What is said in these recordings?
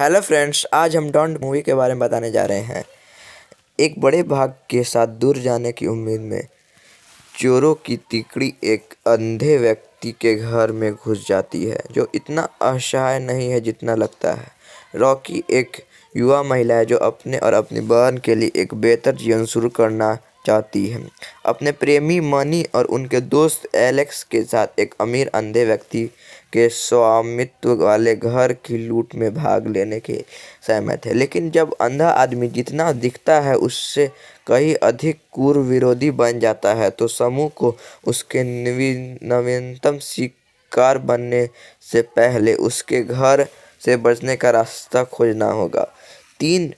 hello friends आज हम don't movie के बारे में बताने जा रहे हैं एक बड़े भाग के साथ दूर जाने की उम्मीद में चोरों की तिकड़ी एक अंधे व्यक्ति के घर में घुस जाती है जो इतना असहाय नहीं है जितना लगता है रॉकी एक युवा महिला है जो अपने और अपनी बहन के लिए एक बेहतर जीवन शुरू करना चाहती है अपने प्रेमी मनी और उनके दोस्त एलेक्स के साथ एक अमीर अंधे व्यक्ति के स्वामित्व वाले घर की लूट में भाग लेने के सहमत है लेकिन जब अंधा आदमी जितना दिखता है उससे कहीं अधिक कुर विरोधी बन जाता है तो समूह को उसके नवीनतम शिकार बनने से पहले उसके घर से बचने का रास्ता खोजना होगा तीन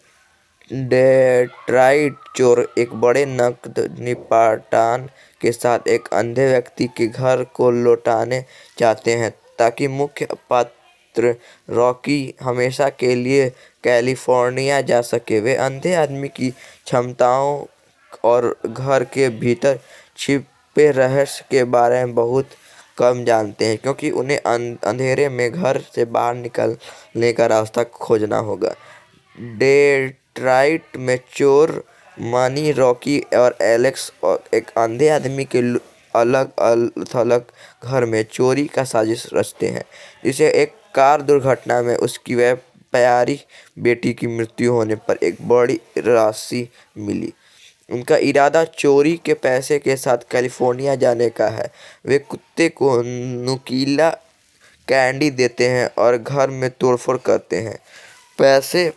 डेट्राइट चोर एक बड़े नकद निपाटान के साथ एक अंधे व्यक्ति के घर को लौटाने चाहते हैं ताकि मुख्य पात्र रॉकी हमेशा के लिए कैलिफोर्निया जा सके वे अंधे आदमी की क्षमताओं और घर के भीतर छिपे रहस्य के बारे में बहुत कम जानते हैं क्योंकि उन्हें अं-, अंधेरे में घर से बाहर निकलने का रास्ता खोजना होगा डेट्राइट में चोर मनी रॉकी और एलेक्स और एक अंधे आदमी के अलग अल थलग घर में चोरी का साजिश रचते हैं जिसे एक कार दुर्घटना में उसकी वह प्यारी बेटी की मृत्यु होने पर एक बड़ी राशि मिली उनका इरादा चोरी के पैसे के साथ कैलिफोर्निया जाने का है वे कुत्ते को नुकीला कैंडी देते हैं और घर में तोड़फोड़ करते हैं पैसे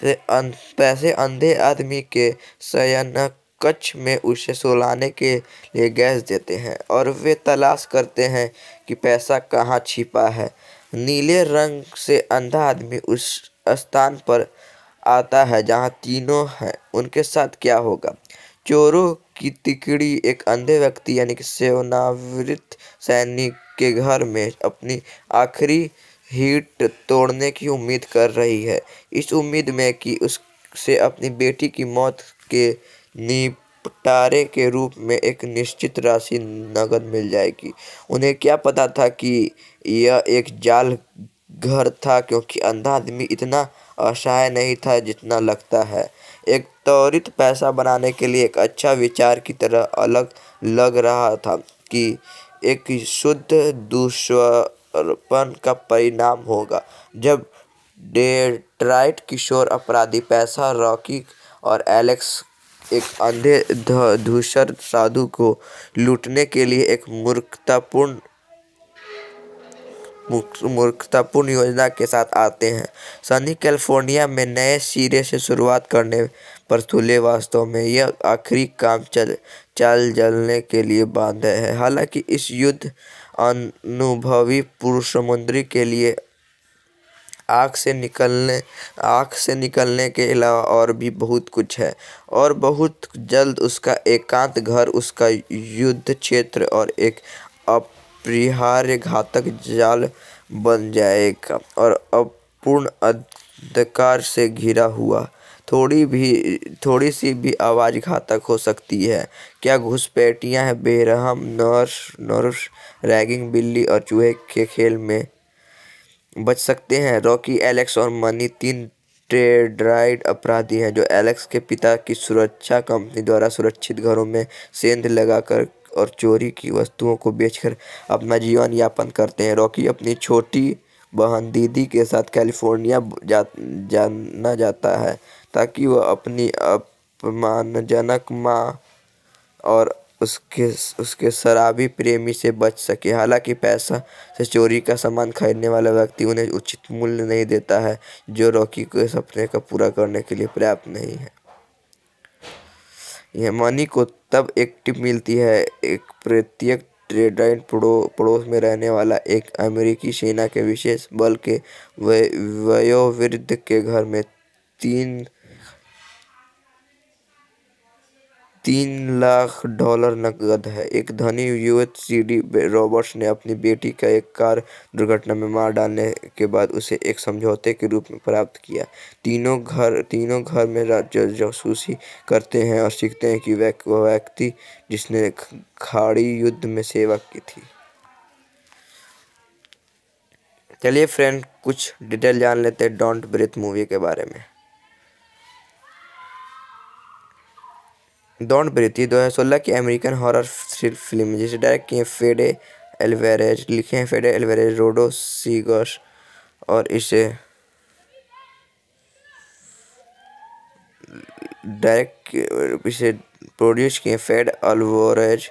से अन, अं-, पैसे अंधे आदमी के सयानक कच्छ में उसे सुलाने के लिए गैस देते हैं और वे तलाश करते हैं कि पैसा कहाँ छिपा है नीले रंग से अंधा आदमी उस स्थान पर आता है जहाँ तीनों हैं उनके साथ क्या होगा चोरों की तिकड़ी एक अंधे व्यक्ति यानी कि सेवनावृत सैनिक के घर में अपनी आखिरी हीट तोड़ने की उम्मीद कर रही है इस उम्मीद में कि उससे अपनी बेटी की मौत के निपटारे के रूप में एक निश्चित राशि नकद मिल जाएगी उन्हें क्या पता था कि यह एक जाल घर था क्योंकि अंधा आदमी इतना असहाय नहीं था जितना लगता है एक त्वरित पैसा बनाने के लिए एक अच्छा विचार की तरह अलग लग रहा था कि एक शुद्ध दुष्पन का परिणाम होगा जब डेट्राइट किशोर अपराधी पैसा रॉकी और एलेक्स एक अंधे धूसर साधु को लूटने के लिए एक मूर्खतापूर्ण मूर्खतापूर्ण योजना के साथ आते हैं सनी कैलिफोर्निया में नए सिरे से शुरुआत करने पर थूले वास्तव में यह आखिरी काम चल चल जलने के लिए बांध है हालांकि इस युद्ध अनुभवी पुरुष समुद्री के लिए आँख से निकलने आँख से निकलने के अलावा और भी बहुत कुछ है और बहुत जल्द उसका एकांत घर उसका युद्ध क्षेत्र और एक अपरिहार्य घातक जाल बन जाएगा और अपूर्ण अंधकार से घिरा हुआ थोड़ी भी थोड़ी सी भी आवाज़ घातक हो सकती है क्या घुसपैठियाँ हैं बेरहम नर्स नर्स रैगिंग बिल्ली और चूहे के खेल में बच सकते हैं रॉकी एलेक्स और मनी तीन ट्रेड्राइड अपराधी हैं जो एलेक्स के पिता की सुरक्षा कंपनी द्वारा सुरक्षित घरों में सेंध लगाकर और चोरी की वस्तुओं को बेचकर अपना जीवन यापन करते हैं रॉकी अपनी छोटी बहन दीदी के साथ कैलिफोर्निया जा, जाना जाता है ताकि वह अपनी अपमानजनक माँ और उसके उसके शराबी प्रेमी से बच सके हालांकि पैसा से चोरी का सामान खरीदने वाला व्यक्ति उन्हें उचित मूल्य नहीं देता है जो रॉकी के सपने का पूरा करने के लिए पर्याप्त नहीं है यह मनी को तब एक टिप मिलती है एक प्रत्येक ट्रेडाइन पड़ो पड़ोस में रहने वाला एक अमेरिकी सेना के विशेष बल के वयोवृद्ध के घर में तीन तीन लाख डॉलर नकद है एक धनी यूएससीडी रॉबर्ट्स ने अपनी बेटी का एक कार दुर्घटना में मार डालने के बाद उसे एक समझौते के रूप में प्राप्त किया तीनों घर तीनों घर में जासूसी करते हैं और सीखते हैं कि वह व्यक्ति जिसने खाड़ी युद्ध में सेवा की थी चलिए फ्रेंड कुछ डिटेल जान लेते हैं डोंट ब्रेथ मूवी के बारे में डॉन ब्रेती दो हज़ार सोलह की अमेरिकन हॉरर फिल्म जिसे डायरेक्ट किए फेडे एलवेरेज लिखे हैं फेडे एलवेरेज रोडो सीगर्स और इसे डायरेक्ट इसे प्रोड्यूस किए Fede Alvarez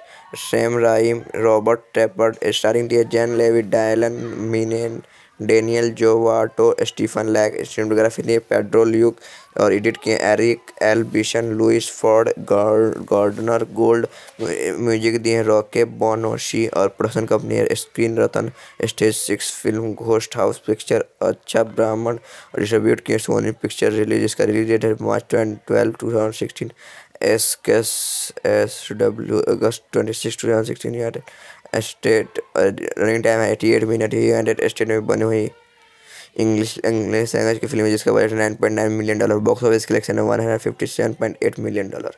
Sam Raimi Robert Tapert starring दिए Jane Levy Dylan Minnette Daniel Zovatto Stephen Lang स्टेटोग्राफी ने पेड्रो ल्यूक और एडिट किए Eric L Beason Louis Ford Gardner Gould music दिए रॉके बोनोशी और प्रोडक्शन कंपनी है screen रतन stage six film ghost house picture अच्छा ब्राह्मण और डिस्ट्रीब्यूट किए सोनी पिक्चर रिलीज इसका रिलीज डेट है March ट्वेंट twelve two thousand sixteen S case S W August twenty six two thousand sixteen state running time है eighty eight minute ही United state में बनी हुई इंग्लिश इंग्लिश लैंग्वेज की film है जिसका budget nine point nine million dollar box office collection है one hundred fifty seven point eight million dollar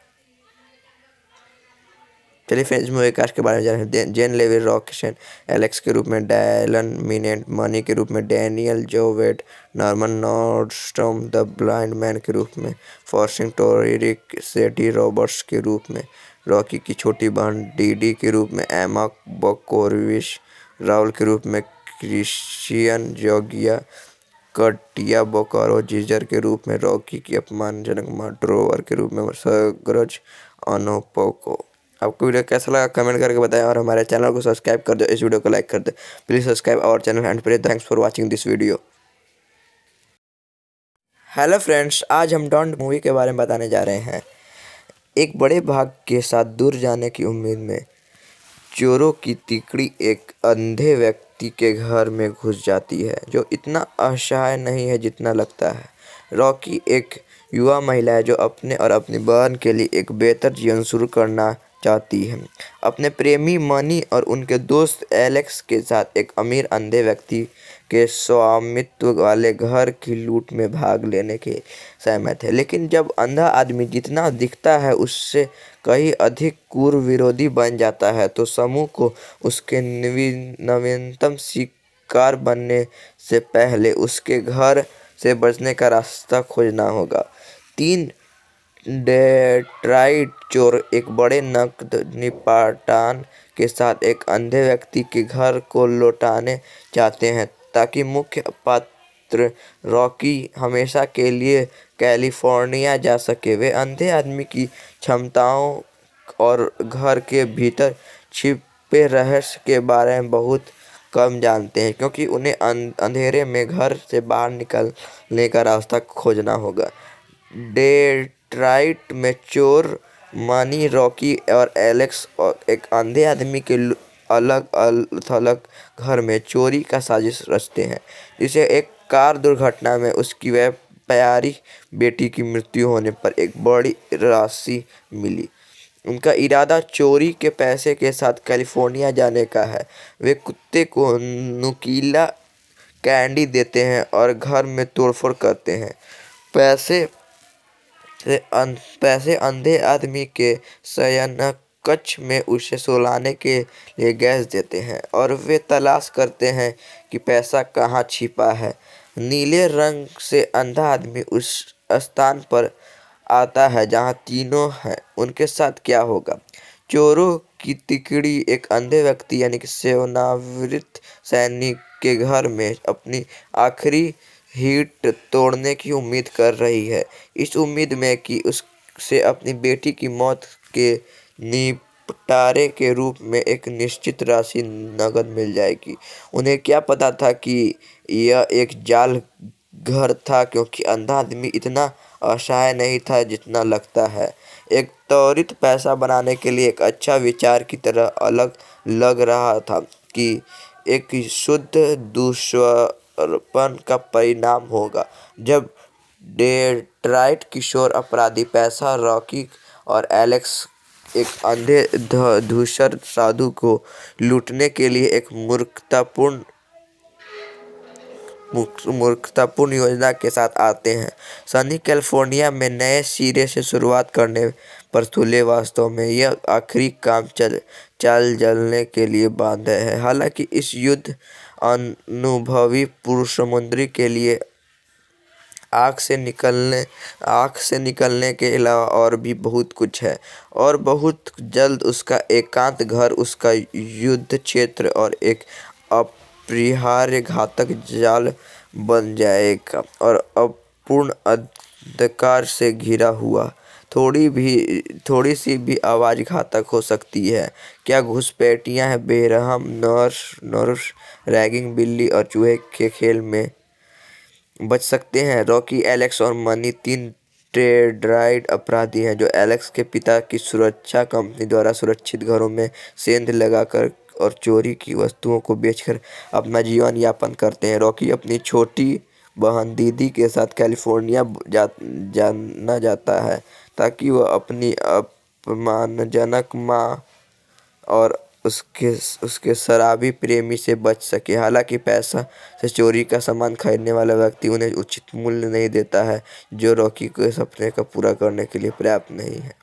चलिए फ्रेंड्स मूवी कास्ट के बारे में जाने जेन लेवी रॉकिशन एलेक्स के रूप में डायलन मिनेट मनी के रूप में Daniel Zovatto Norman Nordstrom the blind man के रूप में फॉर्सिंग टोरिक सेटी रॉबर्ट्स के रूप में रॉकी की छोटी बहन डीडी के रूप में एमा बकोरविश राहुल के रूप में क्रिश्चियन जोगिया कटिया बोकारो जीजर के रूप में रॉकी की अपमानजनक ड्रोवर के रूप में सगरज अनोपोको आपको वीडियो कैसा लगा कमेंट करके बताएं और हमारे चैनल को सब्सक्राइब कर दो इस वीडियो को लाइक कर दो please subscribe our channel and please thanks for watching this video hello friends आज हम डॉन्ट मूवी के बारे में बताने जा रहे हैं एक बड़े भाग के साथ दूर जाने की उम्मीद में चोरों की तिकड़ी एक अंधे व्यक्ति के घर में घुस जाती है जो इतना असहाय नहीं है जितना लगता है रॉकी एक युवा महिला है जो अपने और अपनी बहन के लिए एक बेहतर जीवन शुरू करना चाहती है अपने प्रेमी मनी और उनके दोस्त एलेक्स के साथ एक अमीर अंधे व्यक्ति के स्वामित्व वाले घर की लूट में भाग लेने के सहमत है लेकिन जब अंधा आदमी जितना दिखता है उससे कहीं अधिक कुर विरोधी बन जाता है तो समूह को उसके नवीनतम शिकार बनने से पहले उसके घर से बचने का रास्ता खोजना होगा तीन डेट्राइट चोर एक बड़े नकद निपाटान के साथ एक अंधे व्यक्ति के घर को लौटाने चाहते हैं ताकि मुख्य पात्र रॉकी हमेशा के लिए कैलिफोर्निया जा सके वे अंधे आदमी की क्षमताओं और घर के भीतर छिपे रहस्य के बारे में बहुत कम जानते हैं क्योंकि उन्हें अं-, अंधेरे में घर से बाहर निकलने का रास्ता खोजना होगा डेट्राइट में चोर मनी रॉकी और एलेक्स और एक अंधे आदमी के अलग थलग घर में चोरी का साजिश रचते हैं जिसे एक कार दुर्घटना में उसकी वह प्यारी बेटी की मृत्यु होने पर एक बड़ी राशि मिली उनका इरादा चोरी के पैसे के साथ कैलिफोर्निया जाने का है वे कुत्ते को नुकीला कैंडी देते हैं और घर में तोड़फोड़ करते हैं पैसे पैसे अंधे आदमी के सयानक कच्छ में उसे सुलाने के लिए गैस देते हैं और वे तलाश करते हैं कि पैसा कहाँ छिपा है नीले रंग से अंधा आदमी उस स्थान पर आता है जहाँ तीनों हैं उनके साथ क्या होगा चोरों की तिकड़ी एक अंधे व्यक्ति यानी कि सेवनावृत सैनिक के घर में अपनी आखिरी हीट तोड़ने की उम्मीद कर रही है इस उम्मीद में कि उससे अपनी बेटी की मौत के निपटारे के रूप में एक निश्चित राशि नकद मिल जाएगी उन्हें क्या पता था कि यह एक जाल घर था क्योंकि अंधा आदमी इतना असहाय नहीं था जितना लगता है एक त्वरित पैसा बनाने के लिए एक अच्छा विचार की तरह अलग लग रहा था कि एक शुद्ध दुष्पन का परिणाम होगा जब डेट्राइट किशोर अपराधी पैसा रॉकी और एलेक्स एक अंधे धूसर साधु को लूटने के लिए एक मूर्खतापूर्ण मूर्खतापूर्ण योजना के साथ आते हैं सनी कैलिफोर्निया में नए सिरे से शुरुआत करने पर तुले वास्तव में यह आखिरी काम चल चल जलने के लिए बांध है हालांकि इस युद्ध अनुभवी पुरुष समुद्री के लिए आँख से निकलने आँख से निकलने के अलावा और भी बहुत कुछ है और बहुत जल्द उसका एकांत घर उसका युद्ध क्षेत्र और एक अपरिहार्य घातक जाल बन जाएगा और अपूर्ण अंधकार से घिरा हुआ थोड़ी भी थोड़ी सी भी आवाज़ घातक हो सकती है क्या घुसपैठियाँ हैं बेरहम नर्स नर्स रैगिंग बिल्ली और चूहे के खेल में बच सकते हैं रॉकी एलेक्स और मनी तीन टेड्राइड अपराधी हैं जो एलेक्स के पिता की सुरक्षा कंपनी द्वारा सुरक्षित घरों में सेंध लगाकर और चोरी की वस्तुओं को बेचकर अपना जीवन यापन करते हैं रॉकी अपनी छोटी बहन दीदी के साथ कैलिफोर्निया जा, जाना जाता है ताकि वह अपनी अपमानजनक माँ और उसके उसके शराबी प्रेमी से बच सके हालांकि पैसा से चोरी का सामान खरीदने वाला व्यक्ति उन्हें उचित मूल्य नहीं देता है जो रॉकी के सपने का पूरा करने के लिए पर्याप्त नहीं है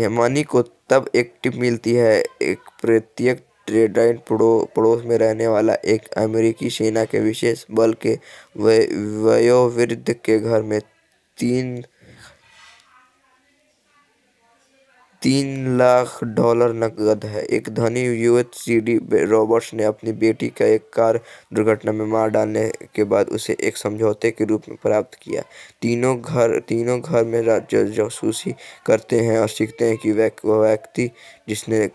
यह मनी को तब एक टिप मिलती है एक प्रत्येक ट्रेडाइन पड़ो, पड़ोस में रहने वाला एक अमेरिकी सेना के विशेष बल के वयोवृद्ध के घर में तीन तीन लाख डॉलर नकद है एक धनी सीडी रॉबर्ट्स ने अपनी बेटी का एक कार दुर्घटना में मार डालने के बाद उसे एक समझौते के रूप में प्राप्त किया तीनों घर तीनों घर में जासूसी करते हैं और सीखते हैं कि वह व्यक्ति जिसने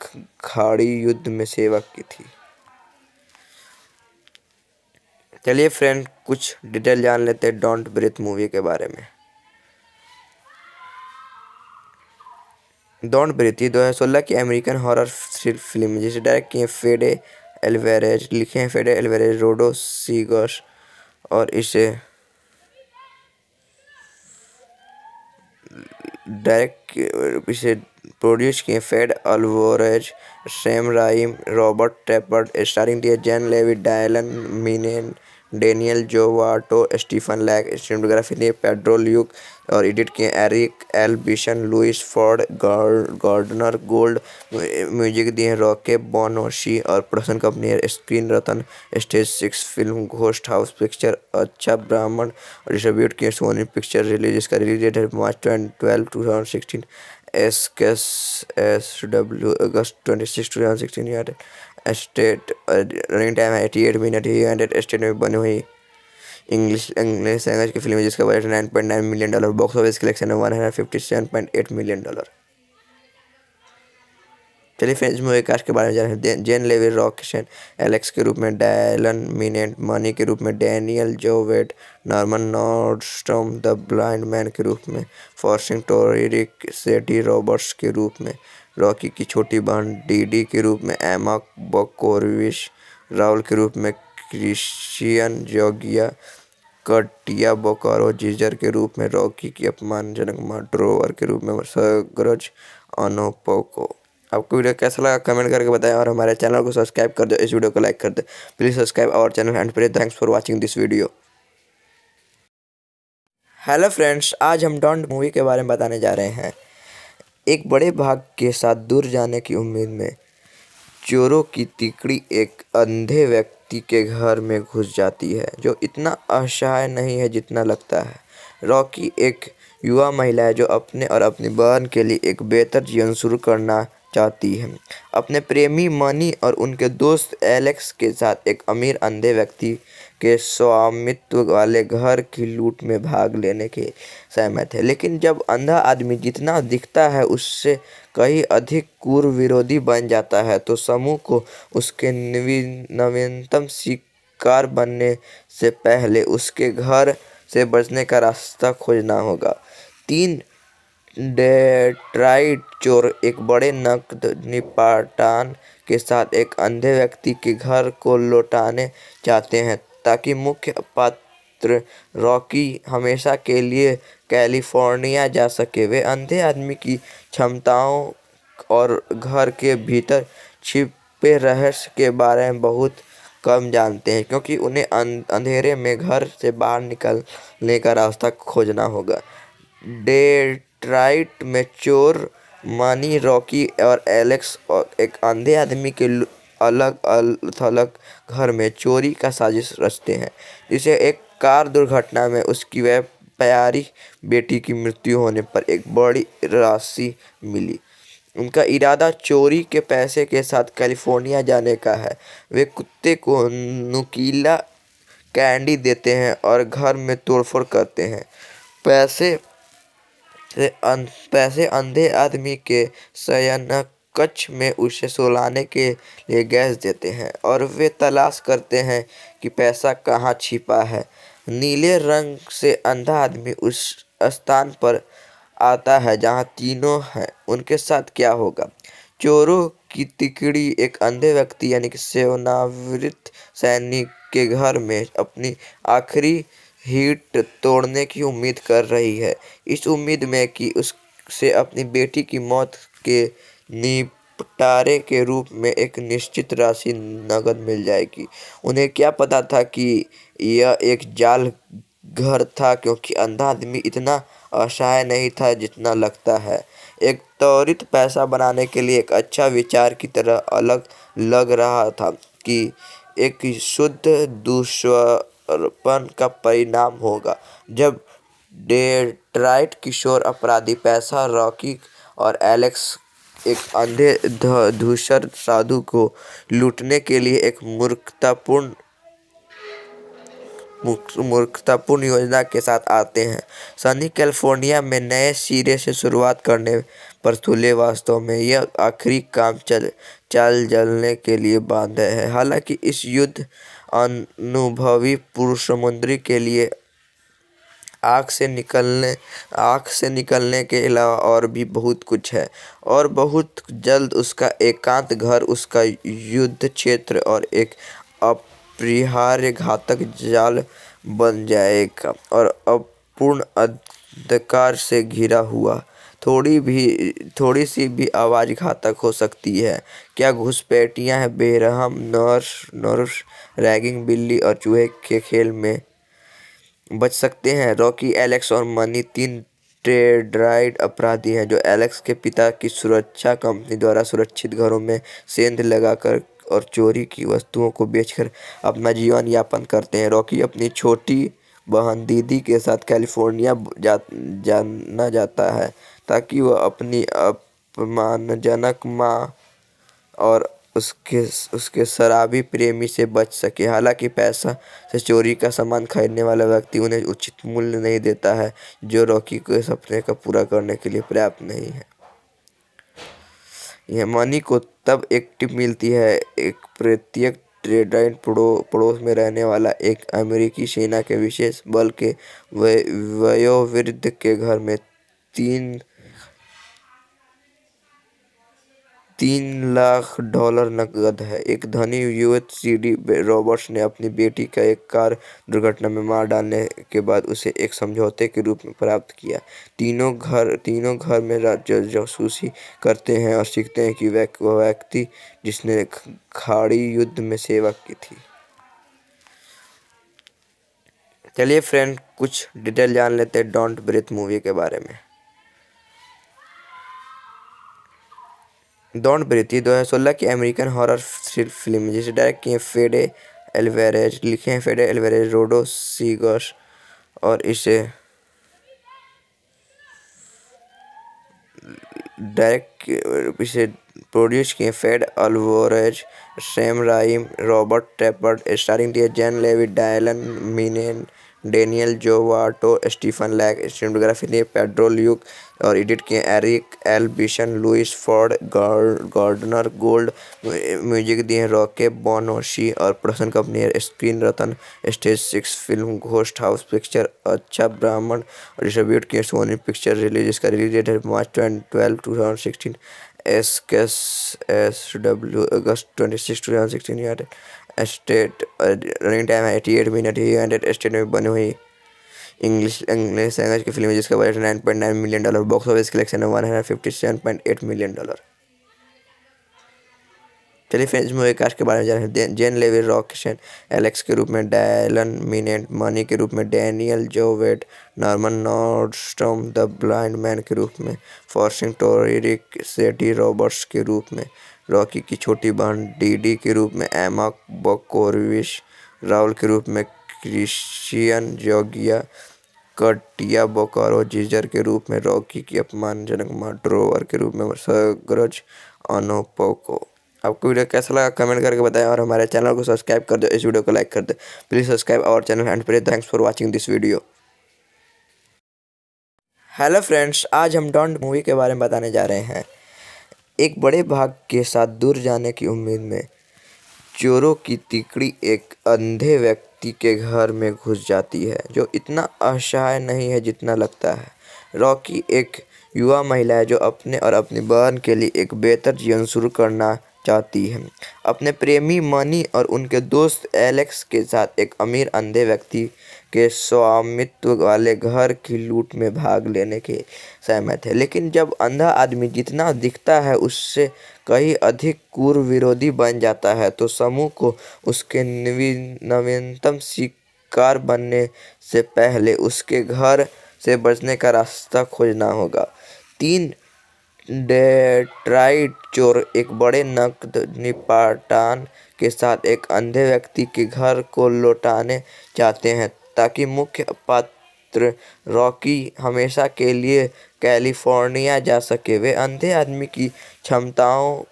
खाड़ी युद्ध में सेवा की थी चलिए फ्रेंड कुछ डिटेल जान लेते हैं डोंट ब्रिथ मूवी के बारे में डॉन ब्रेती दो हज़ार सोलह की अमेरिकन हॉरर फिल्म जिसे डायरेक्ट किए फेडे एलवेरेज लिखे हैं फेडे एलवेरेज रोडो सीगर और इसे डायरेक्ट इसे प्रोड्यूस किए Fede Alvarez Sam Raimi Robert Tapert starring दिए Jane Levy Dylan Minnette Daniel Zovatto Stephen Lang stenography दिए पेड्रोल युग और एडिट किए Eric L Beason Louis Ford Gardner Gould music दिए रॉके बॉनोशी और प्रोडक्शन कंपनी है स्क्रीन रतन stage six film ghost house picture अच्छा ब्राह्मण और डिस्ट्रीब्यूट किए सोनी पिक्चर रिलीज इसका रिलीज डेट है March ट्वेंट twelve two thousand sixteen S case S W August twenty six two thousand sixteen state running time है eighty eight minute ही state में बनी हुई इंग्लिश इंग्लिश लैंग्वेज की film है जिसका budget nine point nine million dollar box office collection है one hundred fifty seven point eight million dollar चलिए फ्रेंड्स मूवी कास्ट के बारे में हैं जेन लेवी रॉकशन एलेक्स के रूप में डायलन मिनेट मनी के रूप में Daniel Zovatto Norman Nordstrom the blind man के रूप में फॉर्सिंग टोरिक सेटी रॉबर्ट्स के रूप में रॉकी की छोटी बहन डीडी के रूप में एमा बकोरविश राहुल के रूप में क्रिश्चियन कटिया बोकारो जीजर के रूप में रॉकी की अपमानजनक मर्डरोवर के रूप में सग्रज अनोपोको आपको वीडियो कैसा लगा कमेंट करके बताएं और हमारे चैनल को सब्सक्राइब कर दो इस वीडियो को लाइक कर दो please subscribe our channel and please thanks for watching this video hello friends आज हम डॉन्ट मूवी के बारे में बताने जा रहे हैं एक बड़े भाग के साथ दूर जाने की उम्मीद में चोरों की तिकड़ी एक अंधे व्यक्ति व्यक्ति के घर में घुस जाती है जो इतना असहाय नहीं है जितना लगता है रॉकी एक युवा महिला है जो अपने और अपनी बहन के लिए एक बेहतर जीवन शुरू करना चाहती है अपने प्रेमी मनी और उनके दोस्त एलेक्स के साथ एक अमीर अंधे व्यक्ति के स्वामित्व वाले घर की लूट में भाग लेने के सहमत है लेकिन जब अंधा आदमी जितना दिखता है उससे कहीं अधिक कोर विरोधी बन जाता है तो समूह को उसके नवीनतम शिकार बनने से पहले उसके घर से बचने का रास्ता खोजना होगा तीन डेट्राइट चोर एक बड़े नकद निपटान के साथ एक अंधे व्यक्ति के घर को लौटाने चाहते हैं ताकि मुख्य पात्र रॉकी हमेशा के लिए कैलिफोर्निया जा सके वे अंधे आदमी की क्षमताओं और घर के भीतर छिपे रहस्य के बारे में बहुत कम जानते हैं क्योंकि उन्हें अं-, अंधेरे में घर से बाहर निकलने का रास्ता खोजना होगा डेट्राइट में चोर मनी रॉकी और एलेक्स और एक अंधे आदमी के अलग थलग घर में चोरी का साजिश रचते हैं जिसे एक कार दुर्घटना में उसकी वह प्यारी बेटी की मृत्यु होने पर एक बड़ी राशि मिली उनका इरादा चोरी के पैसे के साथ कैलिफोर्निया जाने का है वे कुत्ते को नुकीला कैंडी देते हैं और घर में तोड़फोड़ करते हैं पैसे अन, अं, पैसे अंधे आदमी के शयन कच्छ में उसे सुलाने के लिए गैस देते हैं और वे तलाश करते हैं कि पैसा कहाँ छिपा है नीले रंग से अंधा आदमी उस स्थान पर आता है जहां तीनों हैं उनके साथ क्या होगा चोरों की तिकड़ी एक अंधे व्यक्ति यानी कि सेवनावृत सैनिक के घर में अपनी आखिरी हीट तोड़ने की उम्मीद कर रही है इस उम्मीद में कि उससे अपनी बेटी की मौत के निप निपटारे के रूप में एक निश्चित राशि नगद मिल जाएगी उन्हें क्या पता था कि यह एक जाल घर था क्योंकि अंधा आदमी इतना असहाय नहीं था जितना लगता है एक त्वरित पैसा बनाने के लिए एक अच्छा विचार की तरह अलग लग रहा था कि एक शुद्ध दुष्पन का परिणाम होगा जब डेट्राइट किशोर अपराधी पैसा रॉकी और एलेक्स एक अंधे धूसर साधु को लूटने के लिए एक मूर्खतापूर्ण मूर्खतापूर्ण योजना के साथ आते हैं सनी कैलिफोर्निया में नए सिरे से शुरुआत करने पर तुले वास्तव में यह आखिरी काम चल चाल जलने के लिए बांध है हालांकि इस युद्ध अनुभवी पुरुष समुद्री के लिए आँख से निकलने आँख से निकलने के अलावा और भी बहुत कुछ है और बहुत जल्द उसका एकांत घर उसका युद्ध क्षेत्र और एक अपरिहार्य घातक जाल बन जाएगा और अपूर्ण अंधकार से घिरा हुआ थोड़ी भी थोड़ी सी भी आवाज़ घातक हो सकती है क्या घुसपैठियाँ हैं बेरहम नर्स नर्स रैगिंग बिल्ली और चूहे के खेल में बच सकते हैं रॉकी एलेक्स और मनी तीन ट्रेड्राइड अपराधी हैं जो एलेक्स के पिता की सुरक्षा कंपनी द्वारा सुरक्षित घरों में सेंध लगाकर और चोरी की वस्तुओं को बेचकर अपना जीवन यापन करते हैं रॉकी अपनी छोटी बहन दीदी के साथ कैलिफोर्निया जा, जाना जाता है ताकि वह अपनी अपमानजनक माँ और उसके उसके शराबी प्रेमी से बच सके हालांकि पैसा से चोरी का सामान खरीदने वाला व्यक्ति उन्हें उचित मूल्य नहीं देता है जो रॉकी के सपने का पूरा करने के लिए पर्याप्त नहीं है यह मनी को तब एक टिप मिलती है एक प्रत्येक ट्रेडाइन पड़ो, पड़ोस में रहने वाला एक अमेरिकी सेना के विशेष बल के वयोवृद्ध के घर में तीन तीन लाख डॉलर नकद है एक धनी सीडी रॉबर्ट्स ने अपनी बेटी का एक कार दुर्घटना में मार डालने के बाद उसे एक समझौते के रूप में प्राप्त किया तीनों घर तीनों घर में जासूसी करते हैं और सीखते हैं कि वह व्यक्ति जिसने खाड़ी युद्ध में सेवा की थी चलिए फ्रेंड कुछ डिटेल जान लेते हैं डोंट ब्रिथ मूवी के बारे में डॉन ब्रेती दो हज़ार सोलह की अमेरिकन हॉरर फिल्म जिसे डायरेक्ट किए फेडे एलवेरेज लिखे हैं फेडे एलवेरेज रोडो सीगर और इसे डायरेक्ट इसे प्रोड्यूस किए Fede Alvarez Sam Raimi Robert Tapert starring दिए Jane Levy Dylan Minnette Daniel Zovatto Stephen Lang stenography ने पेड्रो ल्यूक और एडिट किए Eric L Beason Louis Ford Gardner Gould music दिए रॉके बोनोशी और प्रोडक्शन कंपनी स्क्रीन रतन stage six film ghost house picture अच्छा ब्राह्मण और डिस्ट्रीब्यूट किए सोनी पिक्चर रिलीज इसका रिलीज डेट है March ट्वेंट twelve two thousand sixteen S case S W August twenty six two thousand sixteen state running time है eighty eight minute ही hundred state में बनी हुई इंग्लिश इंग्लिश लैंग्वेज की film है जिसका budget nine point nine million dollar box office collection है one hundred fifty seven point eight million dollar चलिए फ्रेंड्स मूवी कास्ट के बारे में जाने जेन लेवी रॉकशन एलेक्स के रूप में डायलन मिनेट मनी के रूप में Daniel Zovatto Norman Nordstrom the blind man के रूप में फॉर्सिंग टोरिक सेटी रॉबर्ट्स के रूप में रॉकी की छोटी बहन डीडी के रूप में एमा बकोरविश राहुल के रूप में क्रिश्चियन जोगिया कटिया बोकारो जीजर के रूप में रॉकी की अपमानजनक माँ ड्रोवर के रूप में सगरज अनोपोको आपको वीडियो कैसा लगा कमेंट करके बताएं और हमारे चैनल को सब्सक्राइब कर दो इस वीडियो को लाइक कर दो please subscribe our channel and please thanks for watching this video hello friends आज हम डॉन्ट मूवी के बारे में बताने जा रहे हैं एक बड़े भाग के साथ दूर जाने की उम्मीद में चोरों की तिकड़ी एक अंधे व्यक्ति के घर में घुस जाती है जो इतना असहाय नहीं है जितना लगता है रॉकी एक युवा महिला है जो अपने और अपनी बहन के लिए एक बेहतर जीवन शुरू करना चाहती है अपने प्रेमी मनी और उनके दोस्त एलेक्स के साथ एक अमीर अंधे व्यक्ति के स्वामित्व वाले घर की लूट में भाग लेने के सहमत है लेकिन जब अंधा आदमी जितना दिखता है उससे कहीं अधिक कुर विरोधी बन जाता है तो समूह को उसके नवीनतम शिकार बनने से पहले उसके घर से बचने का रास्ता खोजना होगा तीन डेट्राइट चोर एक बड़े नकद निपाटान के साथ एक अंधे व्यक्ति के घर को लौटाने चाहते हैं ताकि मुख्य पात्र रॉकी हमेशा के लिए कैलिफोर्निया जा सके वे अंधे आदमी की क्षमताओं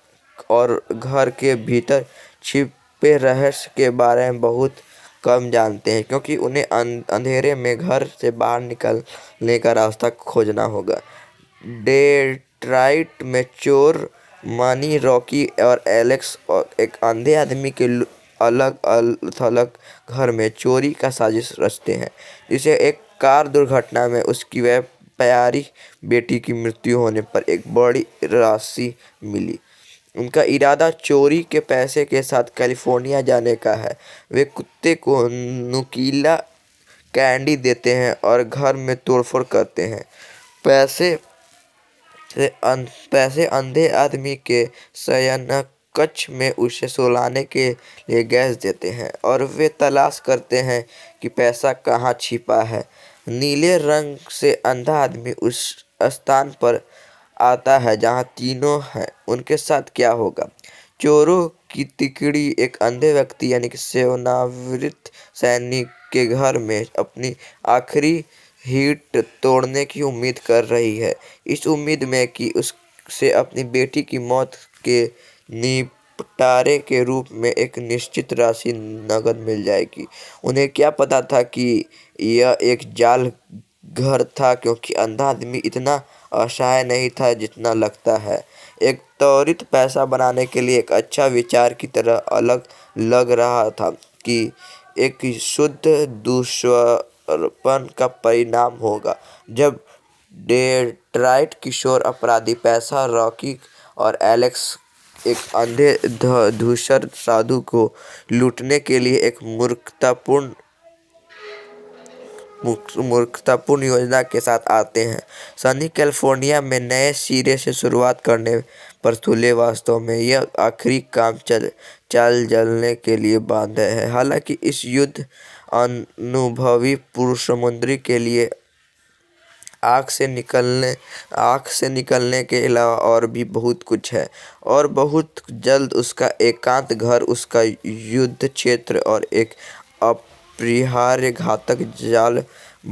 और घर के भीतर छिपे रहस्य के बारे में बहुत कम जानते हैं क्योंकि उन्हें अं-, अंधेरे में घर से बाहर निकलने का रास्ता खोजना होगा डेट्राइट में चोर मनी रॉकी और एलेक्स और एक अंधे आदमी के अलग थलग घर में चोरी का साजिश रचते हैं जिसे एक कार दुर्घटना में उसकी वह प्यारी बेटी की मृत्यु होने पर एक बड़ी राशि मिली उनका इरादा चोरी के पैसे के साथ कैलिफोर्निया जाने का है वे कुत्ते को नुकीला कैंडी देते हैं और घर में तोड़फोड़ करते हैं पैसे से अन, अं, पैसे अंधे आदमी के सयानक कच्छ में उसे सुलाने के लिए गैस देते हैं और वे तलाश करते हैं कि पैसा कहाँ छिपा है नीले रंग से अंधा आदमी उस स्थान पर आता है जहाँ तीनों हैं उनके साथ क्या होगा चोरों की तिकड़ी एक अंधे व्यक्ति यानी कि सेवनावृत सैनिक के घर में अपनी आखिरी हीट तोड़ने की उम्मीद कर रही है इस उम्मीद में कि उससे अपनी बेटी की मौत के निपटारे के रूप में एक निश्चित राशि नकद मिल जाएगी उन्हें क्या पता था कि यह एक जाल घर था क्योंकि अंधा आदमी इतना असहाय नहीं था जितना लगता है एक त्वरित पैसा बनाने के लिए एक अच्छा विचार की तरह अलग लग रहा था कि एक शुद्ध दुष्पन का परिणाम होगा जब डेट्राइट किशोर अपराधी पैसा रॉकी और एलेक्स एक अंधे धूसर साधु को लूटने के लिए एक मूर्खतापूर्ण मूर्खतापूर्ण योजना के साथ आते हैं सनी कैलिफोर्निया में नए सिरे से शुरुआत करने पर तुले वास्तव में यह आखिरी काम चल चाल जलने के लिए बांध है हालांकि इस युद्ध अनुभवी पुरुष समुद्री के लिए आँख से निकलने आँख से निकलने के अलावा और भी बहुत कुछ है और बहुत जल्द उसका एकांत घर उसका युद्ध क्षेत्र और एक अपरिहार्य घातक जाल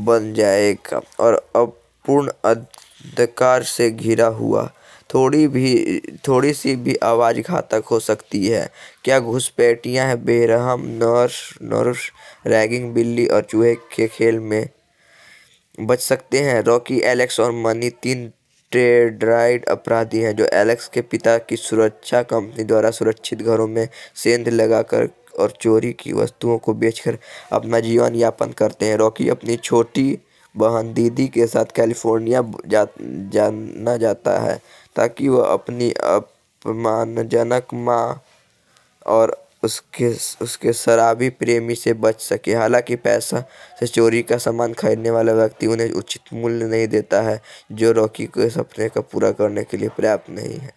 बन जाएगा और अपूर्ण अंधकार से घिरा हुआ थोड़ी भी थोड़ी सी भी आवाज़ घातक हो सकती है क्या घुसपैठियाँ हैं बेरहम नर्स नर्स रैगिंग बिल्ली और चूहे के खेल में बच सकते हैं रॉकी एलेक्स और मनी तीन ट्रेड्राइड अपराधी हैं जो एलेक्स के पिता की सुरक्षा कंपनी द्वारा सुरक्षित घरों में सेंध लगाकर और चोरी की वस्तुओं को बेचकर अपना जीवन यापन करते हैं रॉकी अपनी छोटी बहन दीदी के साथ कैलिफोर्निया जा, जाना जाता है ताकि वह अपनी अपमानजनक माँ और उसके उसके शराबी प्रेमी से बच सके हालांकि पैसा से चोरी का सामान खरीदने वाला व्यक्ति उन्हें उचित मूल्य नहीं देता है जो रॉकी के सपने को पूरा करने के लिए पर्याप्त नहीं है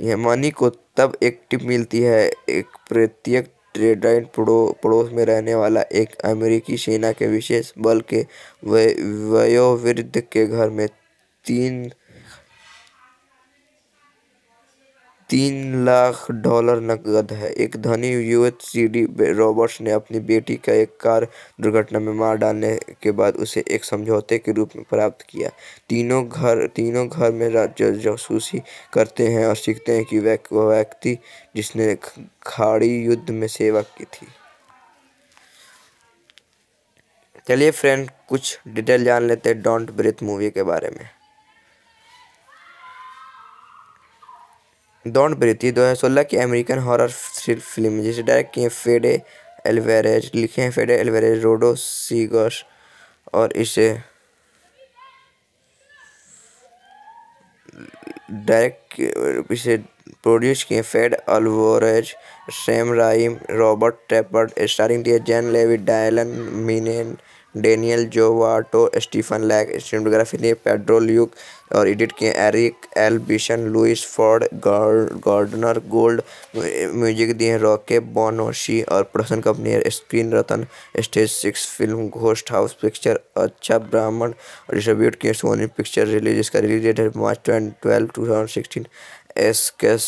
यह मनी को तब एक टिप मिलती है एक प्रत्येक ट्रेडाइन पड़ोस में रहने वाला एक अमेरिकी सेना के विशेष बल के वयोवृद्ध के घर में तीन तीन लाख डॉलर नकद है एक धनी सीडी रॉबर्ट्स ने अपनी बेटी का एक कार दुर्घटना में मार डालने के बाद उसे एक समझौते के रूप में प्राप्त किया तीनों घर तीनों घर में जासूसी करते हैं और सीखते हैं कि वह व्यक्ति जिसने खाड़ी युद्ध में सेवा की थी चलिए फ्रेंड कुछ डिटेल जान लेते हैं डोंट ब्रीथ मूवी के बारे में डॉन ब्रेती दो हज़ार सोलह की अमेरिकन हॉरर फिल्म जिसे डायरेक्ट किए फेडे एलवेरेज लिखे हैं फेडे एलवेरेज रोडो सीगर्स और इसे डायरेक्ट इसे प्रोड्यूस किए Fede Alvarez Sam Raimi Robert Tapert starring दिए Jane Levy Dylan Minnette Daniel Zovatto Stephen Lang stenography ने पेड्रो ल्यूक और एडिट किए Eric L Beason Louis Ford Gardner Gould music दिए रॉके बोनोशी और प्रोडक्शन कंपनी स्क्रीन रतन stage six film ghost house picture अच्छा ब्राह्मण और डिस्ट्रीब्यूट किए सोनी पिक्चर रिलीज इसका रिलीज डेट है March ट्वेंट twelve two thousand sixteen S case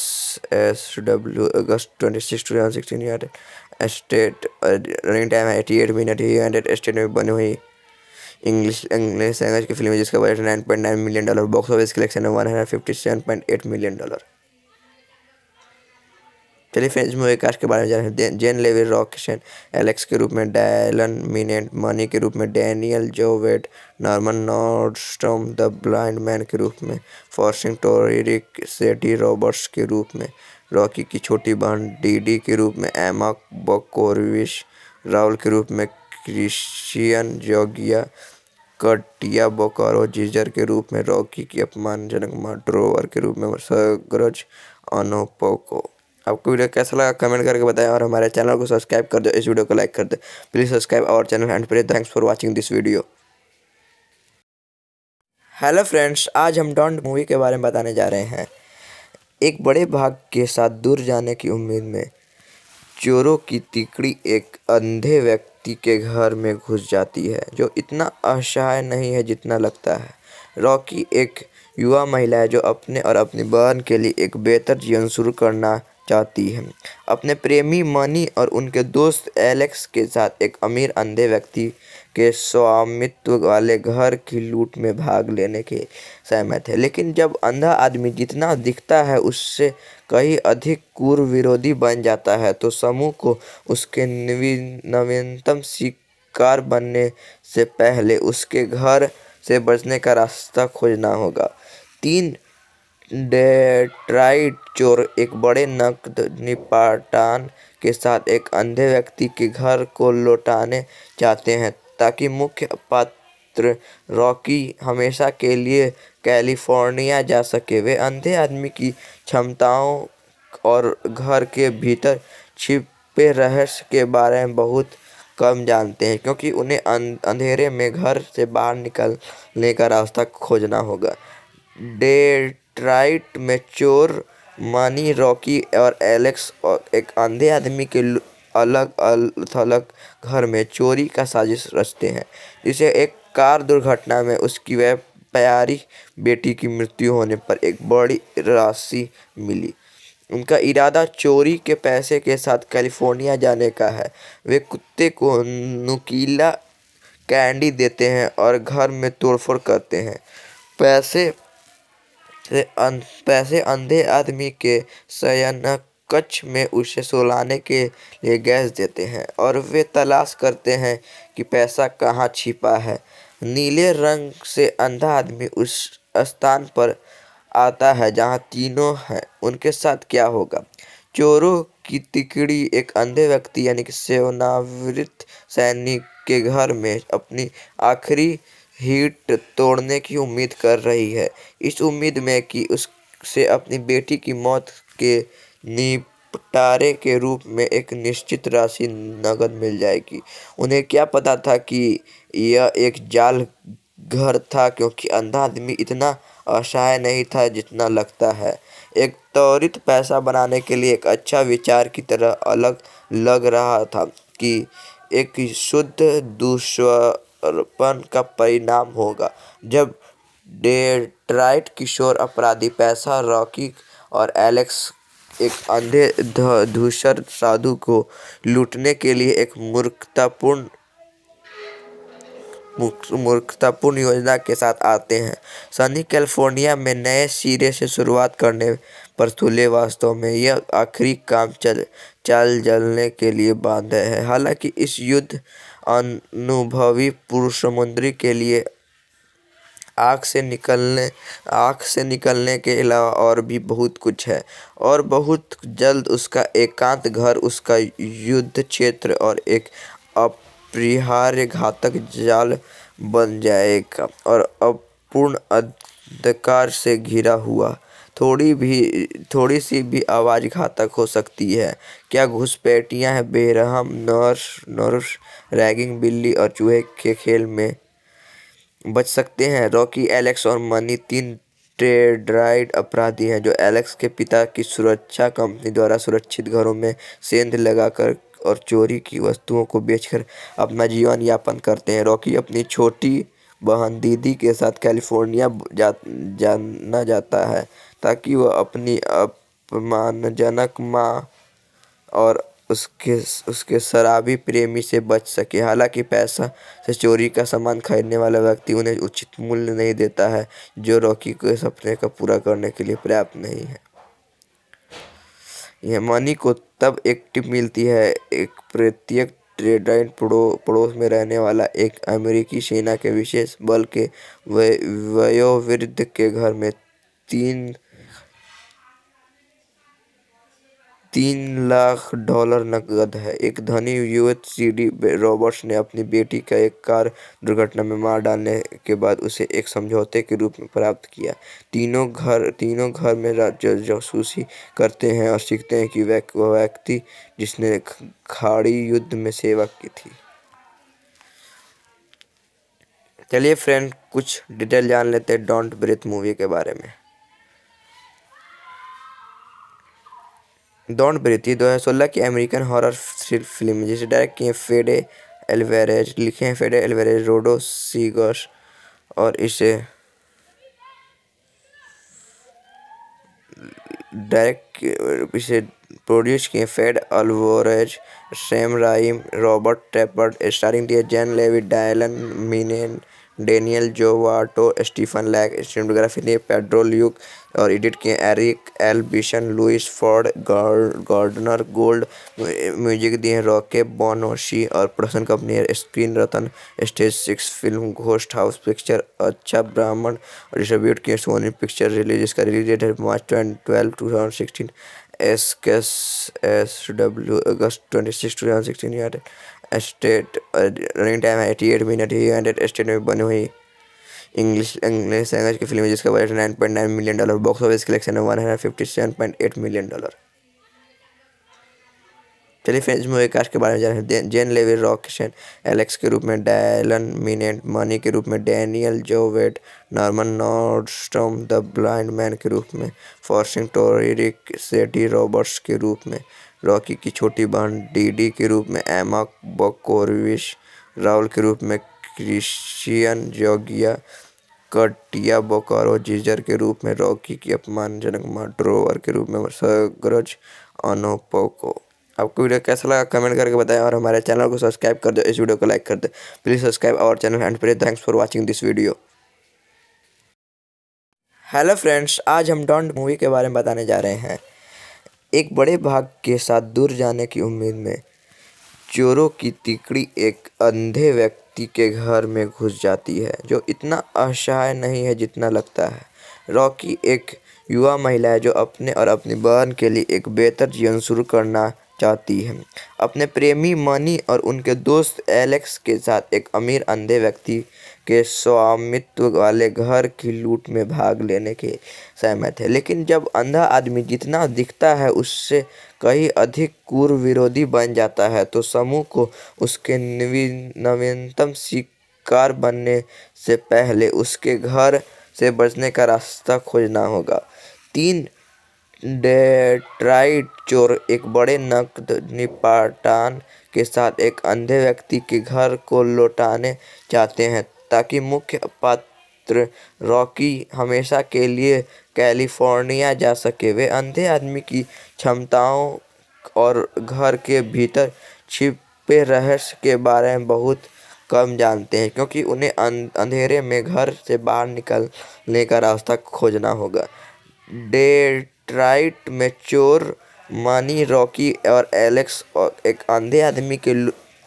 S W August twenty six two thousand sixteen state running time है eighty eight minute ही hundred state में बनी हुई इंग्लिश इंग्लिश लैंग्वेज की film है जिसका budget nine point nine million dollar box office collection है one hundred fifty seven point eight million dollar चलिए फ्रेंड्स मूवी कास्ट के बारे में जाने जेन लेवी रॉकेशन एलेक्स के रूप में डायलन मिनेट मनी के रूप में Daniel Zovatto Norman Nordstrom the blind man के रूप में फॉर्सिंग टोरिक सेटी रॉबर्ट्स के रूप में रॉकी की छोटी बहन डीडी के रूप में एमा बकोरविश राहुल के रूप में क्रिश्चियन जोगिया कटिया बोकारो जीजर के रूप में रॉकी की अपमानजनक माँ ड्रोवर के रूप में सगरज अनोपोको आपको वीडियो कैसा लगा कमेंट करके बताएं और हमारे चैनल को सब्सक्राइब कर दो इस वीडियो को लाइक कर दो please subscribe our channel and please thanks for watching this video hello friends आज हम डॉन्ट मूवी के बारे में बताने जा रहे हैं एक बड़े भाग के साथ दूर जाने की उम्मीद में चोरों की तिकड़ी एक अंधे व्यक्ति के घर में घुस जाती है जो इतना असहाय नहीं है जितना लगता है रॉकी एक युवा महिला है जो अपने और अपनी बहन के लिए एक बेहतर जीवन शुरू करना चाहती है अपने प्रेमी मनी और उनके दोस्त एलेक्स के साथ एक अमीर अंधे व्यक्ति के स्वामित्व वाले घर की लूट में भाग लेने के सहमत है लेकिन जब अंधा आदमी जितना दिखता है उससे कहीं अधिक कुर विरोधी बन जाता है तो समूह को उसके नवीनतम शिकार बनने से पहले उसके घर से बचने का रास्ता खोजना होगा तीन डेट्राइट चोर एक बड़े नकद निपाटान के साथ एक अंधे व्यक्ति के घर को लौटाने चाहते हैं ताकि मुख्य पात्र रॉकी हमेशा के लिए कैलिफोर्निया जा सके वे अंधे आदमी की क्षमताओं और घर के भीतर छिपे रहस्य के बारे में बहुत कम जानते हैं क्योंकि उन्हें अं-, अंधेरे में घर से बाहर निकलने का रास्ता खोजना होगा डेट्राइट में चोर मनी रॉकी और एलेक्स और एक अंधे आदमी के अलग थलग घर में चोरी का साजिश रचते हैं जिसे एक कार दुर्घटना में उसकी वह प्यारी बेटी की मृत्यु होने पर एक बड़ी राशि मिली उनका इरादा चोरी के पैसे के साथ कैलिफोर्निया जाने का है वे कुत्ते को नुकीला कैंडी देते हैं और घर में तोड़फोड़ करते हैं पैसे अं, पैसे अंधे आदमी के सयनक कच्छ में उसे सुलाने के लिए गैस देते हैं और वे तलाश करते हैं कि पैसा कहाँ छिपा है नीले रंग से अंधा आदमी उस स्थान पर आता है जहाँ तीनों हैं उनके साथ क्या होगा चोरों की तिकड़ी एक अंधे व्यक्ति यानी कि सेवनावृत सैनिक के घर में अपनी आखिरी हीट तोड़ने की उम्मीद कर रही है इस उम्मीद में कि उससे अपनी बेटी की मौत के निपटारे के रूप में एक निश्चित राशि नकद मिल जाएगी उन्हें क्या पता था कि यह एक जाल घर था क्योंकि अंधा आदमी इतना असहाय नहीं था जितना लगता है एक त्वरित पैसा बनाने के लिए एक अच्छा विचार की तरह अलग लग रहा था कि एक शुद्ध दुष्पन का परिणाम होगा जब डेट्राइट किशोर अपराधी पैसा रॉकी और एलेक्स एक अंधे धूसर साधु को लूटने के लिए एक मूर्खतापूर्ण मूर्खतापूर्ण योजना के साथ आते हैं सनी कैलिफोर्निया में नए सिरे से शुरुआत करने पर तुले वास्तव में यह आखिरी काम चल चाल जलने के लिए बांध है हालांकि इस युद्ध अनुभवी पुरुष समुद्री के लिए आँख से निकलने आँख से निकलने के अलावा और भी बहुत कुछ है और बहुत जल्द उसका एकांत घर उसका युद्ध क्षेत्र और एक अपरिहार्य घातक जाल बन जाएगा और अपूर्ण अंधकार से घिरा हुआ थोड़ी भी थोड़ी सी भी आवाज़ घातक हो सकती है क्या घुसपैठियाँ हैं बेरहम नर्स नर्स रैगिंग बिल्ली और चूहे के खेल में बच सकते हैं रॉकी एलेक्स और मनी तीन ट्रेड्राइड अपराधी हैं जो एलेक्स के पिता की सुरक्षा कंपनी द्वारा सुरक्षित घरों में सेंध लगाकर और चोरी की वस्तुओं को बेचकर अपना जीवन यापन करते हैं रॉकी अपनी छोटी बहन दीदी के साथ कैलिफोर्निया जा, जाना जाता है ताकि वह अपनी अपमानजनक माँ और उसके उसके शराबी प्रेमी से बच सके हालांकि पैसा से चोरी का सामान खरीदने वाला व्यक्ति उन्हें उचित मूल्य नहीं देता है जो रॉकी के सपने को पूरा करने के लिए पर्याप्त नहीं है यह मनी को तब एक टिप मिलती है एक प्रत्येक ट्रेडाइन पड़ो, पड़ोस में रहने वाला एक अमेरिकी सेना के विशेष बल के वयोवृद्ध के घर में तीन तीन लाख डॉलर नकद है एक धनी सीडी रॉबर्ट्स ने अपनी बेटी का एक कार दुर्घटना में मार डालने के बाद उसे एक समझौते के रूप में प्राप्त किया तीनों घर तीनों घर में जासूसी करते हैं और सीखते हैं कि वह व्यक्ति जिसने खाड़ी युद्ध में सेवा की थी चलिए फ्रेंड कुछ डिटेल जान लेते हैं डोंट ब्रेथ मूवी के बारे में डॉन्ट बरेती दो हज़ार सोलह की अमेरिकन हॉरर फिल्म जिसे डायरेक्ट किए फेडे एलवेरेज लिखे हैं फेडे एलवेरेज रोडो सीगर और इसे डायरेक्ट इसे प्रोड्यूस किए Fede Alvarez Sam Raimi Robert Tapert starring दिए Jane Levy Dylan Minnette Daniel Zovatto Stephen Lang stenography ने पेड्रोल्यूक और एडिट किए Eric L Beason Louis Ford Gardner Gould music दिए रॉके बोनोशी और प्रोडक्शन कंपनी स्क्रीन रतन stage six film ghost house picture अच्छा ब्राह्मण और डिस्ट्रीब्यूट किए सोनी पिक्चर रिलीज इसका रिलीज डेट है March ट्वेंट twelve two thousand sixteen S case S W August twenty six two thousand sixteen state running time है eighty eight minute ही hundred state में बनी हुई इंग्लिश इंग्लिश लैंग्वेज की film है जिसका budget nine point nine million dollar box office collection है one hundred fifty seven point eight million dollar चलिए फ्रेंड्स मूवी कास्ट के बारे में जाने जेन लेवी रॉकशन एलेक्स के रूप में डायलन मिनेट मनी के रूप में Daniel Zovatto Norman Nordstrom the blind man के रूप में फॉर्सिंग टोरिक सेटी रॉबर्ट्स के रूप में रॉकी की छोटी बहन डीडी के रूप में एमा बकोरविश राहुल के रूप में क्रिश्चियन जोगिया कटिया बोकारो जीजर के रूप में रॉकी की अपमानजनक माँ ड्रोवर के रूप में सगरज अनोपोको आपको वीडियो कैसा लगा कमेंट करके बताएं और हमारे चैनल को सब्सक्राइब कर दो इस वीडियो को लाइक कर दो please subscribe our channel and pray thanks for watching this video hello friends आज हम डॉन्ट मूवी के बारे में बताने जा रहे हैं एक बड़े भाग के साथ दूर जाने की उम्मीद में चोरों की तिकड़ी एक अंधे व्यक्ति के घर में घुस जाती है जो इतना असहाय नहीं है जितना लगता है रॉकी एक युवा महिला है जो अपने और अपनी बहन के लिए एक बेहतर जीवन शुरू करना चाहती है अपने प्रेमी मनी और उनके दोस्त एलेक्स के साथ एक अमीर अंधे व्यक्ति के स्वामित्व वाले घर की लूट में भाग लेने के सहमत है लेकिन जब अंधा आदमी जितना दिखता है उससे कहीं अधिक कुर विरोधी बन जाता है तो समूह को उसके नवीनतम शिकार बनने से पहले उसके घर से बचने का रास्ता खोजना होगा तीन डेट्राइट चोर एक बड़े नकद निपाटान के साथ एक अंधे व्यक्ति के घर को लौटाने चाहते हैं ताकि मुख्य पात्र रॉकी हमेशा के लिए कैलिफोर्निया जा सके वे अंधे आदमी की क्षमताओं और घर के भीतर छिपे रहस्य के बारे में बहुत कम जानते हैं क्योंकि उन्हें अं-, अंधेरे में घर से बाहर निकलने का रास्ता खोजना होगा डेट्राइट में चोर मनी रॉकी और एलेक्स एक अंधे आदमी के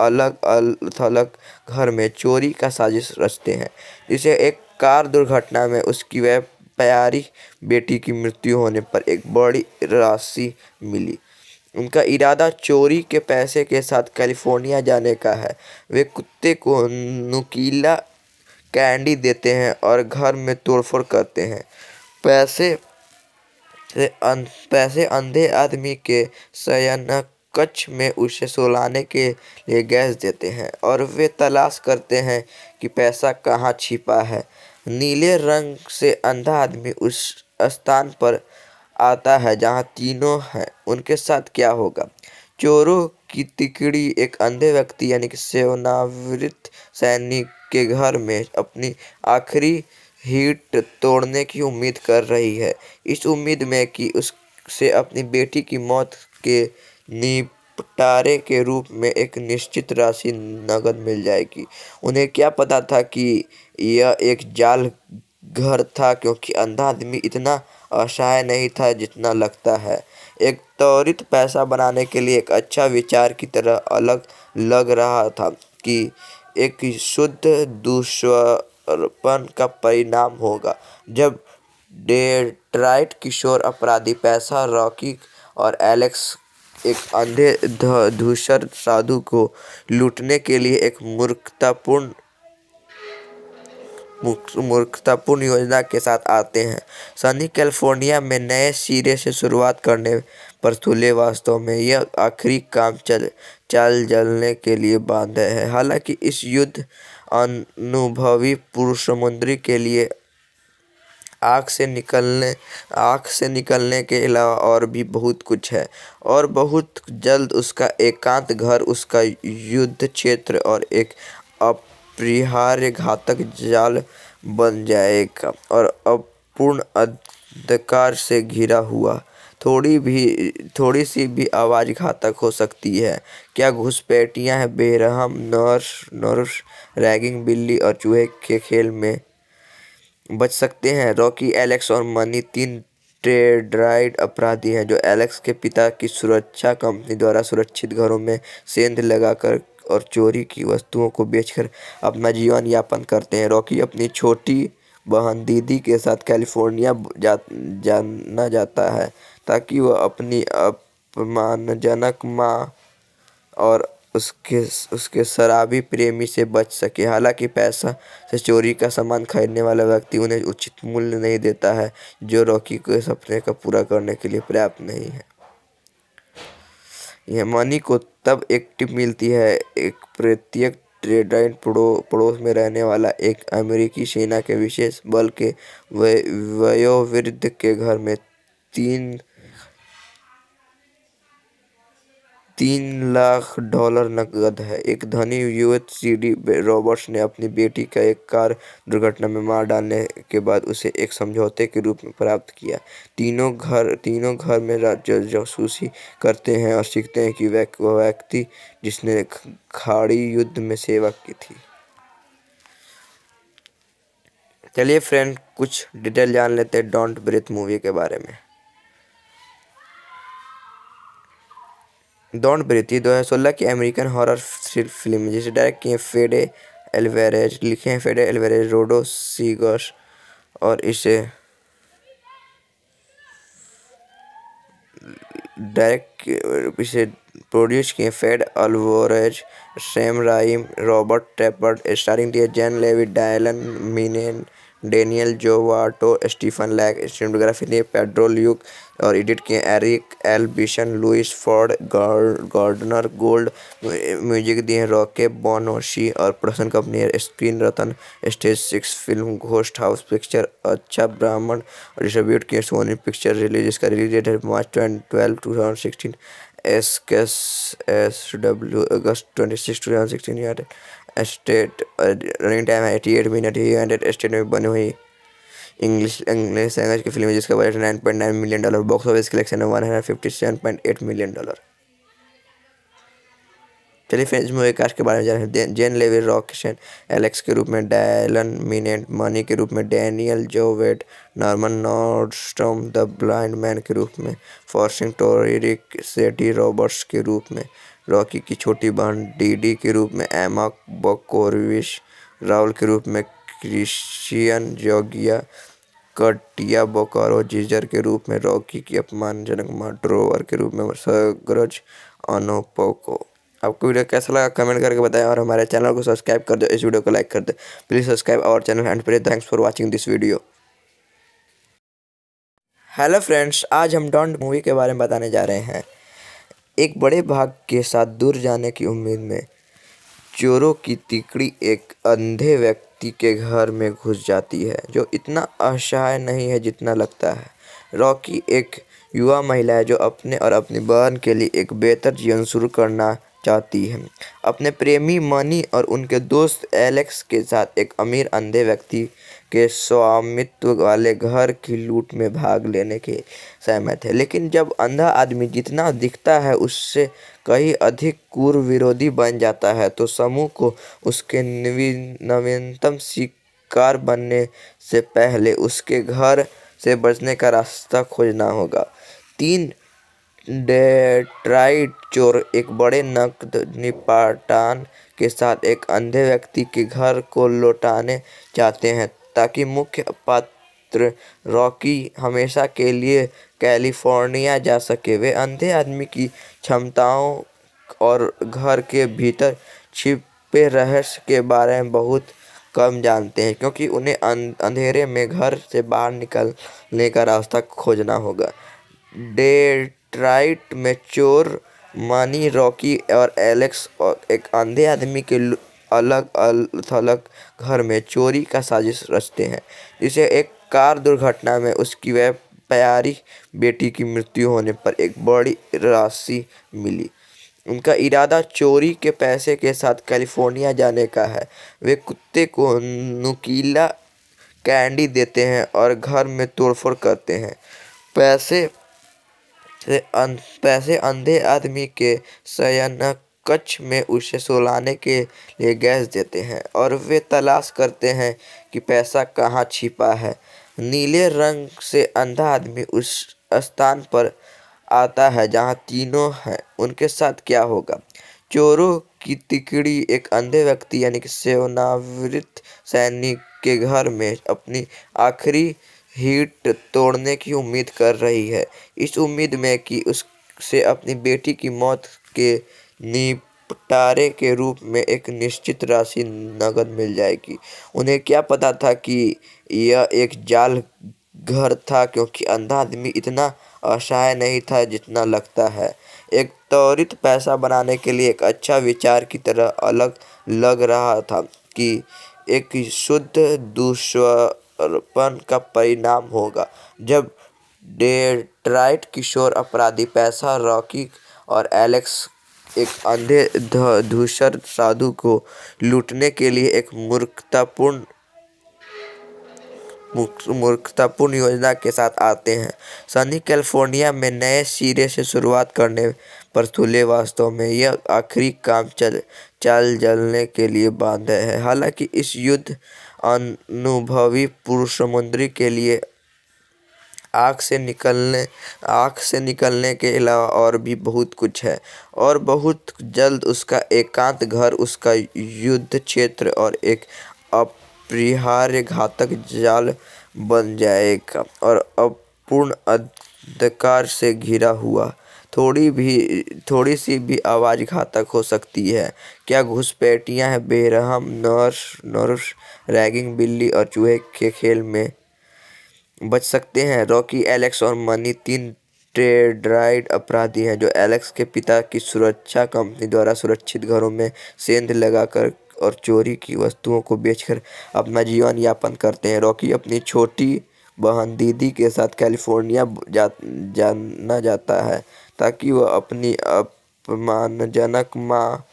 अलग अलग थलग घर में चोरी का साजिश रचते हैं जिसे एक कार दुर्घटना में उसकी वह प्यारी बेटी की मृत्यु होने पर एक बड़ी राशि मिली उनका इरादा चोरी के पैसे के साथ कैलिफोर्निया जाने का है वे कुत्ते को नुकीला कैंडी देते हैं और घर में तोड़फोड़ करते हैं पैसे अं-, पैसे अंधे आदमी के सयनक कच्छ में उसे सुलाने के लिए गैस देते हैं और वे तलाश करते हैं कि पैसा कहाँ छिपा है नीले रंग से अंधा आदमी उस स्थान पर आता है जहाँ तीनों हैं उनके साथ क्या होगा चोरों की तिकड़ी एक अंधे व्यक्ति यानी कि सेवनावृत सैनिक के घर में अपनी आखिरी हीट तोड़ने की उम्मीद कर रही है इस उम्मीद में कि उससे अपनी बेटी की मौत के निपटारे के रूप में एक निश्चित राशि नकद मिल जाएगी उन्हें क्या पता था कि यह एक जाल घर था क्योंकि अंधा आदमी इतना असहाय नहीं था जितना लगता है एक त्वरित पैसा बनाने के लिए एक अच्छा विचार की तरह अलग लग रहा था कि एक शुद्ध दुष्पन का परिणाम होगा जब डेट्राइट किशोर अपराधी पैसा रॉकी और एलेक्स एक अंधे धूसर साधु को लूटने के लिए एक मूर्खतापूर्ण मूर्खतापूर्ण योजना के साथ आते हैं सनी कैलिफोर्निया में नए सिरे से शुरुआत करने पर तुले वास्तव में यह आखिरी काम चल चल जलने के लिए बांधे है हालांकि इस युद्ध अनुभवी पुरुष समुद्री के लिए आँख से निकलने आँख से निकलने के अलावा और भी बहुत कुछ है और बहुत जल्द उसका एकांत घर उसका युद्ध क्षेत्र और एक अपरिहार्य घातक जाल बन जाएगा और अपूर्ण अंधकार से घिरा हुआ थोड़ी भी थोड़ी सी भी आवाज़ घातक हो सकती है क्या घुसपैठियाँ हैं बेरहम नर्स नर्स रैगिंग बिल्ली और चूहे के खेल में बच सकते हैं रॉकी एलेक्स और मनी तीन ट्रेड्राइड अपराधी हैं जो एलेक्स के पिता की सुरक्षा कंपनी द्वारा सुरक्षित घरों में सेंध लगाकर और चोरी की वस्तुओं को बेचकर अपना जीवन यापन करते हैं रॉकी अपनी छोटी बहन दीदी के साथ कैलिफोर्निया जा, जाना जाता है ताकि वह अपनी अपमानजनक माँ और उसके उसके शराबी प्रेमी से बच सके हालांकि पैसा से चोरी का सामान खरीदने वाला व्यक्ति उन्हें उचित मूल्य नहीं देता है जो रॉकी के सपने का पूरा करने के लिए पर्याप्त नहीं है यह मनी को तब एक टिप मिलती है एक प्रत्येक ट्रेडाइन पड़ो पड़ोस में रहने वाला एक अमेरिकी सेना के विशेष बल के वयोवृद्ध के घर में तीन तीन लाख डॉलर नकद है एक धनी सीडी रॉबर्ट्स ने अपनी बेटी का एक कार दुर्घटना में मार डालने के बाद उसे एक समझौते के रूप में प्राप्त किया तीनों घर तीनों घर में जासूसी करते हैं और सीखते हैं कि वह व्यक्ति जिसने खाड़ी युद्ध में सेवा की थी चलिए फ्रेंड कुछ डिटेल जान लेते हैं डोंट ब्रेथ मूवी के बारे में दौन प्रीति दो हज़ार सोलह की अमेरिकन हॉरर फिल्म जिसे डायरेक्ट किए फेडे एलवेरेज लिखे हैं फेडे एलवेरेज रोडो सीगर्स और इसे डायरेक्ट इसे प्रोड्यूस किए Fede Alvarez Sam Raimi Robert Tapert starring दिए Jane Levy Dylan Minnette Daniel Zovatto Stephen Lang stenography ने पेड्रोल्यूक और एडिट किए Eric L Beason Louis Ford Gardner Gould music दिए रॉके बोनोशी और प्रोडक्शन कंपनी स्क्रीन रतन stage six film ghost house picture अच्छा ब्राह्मण और डिस्ट्रीब्यूट किए सोनी पिक्चर रिलीज इसका रिलीज डेट है March ट्वेंट twelve two thousand sixteen S कैस S W August twenty six two thousand sixteen state running time है eighty eight minute ही hundred state में बनी हुई इंग्लिश इंग्लिश लैंग्वेज की फिल्म है जिसका budget nine point nine million dollar box office collection है one hundred fifty seven point eight million dollar चलिए फ्रेंड्स मूवी कास्ट के बारे में जान जेन लेवी रॉकेशन एलेक्स के रूप में डायलन मिनेट मनी के रूप में Daniel Zovatto Norman Nordstrom the blind man के रूप में फॉर्सिंग टोरिक सेटी रॉबर्ट्स के रूप में रॉकी की छोटी बहन डीडी के रूप में एमा बकोरविश राहुल के रूप में क्रिश्चियन जोगिया कटिया बोकारो जीजर के रूप में रॉकी की अपमानजनक माड्रोवर के रूप में सगरज अनोपोको आपको वीडियो कैसा लगा कमेंट करके बताएं और हमारे चैनल को सब्सक्राइब कर दो इस वीडियो को लाइक कर दो please subscribe our channel and please thanks for watching this video hello friends आज हम डॉन्ट मूवी के बारे में बताने जा रहे हैं एक बड़े भाग के साथ दूर जाने की उम्मीद में चोरों की तिकड़ी एक अंधे व्यक्ति के घर में घुस जाती है जो इतना असहाय नहीं है जितना लगता है रॉकी एक युवा महिला है जो अपने और अपनी बहन के लिए एक बेहतर जीवन शुरू करना चाहती है अपने प्रेमी मनी और उनके दोस्त एलेक्स के साथ एक अमीर अंधे व्यक्ति के स्वामित्व वाले घर की लूट में भाग लेने के सहमत है लेकिन जब अंधा आदमी जितना दिखता है उससे कहीं अधिक कुर विरोधी बन जाता है तो समूह को उसके नवीनतम शिकार बनने से पहले उसके घर से बचने का रास्ता खोजना होगा तीन डेट्राइट चोर एक बड़े नकद निपाटान के साथ एक अंधे व्यक्ति के घर को लौटाने चाहते हैं ताकि मुख्य पात्र रॉकी हमेशा के लिए कैलिफोर्निया जा सके वे अंधे आदमी की क्षमताओं और घर के भीतर छिपे रहस्य के बारे में बहुत कम जानते हैं क्योंकि उन्हें अं-, अंधेरे में घर से बाहर निकलने का रास्ता खोजना होगा डेट्राइट में चोर मनी रॉकी और एलेक्स और एक अंधे आदमी के अलग अलग थलग घर में चोरी का साजिश रचते हैं जिसे एक कार दुर्घटना में उसकी वह प्यारी बेटी की मृत्यु होने पर एक बड़ी राशि मिली उनका इरादा चोरी के पैसे के साथ कैलिफोर्निया जाने का है वे कुत्ते को नुकीला कैंडी देते हैं और घर में तोड़फोड़ करते हैं पैसे से अन, अं, पैसे अंधे आदमी के सयनक कच्छ में उसे सुलाने के लिए गैस देते हैं और वे तलाश करते हैं कि पैसा कहाँ छिपा है नीले रंग से अंधा आदमी उस स्थान पर आता है जहाँ तीनों हैं उनके साथ क्या होगा चोरों की तिकड़ी एक अंधे व्यक्ति यानी कि सेवनावृत सैनिक के घर में अपनी आखिरी हीट तोड़ने की उम्मीद कर रही है इस उम्मीद में कि उससे अपनी बेटी की मौत के निपटारे के रूप में एक निश्चित राशि नकद मिल जाएगी उन्हें क्या पता था कि यह एक जाल घर था क्योंकि अंधा आदमी इतना असहाय नहीं था जितना लगता है एक त्वरित पैसा बनाने के लिए एक अच्छा विचार की तरह अलग लग रहा था कि एक शुद्ध दुष्पन का परिणाम होगा जब डेट्राइट किशोर अपराधी पैसा रॉकी और एलेक्स एक अंधे धूसर साधु को लूटने के लिए एक मूर्खतापूर्ण मूर्खतापूर्ण योजना के साथ आते हैं सनी कैलिफोर्निया में नए सिरे से शुरुआत करने पर थूले वास्तव में यह आखिरी काम चल चाल जलने के लिए बांध है हालांकि इस युद्ध अनुभवी पुरुष समुद्री के लिए आँख से निकलने आँख से निकलने के अलावा और भी बहुत कुछ है और बहुत जल्द उसका एकांत घर उसका युद्ध क्षेत्र और एक अपरिहार्य घातक जाल बन जाएगा और अपूर्ण अंधकार से घिरा हुआ थोड़ी भी थोड़ी सी भी आवाज़ घातक हो सकती है क्या घुसपैठियाँ हैं बेरहम नर्स नर्स रैगिंग बिल्ली और चूहे के खेल में बच सकते हैं रॉकी एलेक्स और मनी तीन ट्रेड्राइड अपराधी हैं जो एलेक्स के पिता की सुरक्षा कंपनी द्वारा सुरक्षित घरों में सेंध लगाकर और चोरी की वस्तुओं को बेचकर अपना जीवन यापन करते हैं रॉकी अपनी छोटी बहन दीदी के साथ कैलिफोर्निया जा, जाना जाता है ताकि वह अपनी अपमानजनक माँ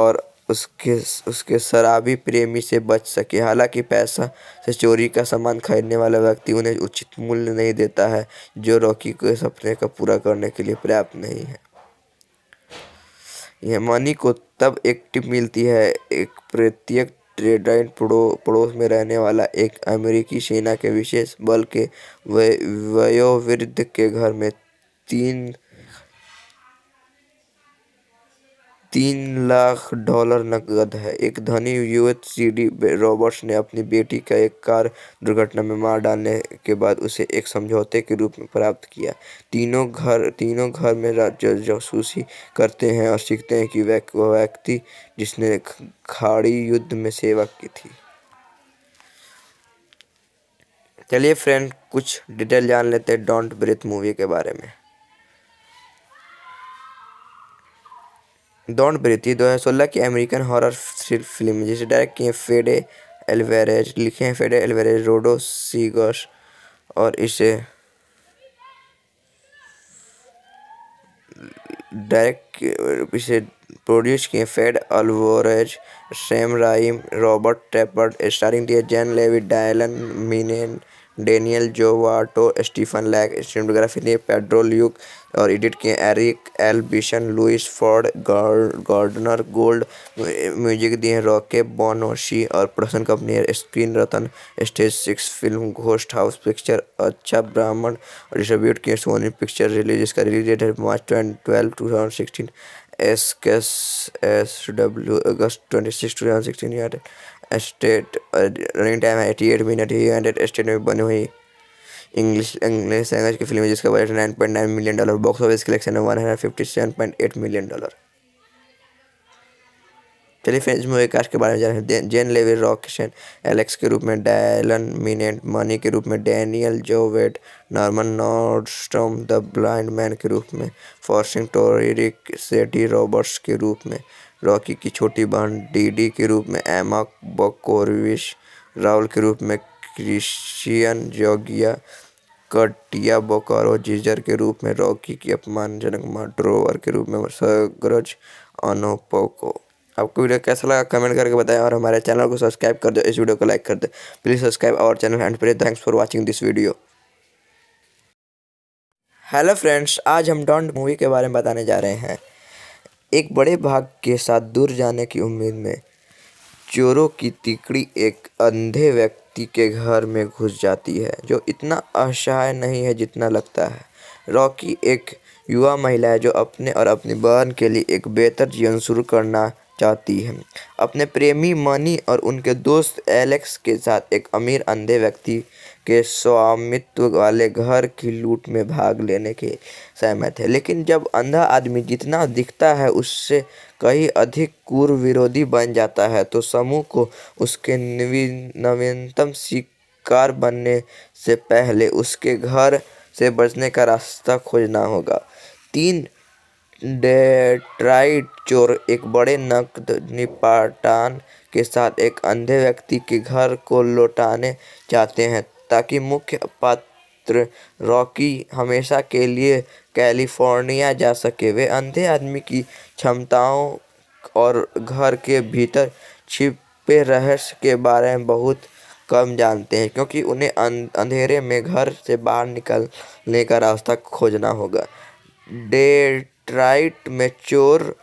और उसके उसके शराबी प्रेमी से बच सके हालांकि पैसा से चोरी का सामान खरीदने वाला व्यक्ति उन्हें उचित मूल्य नहीं देता है जो रॉकी के सपने का पूरा करने के लिए पर्याप्त नहीं है यह मनी को तब एक टिप मिलती है एक प्रत्येक ट्रेडाइन पड़ो पड़ोस में रहने वाला एक अमेरिकी सेना के विशेष बल के वयोवृद्ध के घर में तीन तीन लाख डॉलर नकद है एक धनी यूएससीडी रॉबर्ट्स ने अपनी बेटी का एक कार दुर्घटना में मार डालने के बाद उसे एक समझौते के रूप में प्राप्त किया तीनों घर तीनों घर में जासूसी करते हैं और सीखते हैं कि वह व्यक्ति जिसने खाड़ी युद्ध में सेवा की थी चलिए फ्रेंड कुछ डिटेल जान लेते हैं डोंट ब्रेथ मूवी के बारे में डॉन ब्रेथी दो हज़ार सोलह की अमेरिकन हॉरर फिल्म जिसे डायरेक्ट किए फेडे एलवेरेज लिखे हैं फेडे एलवेरेज रोडो सीगर्स और इसे डायरेक्ट इसे प्रोड्यूस किए Fede Alvarez Sam Raimi Robert Tapert starring दिए Jane Levy Dylan Minnette Daniel Zovatto Stephen Lang स्टेटोग्राफी ने पेड्रो ल्यूक और एडिट किए Eric L Beason Louis Ford Gardner Gould music दिए रॉके बोनोशी और प्रोडक्शन कंपनी है screen रतन stage six film ghost house picture अच्छा ब्राह्मण और डिस्ट्रीब्यूट किए सोनी पिक्चर रिलीज इसका रिलीज डेट है March ट्वेंट twelve two thousand sixteen S कैस S W August twenty six two thousand sixteen state running time है एटी एट मिनट ही United state में बनी हुई इंग्लिश इंग्लिश लैंग्वेज की फिल्म है जिसका budget nine point nine million dollar box office collection है one hundred fifty seven point eight million dollar चलिए फ्रेंड्स मूवी कास्ट के बारे में जानते हैं जेन लेवी रॉकिशन एलेक्स के रूप में डायलन मिनेट मनी के रूप में Daniel Zovatto Norman Nordstrom the blind man के रूप में फॉर्सिंग टोरिक सेटी रॉबर्ट्स के रूप में रॉकी की छोटी बहन डीडी के रूप में एमा बकोरविश राहुल के रूप में क्रिश्चियन जोगिया कटिया बोकारो जीजर के रूप में रॉकी की अपमानजनक ड्रोवर के रूप में सगरज अनोपोको आपको वीडियो कैसा लगा कमेंट करके बताएं और हमारे चैनल को सब्सक्राइब कर दो इस वीडियो को लाइक कर दो please subscribe our channel and please thanks for watching this video hello friends आज हम डॉन्ट मूवी के बारे में बताने जा रहे हैं एक बड़े भाग के साथ दूर जाने की उम्मीद में चोरों की तिकड़ी एक अंधे व्यक्ति के घर में घुस जाती है जो इतना असहाय नहीं है जितना लगता है रॉकी एक युवा महिला है जो अपने और अपनी बहन के लिए एक बेहतर जीवन शुरू करना चाहती है अपने प्रेमी मनी और उनके दोस्त एलेक्स के साथ एक अमीर अंधे व्यक्ति के स्वामित्व वाले घर की लूट में भाग लेने के सहमत है लेकिन जब अंधा आदमी जितना दिखता है उससे कहीं अधिक कुर विरोधी बन जाता है तो समूह को उसके नवीनतम शिकार बनने से पहले उसके घर से बचने का रास्ता खोजना होगा तीन डेट्राइट चोर एक बड़े नकद निपाटान के साथ एक अंधे व्यक्ति के घर को लौटाने जाते हैं ताकि मुख्य पात्र रॉकी हमेशा के लिए कैलिफोर्निया जा सके वे अंधे आदमी की क्षमताओं और घर के भीतर छिपे रहस्य के बारे में बहुत कम जानते हैं क्योंकि उन्हें अं-, अंधेरे में घर से बाहर निकलने का रास्ता खोजना होगा डेट्राइट में चोर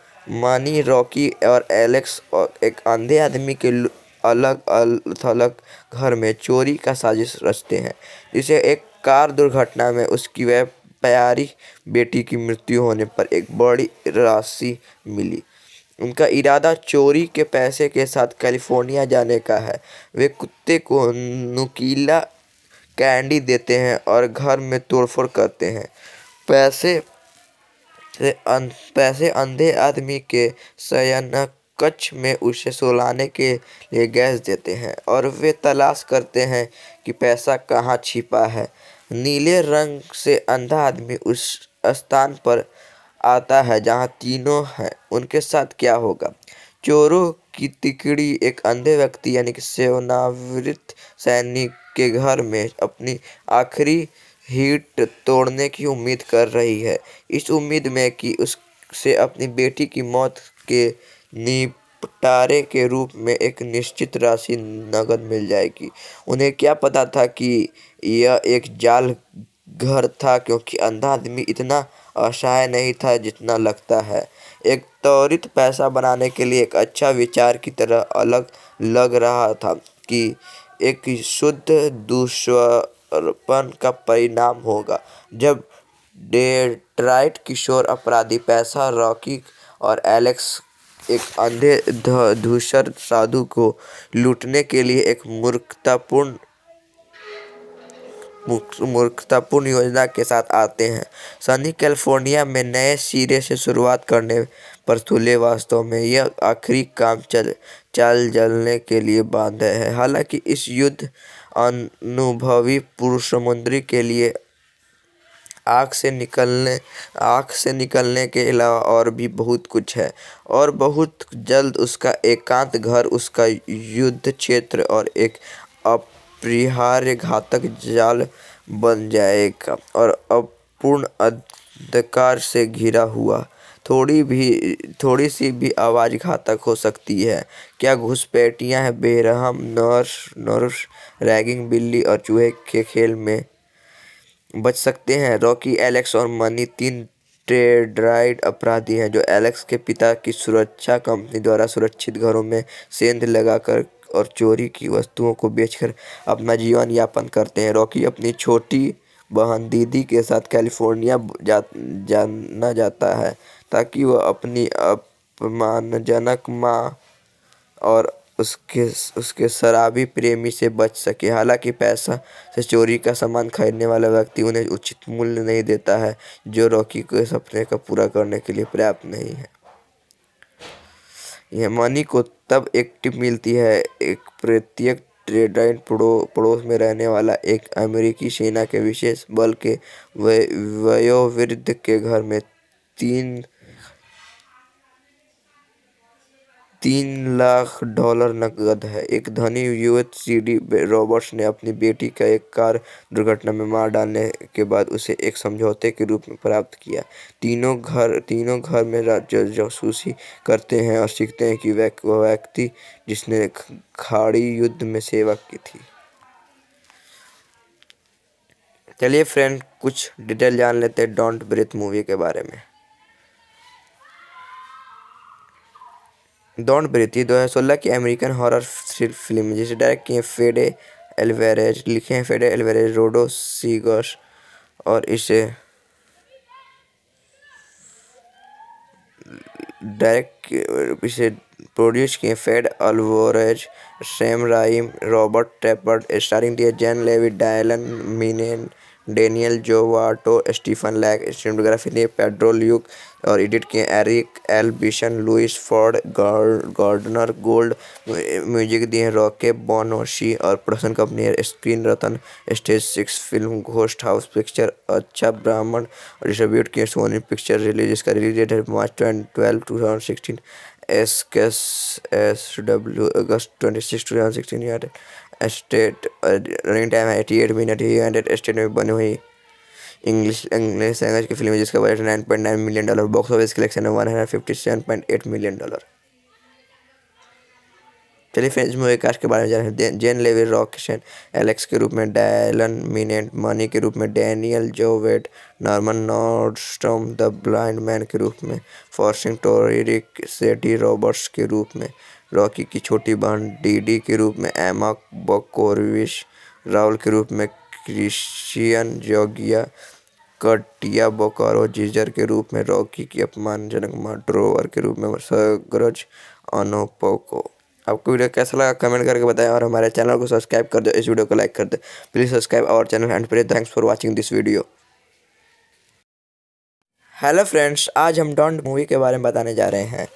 मनी रॉकी और एलेक्स और एक अंधे आदमी के अलग अलग थलग घर में चोरी का साजिश रचते हैं जिसे एक कार दुर्घटना में उसकी वह प्यारी बेटी की मृत्यु होने पर एक बड़ी राशि मिली उनका इरादा चोरी के पैसे के साथ कैलिफोर्निया जाने का है वे कुत्ते को नुकीला कैंडी देते हैं और घर में तोड़फोड़ करते हैं पैसे अं-, पैसे अंधे आदमी के सयानक कच्छ में उसे सुलाने के लिए गैस देते हैं और वे तलाश करते हैं कि पैसा कहाँ छिपा है नीले रंग से अंधा आदमी उस स्थान पर आता है जहाँ तीनों हैं उनके साथ क्या होगा चोरों की तिकड़ी एक अंधे व्यक्ति यानी कि सेवनावृत सैनिक के घर में अपनी आखिरी हीट तोड़ने की उम्मीद कर रही है इस उम्मीद में कि उससे अपनी बेटी की मौत के निपटारे के रूप में एक निश्चित राशि नकद मिल जाएगी उन्हें क्या पता था कि यह एक जाल घर था क्योंकि अंधा आदमी इतना असहाय नहीं था जितना लगता है एक त्वरित पैसा बनाने के लिए एक अच्छा विचार की तरह अलग लग रहा था कि एक शुद्ध दुष्पन का परिणाम होगा जब डेट्राइट किशोर अपराधी पैसा रॉकी और एलेक्स एक अंधे धूसर साधु को लूटने के लिए एक मूर्खतापूर्ण मूर्खतापूर्ण योजना के साथ आते हैं सनी कैलिफोर्निया में नए सिरे से शुरुआत करने पर तुले वास्तव में यह आखिरी काम चल चल जलने के लिए बांध है हालांकि इस युद्ध अनुभवी पुरुष समुद्री के लिए आँख से निकलने आँख से निकलने के अलावा और भी बहुत कुछ है और बहुत जल्द उसका एकांत घर उसका युद्ध क्षेत्र और एक अपरिहार्य घातक जाल बन जाएगा और अपूर्ण अंधकार से घिरा हुआ थोड़ी भी थोड़ी सी भी आवाज़ घातक हो सकती है क्या घुसपैठियाँ हैं बेरहम नर्स नर्स रैगिंग बिल्ली और चूहे के खेल में बच सकते हैं रॉकी एलेक्स और मनी तीन टेड्राइड अपराधी हैं जो एलेक्स के पिता की सुरक्षा कंपनी द्वारा सुरक्षित घरों में सेंध लगाकर और चोरी की वस्तुओं को बेचकर अपना जीवन यापन करते हैं रॉकी अपनी छोटी बहन दीदी के साथ कैलिफोर्निया जा, जाना जाता है ताकि वह अपनी अपमानजनक माँ और उसके उसके शराबी प्रेमी से बच सके हालांकि पैसा से चोरी का सामान खरीदने वाला व्यक्ति उन्हें उचित मूल्य नहीं देता है जो रॉकी के सपने का पूरा करने के लिए पर्याप्त नहीं है यह मनी को तब एक टिप मिलती है एक प्रत्येक ट्रेडाइन पड़ो पड़ोस में रहने वाला एक अमेरिकी सेना के विशेष बल के वयोवृद्ध के घर में तीन तीन लाख डॉलर नकद है एक धनी सीडी रॉबर्ट्स ने अपनी बेटी का एक कार दुर्घटना में मार डालने के बाद उसे एक समझौते के रूप में प्राप्त किया तीनों घर तीनों घर में जासूसी करते हैं और सीखते हैं कि वह व्यक्ति जिसने खाड़ी युद्ध में सेवा की थी चलिए फ्रेंड कुछ डिटेल जान लेते हैं डोंट ब्रिथ मूवी के बारे में डॉन ब्रेती दो हज़ार सोलह की अमेरिकन हॉरर फिल्म जिसे डायरेक्ट किए फेडे एलवेरेज लिखे हैं फेडे एलवेरेज रोडो सीगर और इसे डायरेक्ट इसे प्रोड्यूस किए Fede Alvarez Sam Raimi Robert Tapert starring दिए Jane Levy Dylan Minnette Daniel Zovatto Stephen Lang stenography ने पेड्रो ल्यूक और एडिट किए Eric L Beason Louis Ford Gardner Gould music दिए रॉके बोनोशी और प्रोडक्शन कंपनी स्क्रीन रतन stage six film ghost house picture अच्छा ब्राह्मण और डिस्ट्रीब्यूट किए सोनी पिक्चर रिलीज इसका रिलीज डेट है March ट्वेंट twelve two thousand sixteen S कैस S W August twenty six two thousand sixteen state running time है eighty eight minute ही hundred state में बनी हुई इंग्लिश इंग्लिश लैंग्वेज की फिल्म है जिसका budget nine point nine million dollar box office collection है one hundred fifty seven point eight million dollar चलिए फ्रेंड्स मूवी कास्ट के बारे में जाने जेन लेवी रॉकशन एलेक्स के रूप में डायलन मिनेट मनी के रूप में Daniel Zovatto Norman Nordstrom the blind man के रूप में फॉर्सिंग टोरिक सेटी रॉबर्ट्स के रूप में रॉकी की छोटी बहन डीडी के रूप में एमा बकोरविश राहुल के रूप में क्रिश्चियन जोगिया कटिया बोकारो जीजर के रूप में रॉकी की अपमानजनक मर्डरोवर के रूप में सगरज अनोपोको आपको वीडियो कैसा लगा कमेंट करके बताएं और हमारे चैनल को सब्सक्राइब कर दो इस वीडियो को लाइक कर दो please subscribe our channel and pray thanks for watching this video hello friends आज हम डॉन्ट मूवी के बारे में बताने जा रहे हैं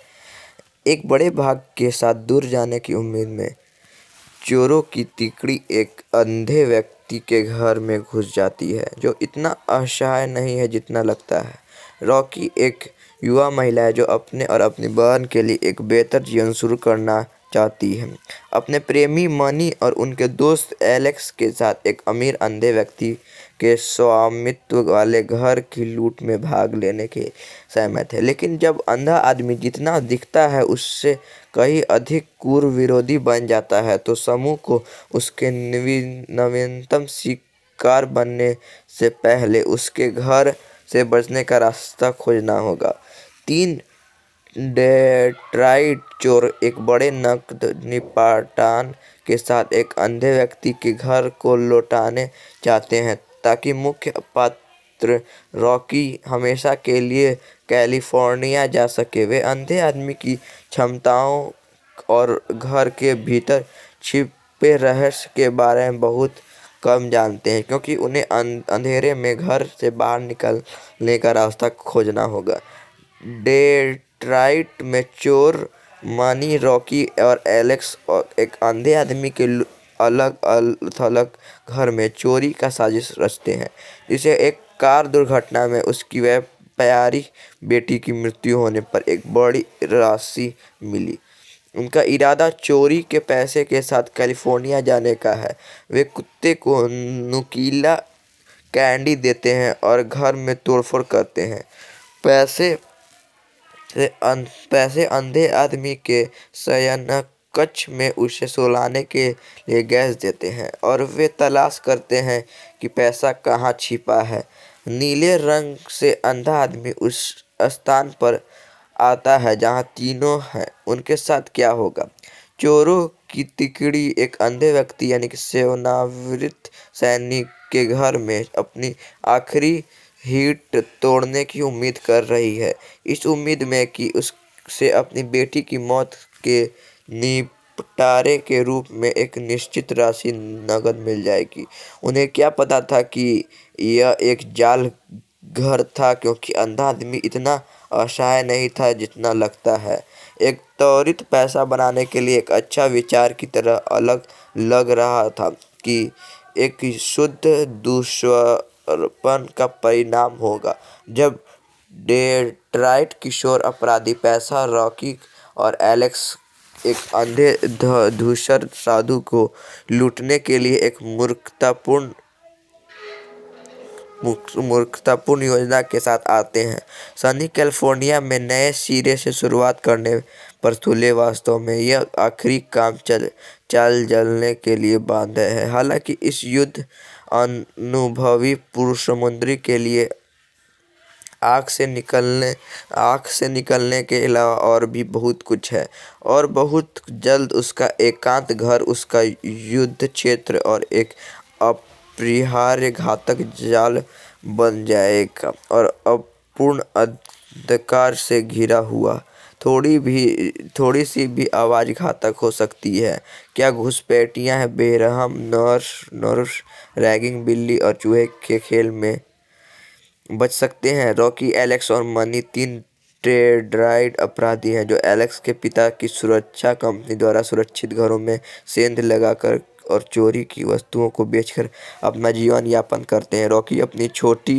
एक बड़े भाग के साथ दूर जाने की उम्मीद में चोरों की तिकड़ी एक अंधे व्यक्ति के घर में घुस जाती है जो इतना असहाय नहीं है जितना लगता है रॉकी एक युवा महिला है जो अपने और अपनी बहन के लिए एक बेहतर जीवन शुरू करना चाहती है अपने प्रेमी मनी और उनके दोस्त एलेक्स के साथ एक अमीर अंधे व्यक्ति के स्वामित्व वाले घर की लूट में भाग लेने के सहमत है लेकिन जब अंधा आदमी जितना दिखता है उससे कहीं अधिक कुर विरोधी बन जाता है तो समूह को उसके नवीनतम शिकार बनने से पहले उसके घर से बचने का रास्ता खोजना होगा तीन डेट्राइट चोर एक बड़े नकद निपटान के साथ एक अंधे व्यक्ति के घर को लौटाने चाहते हैं ताकि मुख्य पात्र रॉकी हमेशा के लिए कैलिफोर्निया जा सके वे अंधे आदमी की क्षमताओं और घर के भीतर छिपे रहस्य के बारे में बहुत कम जानते हैं क्योंकि उन्हें अं-, अंधेरे में घर से बाहर निकलने का रास्ता खोजना होगा डेट्राइट में चोर मनी रॉकी और एलेक्स और एक अंधे आदमी के अलग थलग घर में चोरी का साजिश रचते हैं इसे एक कार दुर्घटना में उसकी वह प्यारी बेटी की मृत्यु होने पर एक बड़ी राशि मिली उनका इरादा चोरी के पैसे के साथ कैलिफोर्निया जाने का है वे कुत्ते को नुकीला कैंडी देते हैं और घर में तोड़फोड़ करते हैं पैसे से अन, अं, पैसे अंधे आदमी के सयनक कच्छ में उसे सुलाने के लिए गैस देते हैं और वे तलाश करते हैं कि पैसा कहाँ छिपा है नीले रंग से अंधा आदमी उस स्थान पर आता है जहाँ तीनों हैं उनके साथ क्या होगा चोरों की तिकड़ी एक अंधे व्यक्ति यानी कि सेवनावृत सैनिक के घर में अपनी आखिरी हीट तोड़ने की उम्मीद कर रही है इस उम्मीद में कि उससे अपनी बेटी की मौत के निपटारे के रूप में एक निश्चित राशि नकद मिल जाएगी उन्हें क्या पता था कि यह एक जाल घर था क्योंकि अंधा आदमी इतना असहाय नहीं था जितना लगता है एक त्वरित पैसा बनाने के लिए एक अच्छा विचार की तरह अलग लग रहा था कि एक शुद्ध दुष्पन का परिणाम होगा जब डेट्राइट किशोर अपराधी पैसा रॉकी और एलेक्स एक अंधे धूसर साधु को लूटने के लिए एक मूर्खतापूर्ण मूर्खतापूर्ण योजना के साथ आते हैं सनी कैलिफोर्निया में नए सिरे से शुरुआत करने पर तुले वास्तव में यह आखिरी काम चल चाल जलने के लिए बांध है हालांकि इस युद्ध अनुभवी पुरुष समुद्री के लिए आँख से निकलने आँख से निकलने के अलावा और भी बहुत कुछ है और बहुत जल्द उसका एकांत घर उसका युद्ध क्षेत्र और एक अपरिहार्य घातक जाल बन जाएगा और अपूर्ण अंधकार से घिरा हुआ थोड़ी भी थोड़ी सी भी आवाज़ घातक हो सकती है क्या घुसपैठियाँ हैं बेरहम नर्स नर्स रैगिंग बिल्ली और चूहे के खेल में बच सकते हैं रॉकी एलेक्स और मनी तीन ट्रेड्राइड अपराधी हैं जो एलेक्स के पिता की सुरक्षा कंपनी द्वारा सुरक्षित घरों में सेंध लगाकर और चोरी की वस्तुओं को बेचकर अपना जीवन यापन करते हैं रॉकी अपनी छोटी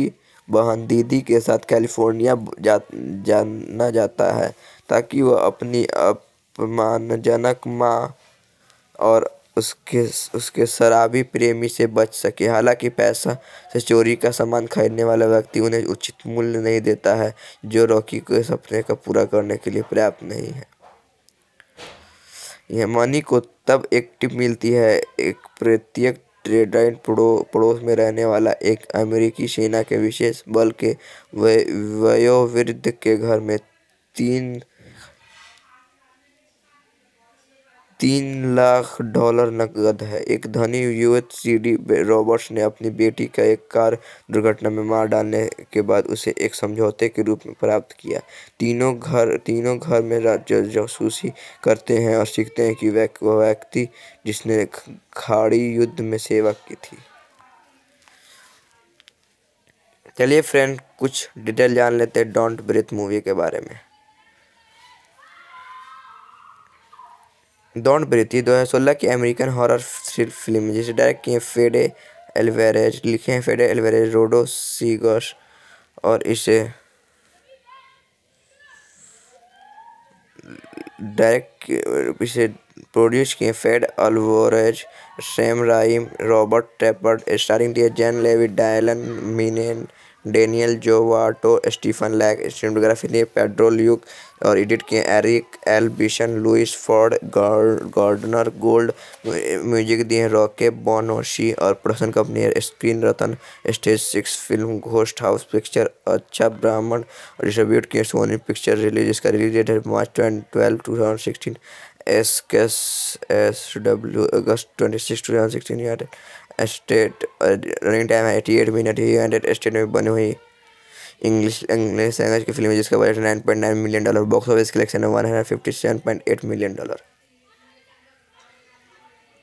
बहन दीदी के साथ कैलिफोर्निया जा, जाना जाता है ताकि वह अपनी अपमानजनक माँ और उसके उसके शराबी प्रेमी से बच सके हालांकि पैसा से चोरी का सामान खरीदने वाला व्यक्ति उन्हें उचित मूल्य नहीं देता है जो रॉकी के सपने का पूरा करने के लिए पर्याप्त नहीं है यह मनी को तब एक टिप मिलती है एक प्रत्येक ट्रेडाइन पड़ो, पड़ोस में रहने वाला एक अमेरिकी सेना के विशेष बल के वयोवृद्ध के घर में तीन तीन लाख डॉलर नकद है एक धनी सीडी रॉबर्ट्स ने अपनी बेटी का एक कार दुर्घटना में मार डालने के बाद उसे एक समझौते के रूप में प्राप्त किया तीनों घर तीनों घर में जासूसी करते हैं और सीखते हैं कि वह व्यक्ति जिसने खाड़ी युद्ध में सेवा की थी चलिए फ्रेंड कुछ डिटेल जान लेते हैं डोंट ब्रिथ मूवी के बारे में डॉन ब्रेती दो हज़ार सोलह की अमेरिकन हॉरर फिल्म जिसे डायरेक्ट किए फेडे एलवेरेज लिखे हैं फेडे एलवेरेज रोडो सीगर और इसे डायरेक्ट इसे प्रोड्यूस किए Fede Alvarez Sam Raimi Robert Tapert starring दिए Jane Levy Dylan Minnette Daniel Zovatto Stephen Lang stenography ने पेड्रो ल्यूक और एडिट किए Eric L Beason Louis Ford Gardner Gould music दिए रॉके बोनोशी और प्रोडक्शन कंपनी स्क्रीन रतन stage six film ghost house picture अच्छा ब्राह्मण और डिस्ट्रीब्यूट किए सोनी पिक्चर रिलीज इसका रिलीज डेट है March ट्वेंट twelve two thousand sixteen S case S W August twenty six two thousand sixteen state running time है eighty eight minute ही hundred state में बनी हुई इंग्लिश इंग्लिश लैंग्वेज की film है जिसका budget nine point nine million dollar box office collection है one hundred fifty seven point eight million dollar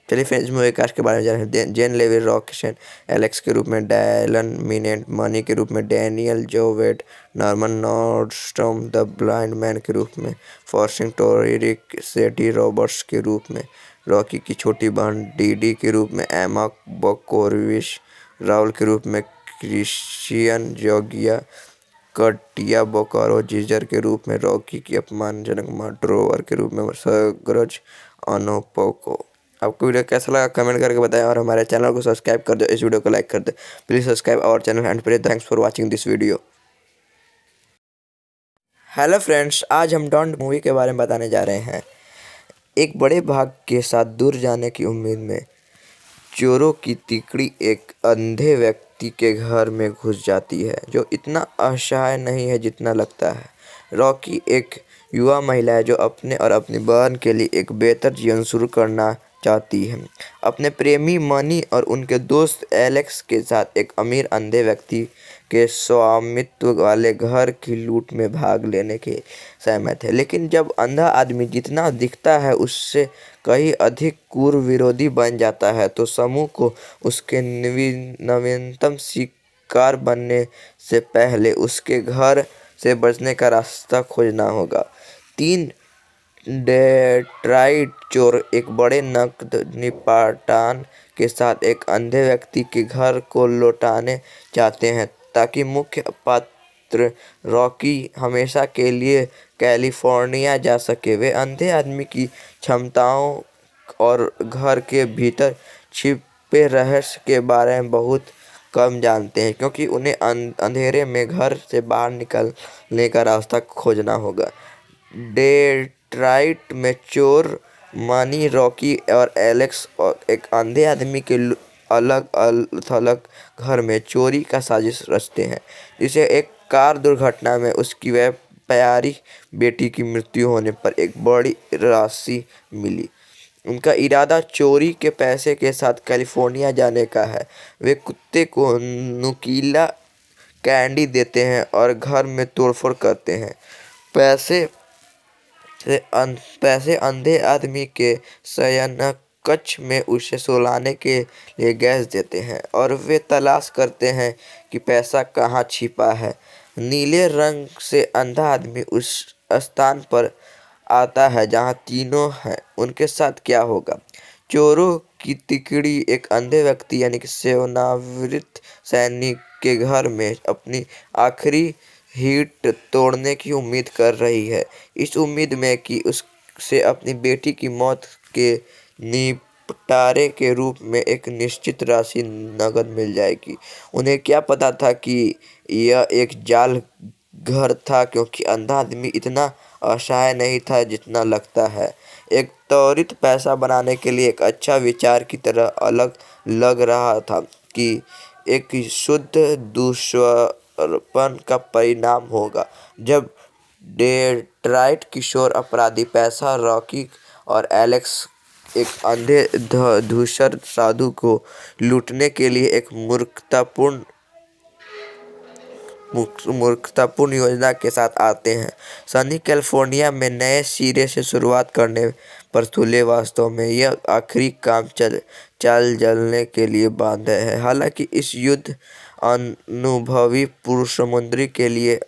चलिए फ्रेंड्स मूवी कास्ट के बारे में जाने जेन लेवी रॉकेशन एलेक्स के रूप में डायलन मिनेट मनी के रूप में Daniel Zovatto Norman Nordstrom the blind man के रूप में फॉर्सिंग टोरिक सेटी रॉबर्ट्स के रूप में रॉकी की छोटी बहन डीडी के रूप में एमा बकोरविश राहुल के रूप में क्रिश्चियन जोगिया कटिया बोकारो जीजर के रूप में रॉकी की अपमानजनक माड्रोवर के रूप में सगरज अनोपोको आपको वीडियो कैसा लगा कमेंट करके बताएं और हमारे चैनल को सब्सक्राइब कर दो इस वीडियो को लाइक कर दो please subscribe our channel and please thanks for watching this video hello friends आज हम डॉन्ट मूवी के बारे में बताने जा रहे हैं एक बड़े भाग के साथ दूर जाने की उम्मीद में चोरों की तिकड़ी एक अंधे व्यक्ति के घर में घुस जाती है जो इतना असहाय नहीं है जितना लगता है रॉकी एक युवा महिला है जो अपने और अपनी बहन के लिए एक बेहतर जीवन शुरू करना चाहती है अपने प्रेमी मनी और उनके दोस्त एलेक्स के साथ एक अमीर अंधे व्यक्ति के स्वामित्व वाले घर की लूट में भाग लेने के सहमत है लेकिन जब अंधा आदमी जितना दिखता है उससे कहीं अधिक कुर विरोधी बन जाता है तो समूह को उसके नवीनतम शिकार बनने से पहले उसके घर से बचने का रास्ता खोजना होगा तीन डेट्राइट चोर एक बड़े नकद निपाटान के साथ एक अंधे व्यक्ति के घर को लौटाने चाहते हैं ताकि मुख्य पात्र रॉकी हमेशा के लिए कैलिफोर्निया जा सके वे अंधे आदमी की क्षमताओं और घर के भीतर छिपे रहस्य के बारे में बहुत कम जानते हैं क्योंकि उन्हें अं-, अंधेरे में घर से बाहर निकलने का रास्ता खोजना होगा डेट्राइट में चोर मनी रॉकी और एलेक्स और एक अंधे आदमी के अलग थलग घर में चोरी का साजिश रचते हैं जिसे एक कार दुर्घटना में उसकी वह प्यारी बेटी की मृत्यु होने पर एक बड़ी राशि मिली उनका इरादा चोरी के पैसे के साथ कैलिफोर्निया जाने का है वे कुत्ते को नुकीला कैंडी देते हैं और घर में तोड़फोड़ करते हैं पैसे से अन, अं, पैसे अंधे आदमी के सयानक कच्छ में उसे सुलाने के लिए गैस देते हैं और वे तलाश करते हैं कि पैसा कहाँ छिपा है नीले रंग से अंधा आदमी उस स्थान पर आता है जहाँ तीनों हैं उनके साथ क्या होगा चोरों की तिकड़ी एक अंधे व्यक्ति यानी कि सेवनावृत सैनिक के घर में अपनी आखिरी हीट तोड़ने की उम्मीद कर रही है इस उम्मीद में कि उससे अपनी बेटी की मौत के निपटारे के रूप में एक निश्चित राशि नकद मिल जाएगी उन्हें क्या पता था कि यह एक जाल घर था क्योंकि अंधा आदमी इतना असहाय नहीं था जितना लगता है एक त्वरित पैसा बनाने के लिए एक अच्छा विचार की तरह अलग लग रहा था कि एक शुद्ध दुष्पन का परिणाम होगा जब डेट्राइट किशोर अपराधी पैसा रॉकी और एलेक्स एक अंधे धूसर साधु को लूटने के लिए एक मूर्खतापूर्ण मूर्खतापूर्ण योजना के साथ आते हैं सनी कैलिफोर्निया में नए सिरे से शुरुआत करने पर तुले वास्तव में यह आखिरी काम चल चाल जलने के लिए बांध है हालांकि इस युद्ध अनुभवी पुरुष समुद्री के लिए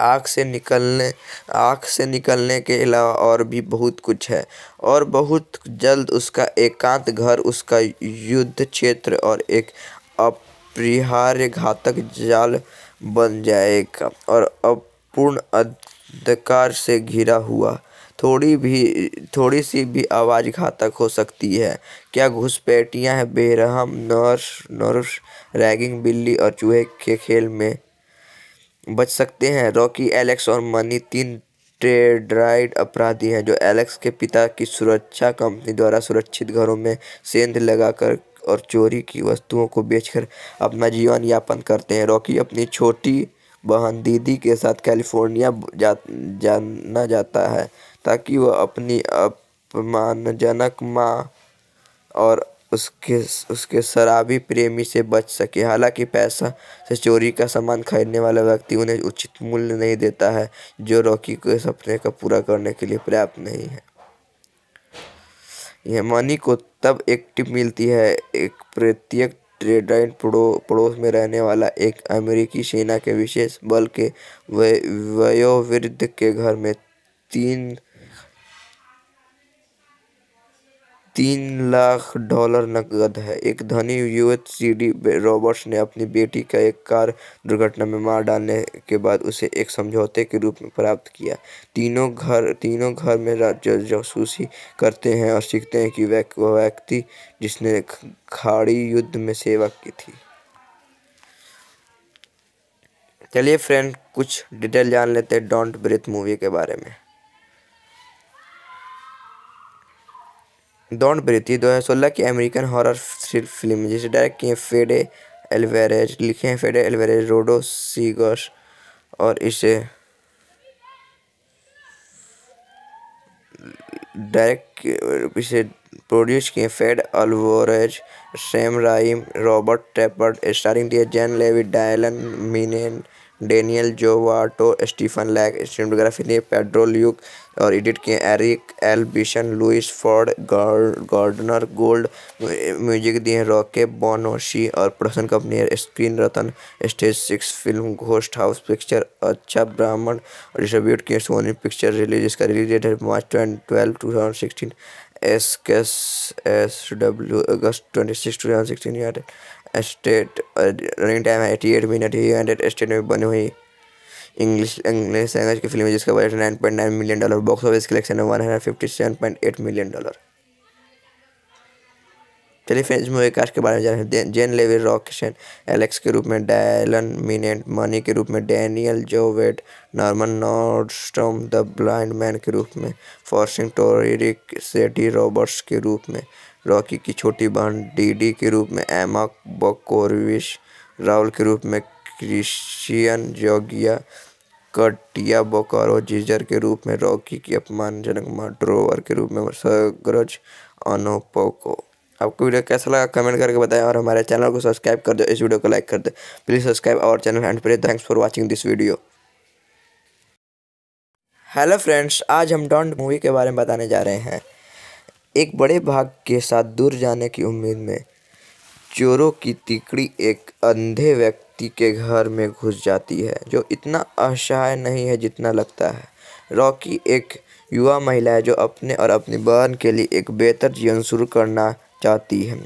आँख से निकलने आँख से निकलने के अलावा और भी बहुत कुछ है और बहुत जल्द उसका एकांत घर उसका युद्ध क्षेत्र और एक अपरिहार्य घातक जाल बन जाएगा और अपूर्ण अंधकार से घिरा हुआ थोड़ी भी थोड़ी सी भी आवाज़ घातक हो सकती है क्या घुसपैठियाँ हैं बेरहम नर्स नर्स रैगिंग बिल्ली और चूहे के खेल में बच सकते हैं रॉकी एलेक्स और मनी तीन ट्रेड्राइड अपराधी हैं जो एलेक्स के पिता की सुरक्षा कंपनी द्वारा सुरक्षित घरों में सेंध लगाकर और चोरी की वस्तुओं को बेचकर अपना जीवन यापन करते हैं रॉकी अपनी छोटी बहन दीदी के साथ कैलिफोर्निया जा, जाना जाता है ताकि वह अपनी अपमानजनक माँ और उसके उसके शराबी प्रेमी से बच सके हालांकि पैसा से चोरी का सामान खरीदने वाला व्यक्ति उन्हें उचित मूल्य नहीं देता है जो रॉकी के सपने को पूरा करने के लिए पर्याप्त नहीं है यह मनी को तब एक टिप मिलती है एक प्रत्येक ट्रेडाइन पड़ोस में रहने वाला एक अमेरिकी सेना के विशेष बल के वयोवृद्ध के घर में तीन तीन लाख डॉलर नकद है एक धनी सीडी रॉबर्ट्स ने अपनी बेटी का एक कार दुर्घटना में मार डालने के बाद उसे एक समझौते के रूप में प्राप्त किया तीनों घर तीनों घर में जासूसी करते हैं और सीखते हैं कि वह व्यक्ति जिसने खाड़ी युद्ध में सेवा की थी चलिए फ्रेंड कुछ डिटेल जान लेते हैं डोंट ब्रेथ मूवी के बारे में डॉन ब्रेती दो हज़ार सोलह की अमेरिकन हॉरर फिल्म जिसे डायरेक्ट किए फेडे एलवेरेज लिखे हैं फेडे एलवेरेज रोडो सीगर्स और इसे डायरेक्ट इसे प्रोड्यूस किए Fede Alvarez Sam Raimi Robert Tapert starring दिए Jane Levy Dylan Minnette Daniel Zovatto Stephen Lang stenograph Pedro Luque और एडिट किए Eric L Beason Louis Ford Gardner Gould music दिए रॉके बोनोशी और प्रोडक्शन कंपनी स्क्रीन रतन stage six film ghost house picture अच्छा ब्राह्मण distribute किए Sony picture release इसका release date है March twelve two thousand sixteen S W August 26 2016 United state running time है eighty eight minute ही United state में बनी हुई इंग्लिश इंग्लिश लैंग्वेज की फिल्म है जिसका budget nine point nine million dollar box office collection है one hundred fifty seven point eight million dollar पहले फिर मूवी कास्ट के बारे में जान जेन लेवी रॉकशन एलेक्स के रूप में डैलन मिनेट मनी के रूप में Daniel Zovatto Norman Nordstrom the blind man के रूप में फॉर्सिंग टोरिक सेटी रॉबर्ट्स के रूप में रॉकी की छोटी बहन डीडी के रूप में एमा बकोरविश राहुल के रूप में क्रिश्चियन जोगिया कटिया बोकारो जीजर के रूप में रॉकी की अपमानजनक माड्रोवर के रूप में सगरज अनोपोको आपको वीडियो कैसा लगा कमेंट करके बताएं और हमारे चैनल को सब्सक्राइब कर दो इस वीडियो को लाइक कर दो please subscribe our channel and please thanks for watching this video hello friends आज हम डॉन्ट मूवी के बारे में बताने जा रहे हैं एक बड़े भाग के साथ दूर जाने की उम्मीद में चोरों की तिकड़ी एक अंधे व्यक्ति के घर में घुस जाती है जो इतना असहाय नहीं है जितना लगता है रॉकी एक युवा महिला है जो अपने और अपनी बहन के लिए एक बेहतर जीवन शुरू करना चाहती है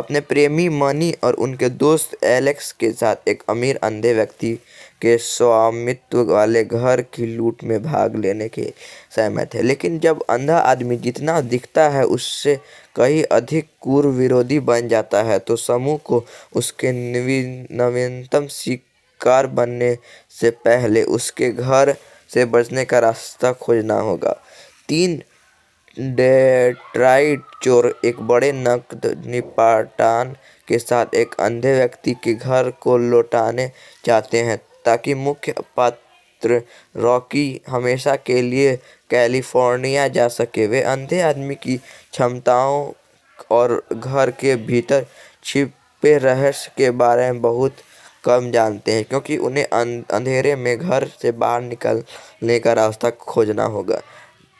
अपने प्रेमी मनी और उनके दोस्त एलेक्स के साथ एक अमीर अंधे व्यक्ति के स्वामित्व वाले घर की लूट में भाग लेने के सहमत है लेकिन जब अंधा आदमी जितना दिखता है उससे कहीं अधिक कुर विरोधी बन जाता है तो समूह को उसके नवीनतम शिकार बनने से पहले उसके घर से बचने का रास्ता खोजना होगा तीन डेट्राइट चोर एक बड़े नकद निपटान के साथ एक अंधे व्यक्ति के घर को लौटाने जाते हैं ताकि मुख्य पात्र रॉकी हमेशा के लिए कैलिफोर्निया जा सके वे अंधे आदमी की क्षमताओं और घर के भीतर छिपे रहस्य के बारे में बहुत कम जानते हैं क्योंकि उन्हें अं-, अंधेरे में घर से बाहर निकलने का रास्ता खोजना होगा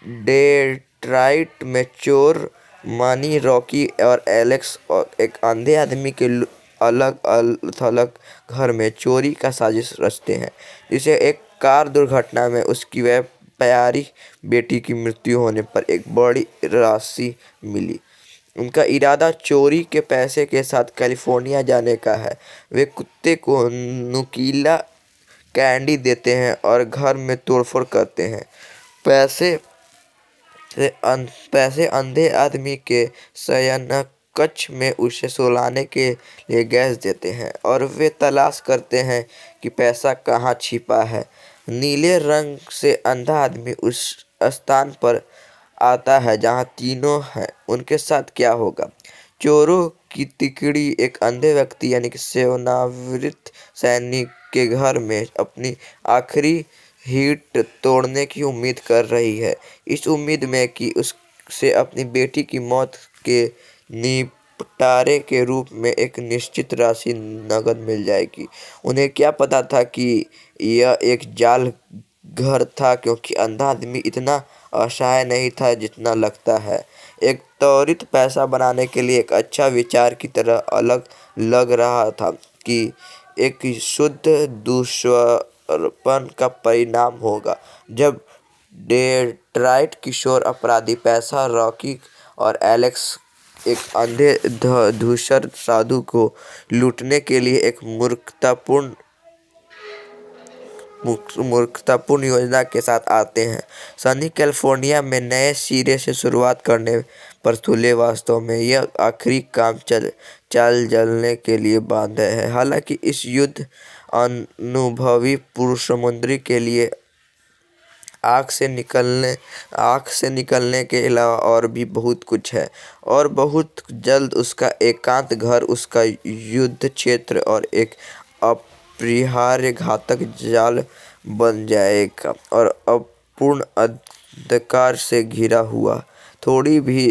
डेट ट्राइट मेच्योर मानी रॉकी और एलेक्स और एक अंधे आदमी के अलग थलग घर में चोरी का साजिश रचते हैं जिसे एक कार दुर्घटना में उसकी वह प्यारी बेटी की मृत्यु होने पर एक बड़ी राशि मिली उनका इरादा चोरी के पैसे के साथ कैलिफोर्निया जाने का है वे कुत्ते को नुकीला कैंडी देते हैं और घर में तोड़फोड़ करते हैं पैसे पैसे अंधे आदमी के कक्ष में उसे सुलाने के लिए गैस देते हैं और वे तलाश करते हैं कि पैसा कहाँ छिपा है नीले रंग से अंधा आदमी उस स्थान पर आता है जहाँ तीनों हैं उनके साथ क्या होगा चोरों की तिकड़ी एक अंधे व्यक्ति यानी कि सेवनावृत सैनिक के घर में अपनी आखिरी हिट तोड़ने की उम्मीद कर रही है इस उम्मीद में कि उससे अपनी बेटी की मौत के निपटारे के रूप में एक निश्चित राशि नगद मिल जाएगी उन्हें क्या पता था कि यह एक जाल घर था क्योंकि अंधा आदमी इतना असहाय नहीं था जितना लगता है एक त्वरित पैसा बनाने के लिए एक अच्छा विचार की तरह अलग लग रहा था कि एक शुद्ध दुस्व समर्पण का परिणाम होगा जब डेट्राइट किशोर अपराधी पैसा रॉकी और एलेक्स एक अंधे धूसर साधु को लूटने के लिए एक मूर्खतापूर्ण मूर्खतापूर्ण योजना के साथ आते हैं सनी कैलिफोर्निया में नए सिरे से शुरुआत करने पर तुले वास्तव में यह आखिरी काम चल चल जलने के लिए बांध है हालांकि इस युद्ध अनुभवी पुरुष समुद्री के लिए आँख से निकलने आँख से निकलने के अलावा और भी बहुत कुछ है और बहुत जल्द उसका एकांत घर उसका युद्ध क्षेत्र और एक अपरिहार्य घातक जाल बन जाएगा और अपूर्ण अंधकार से घिरा हुआ थोड़ी भी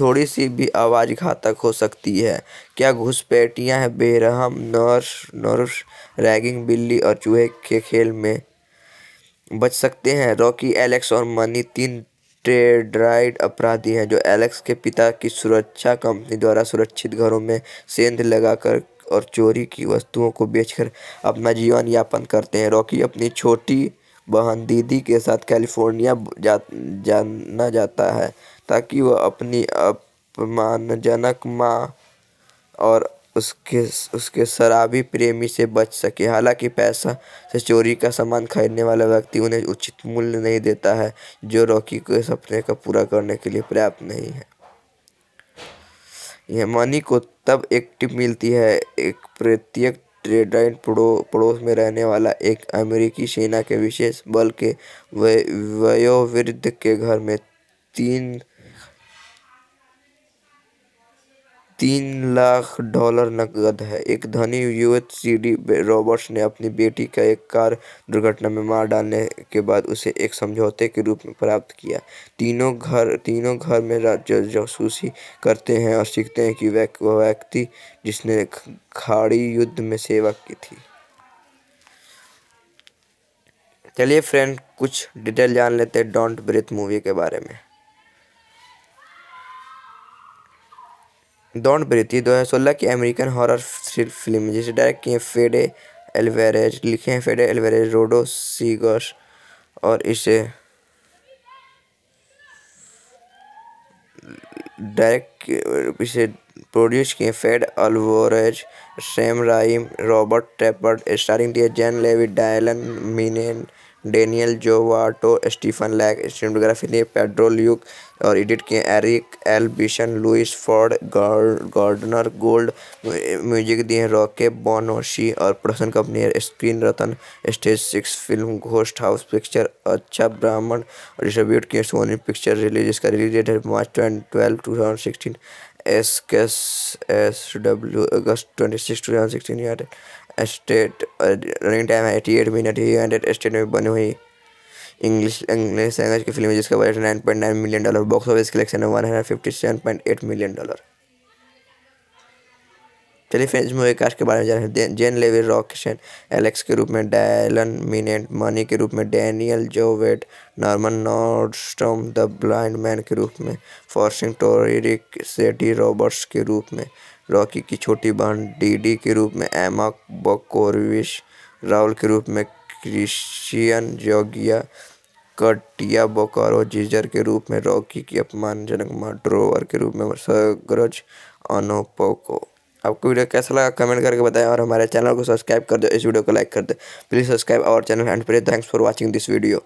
थोड़ी सी भी आवाज़ घातक हो सकती है क्या घुसपैठियाँ हैं बेरहम नर्स नर्स रैगिंग बिल्ली और चूहे के खेल में बच सकते हैं रॉकी एलेक्स और मनी तीन ट्रेड्राइड अपराधी हैं जो एलेक्स के पिता की सुरक्षा कंपनी द्वारा सुरक्षित घरों में सेंध लगाकर और चोरी की वस्तुओं को बेचकर अपना जीवन यापन करते हैं रॉकी अपनी छोटी बहन दीदी के साथ कैलिफोर्निया जा, जाना जाता है ताकि वह अपनी अपमानजनक माँ और उसके उसके शराबी प्रेमी से बच सके हालांकि पैसा से चोरी का सामान खरीदने वाला व्यक्ति उन्हें उचित मूल्य नहीं देता है जो रॉकी के सपने का पूरा करने के लिए पर्याप्त नहीं है यह मनी को तब एक टिप मिलती है एक प्रत्येक ट्रेडाइन पड़ो, पड़ोस में रहने वाला एक अमेरिकी सेना के विशेष बल के वयोवृद्ध के घर में तीन तीन लाख डॉलर नकद है एक धनी सीडी रॉबर्ट्स ने अपनी बेटी का एक कार दुर्घटना में मार डालने के बाद उसे एक समझौते के रूप में प्राप्त किया तीनों घर तीनों घर में जासूसी करते हैं और सीखते हैं कि वह व्यक्ति जिसने खाड़ी युद्ध में सेवा की थी चलिए फ्रेंड कुछ डिटेल जान लेते हैं डोंट ब्रेथ मूवी के बारे में डॉन्ट बरेती दो हज़ार सोलह की अमेरिकन हॉरर फिल्म जिसे डायरेक्ट किए फेडे एलवेरेज लिखे हैं फेडे एलवेरेज रोडो सीगर और इसे डायरेक्ट इसे प्रोड्यूस किए Fede Alvarez Sam Raimi Robert Tapert starring दिए Jane Levy Dylan Minnette Daniel Zovatto Stephen Lang stenography ने पेड्रोल्यूक और एडिट किए Eric L Beason Louis Ford Gardner Gould music दिए रॉके बोनोशी और प्रोडक्शन कंपनी स्क्रीन रतन stage six film ghost house picture अच्छा ब्राह्मण और डिस्ट्रीब्यूट किए सोनी पिक्चर रिलीज इसका रिलीज डेट है March ट्वेंट twelve two thousand sixteen S case S W August twenty six two thousand sixteen यार state running time है eighty eight minute ही hundred state में बनी हुई इंग्लिश इंग्लिश लैंग्वेज की film है जिसका budget nine point nine million dollar box office collection है one hundred fifty seven point eight million dollar चलिए फ्रेंड्स मूवी कास्ट के बारे में जाने जेन लेवी रॉकशन एलेक्स के रूप में डायलन मिनेट मनी के रूप में Daniel Zovatto Norman Nordstrom the blind man के रूप में फॉर्सिंग टोरिक सेटी रॉबर्ट्स के रूप में रॉकी की छोटी बहन डीडी के रूप में एमा बकोरविश राहुल के रूप में क्रिश्चियन जोगिया कटिया बोकारो जीजर के रूप में रॉकी की अपमानजनक माँ ड्रोवर के रूप में सगरज अनोपोको आपको वीडियो कैसा लगा कमेंट करके बताएं और हमारे चैनल को सब्सक्राइब कर दो इस वीडियो को लाइक कर दो please subscribe our channel and pray thanks for watching this video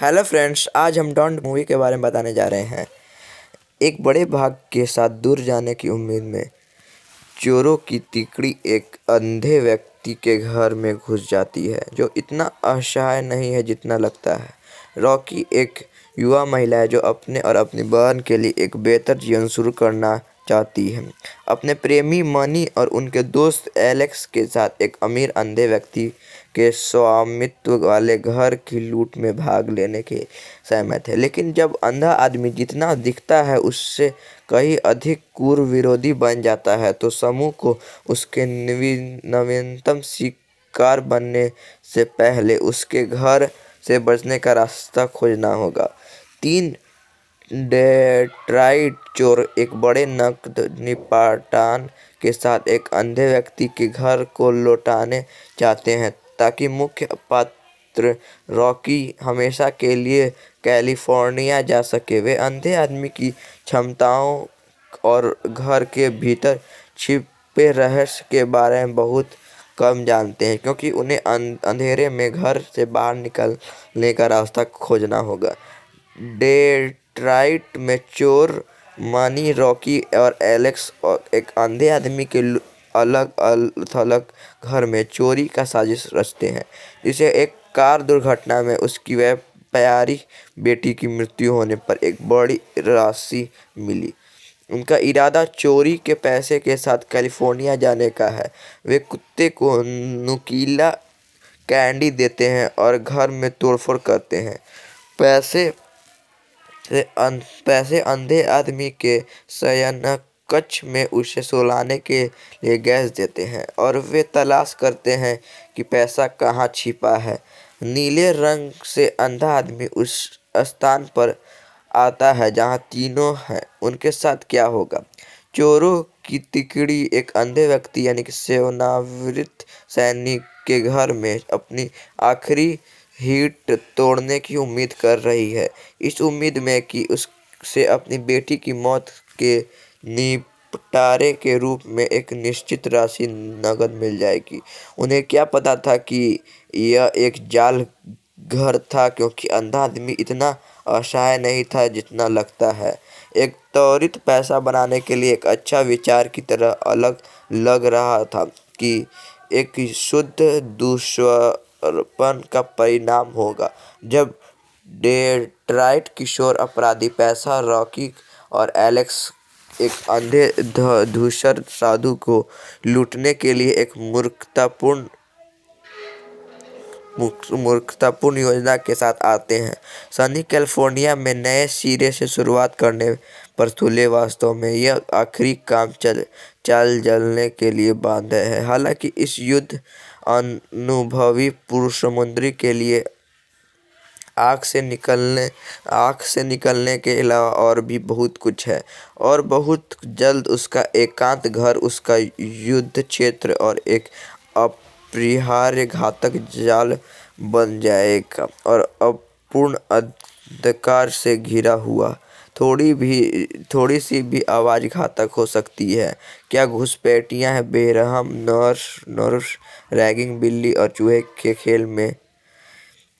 hello friends आज हम डॉन्ट मूवी के बारे में बताने जा रहे हैं एक बड़े भाग के साथ दूर जाने की उम्मीद में चोरों की तिकड़ी एक अंधे व्यक्ति के घर में घुस जाती है जो इतना असहाय नहीं है जितना लगता है रॉकी एक युवा महिला है जो अपने और अपनी बहन के लिए एक बेहतर जीवन शुरू करना चाहती है अपने प्रेमी मनी और उनके दोस्त एलेक्स के साथ एक अमीर अंधे व्यक्ति के स्वामित्व वाले घर की लूट में भाग लेने के सहमत है लेकिन जब अंधा आदमी जितना दिखता है उससे कहीं अधिक कुर विरोधी बन जाता है तो समूह को उसके नवीनतम शिकार बनने से पहले उसके घर से बचने का रास्ता खोजना होगा तीन डेट्राइट चोर एक बड़े नकद निपाटान के साथ एक अंधे व्यक्ति के घर को लौटाने चाहते हैं ताकि मुख्य पात्र रॉकी हमेशा के लिए कैलिफोर्निया जा सके वे अंधे आदमी की क्षमताओं और घर के भीतर छिपे रहस्य के बारे में बहुत कम जानते हैं क्योंकि उन्हें अं-, अंधेरे में घर से बाहर निकलने का रास्ता खोजना होगा डेट्राइट में चोर मनी रॉकी और एलेक्स और एक अंधे आदमी के अलग थलग घर में चोरी का साजिश रचते हैं जिसे एक कार दुर्घटना में उसकी वह प्यारी बेटी की मृत्यु होने पर एक बड़ी राशि मिली उनका इरादा चोरी के पैसे के साथ कैलिफोर्निया जाने का है वे कुत्ते को नुकीला कैंडी देते हैं और घर में तोड़फोड़ करते हैं पैसे अं-, पैसे अंधे आदमी के शयनक कच्छ में उसे सुलाने के लिए गैस देते हैं और वे तलाश करते हैं कि पैसा कहाँ छिपा है नीले रंग से अंधा आदमी उस स्थान पर आता है जहाँ तीनों हैं उनके साथ क्या होगा चोरों की तिकड़ी एक अंधे व्यक्ति यानी कि सेवनावृत सैनिक के घर में अपनी आखिरी हीट तोड़ने की उम्मीद कर रही है इस उम्मीद में कि उससे अपनी बेटी की मौत के निपटारे के रूप में एक निश्चित राशि नकद मिल जाएगी उन्हें क्या पता था कि यह एक जाल घर था क्योंकि अंधा आदमी इतना असहाय नहीं था जितना लगता है एक त्वरित पैसा बनाने के लिए एक अच्छा विचार की तरह अलग लग रहा था कि एक शुद्ध दुष्पन का परिणाम होगा जब डेट्राइट किशोर अपराधी पैसा रॉकी और एलेक्स एक अंधे धूसर साधु को लूटने के लिए एक मूर्खतापूर्ण मूर्खतापूर्ण योजना के साथ आते हैं सनी कैलिफोर्निया में नए सिरे से शुरुआत करने पर तुले वास्तव में यह आखिरी काम चल चल जलने के लिए बांध है हालांकि इस युद्ध अनुभवी पुरुष समुद्री के लिए आँख से निकलने आँख से निकलने के अलावा और भी बहुत कुछ है और बहुत जल्द उसका एकांत घर उसका युद्ध क्षेत्र और एक अपरिहार्य घातक जाल बन जाएगा और अपूर्ण अंधकार से घिरा हुआ थोड़ी भी थोड़ी सी भी आवाज़ घातक हो सकती है क्या घुसपैठियाँ हैं बेरहम नर्स नर्स रैगिंग बिल्ली और चूहे के खेल में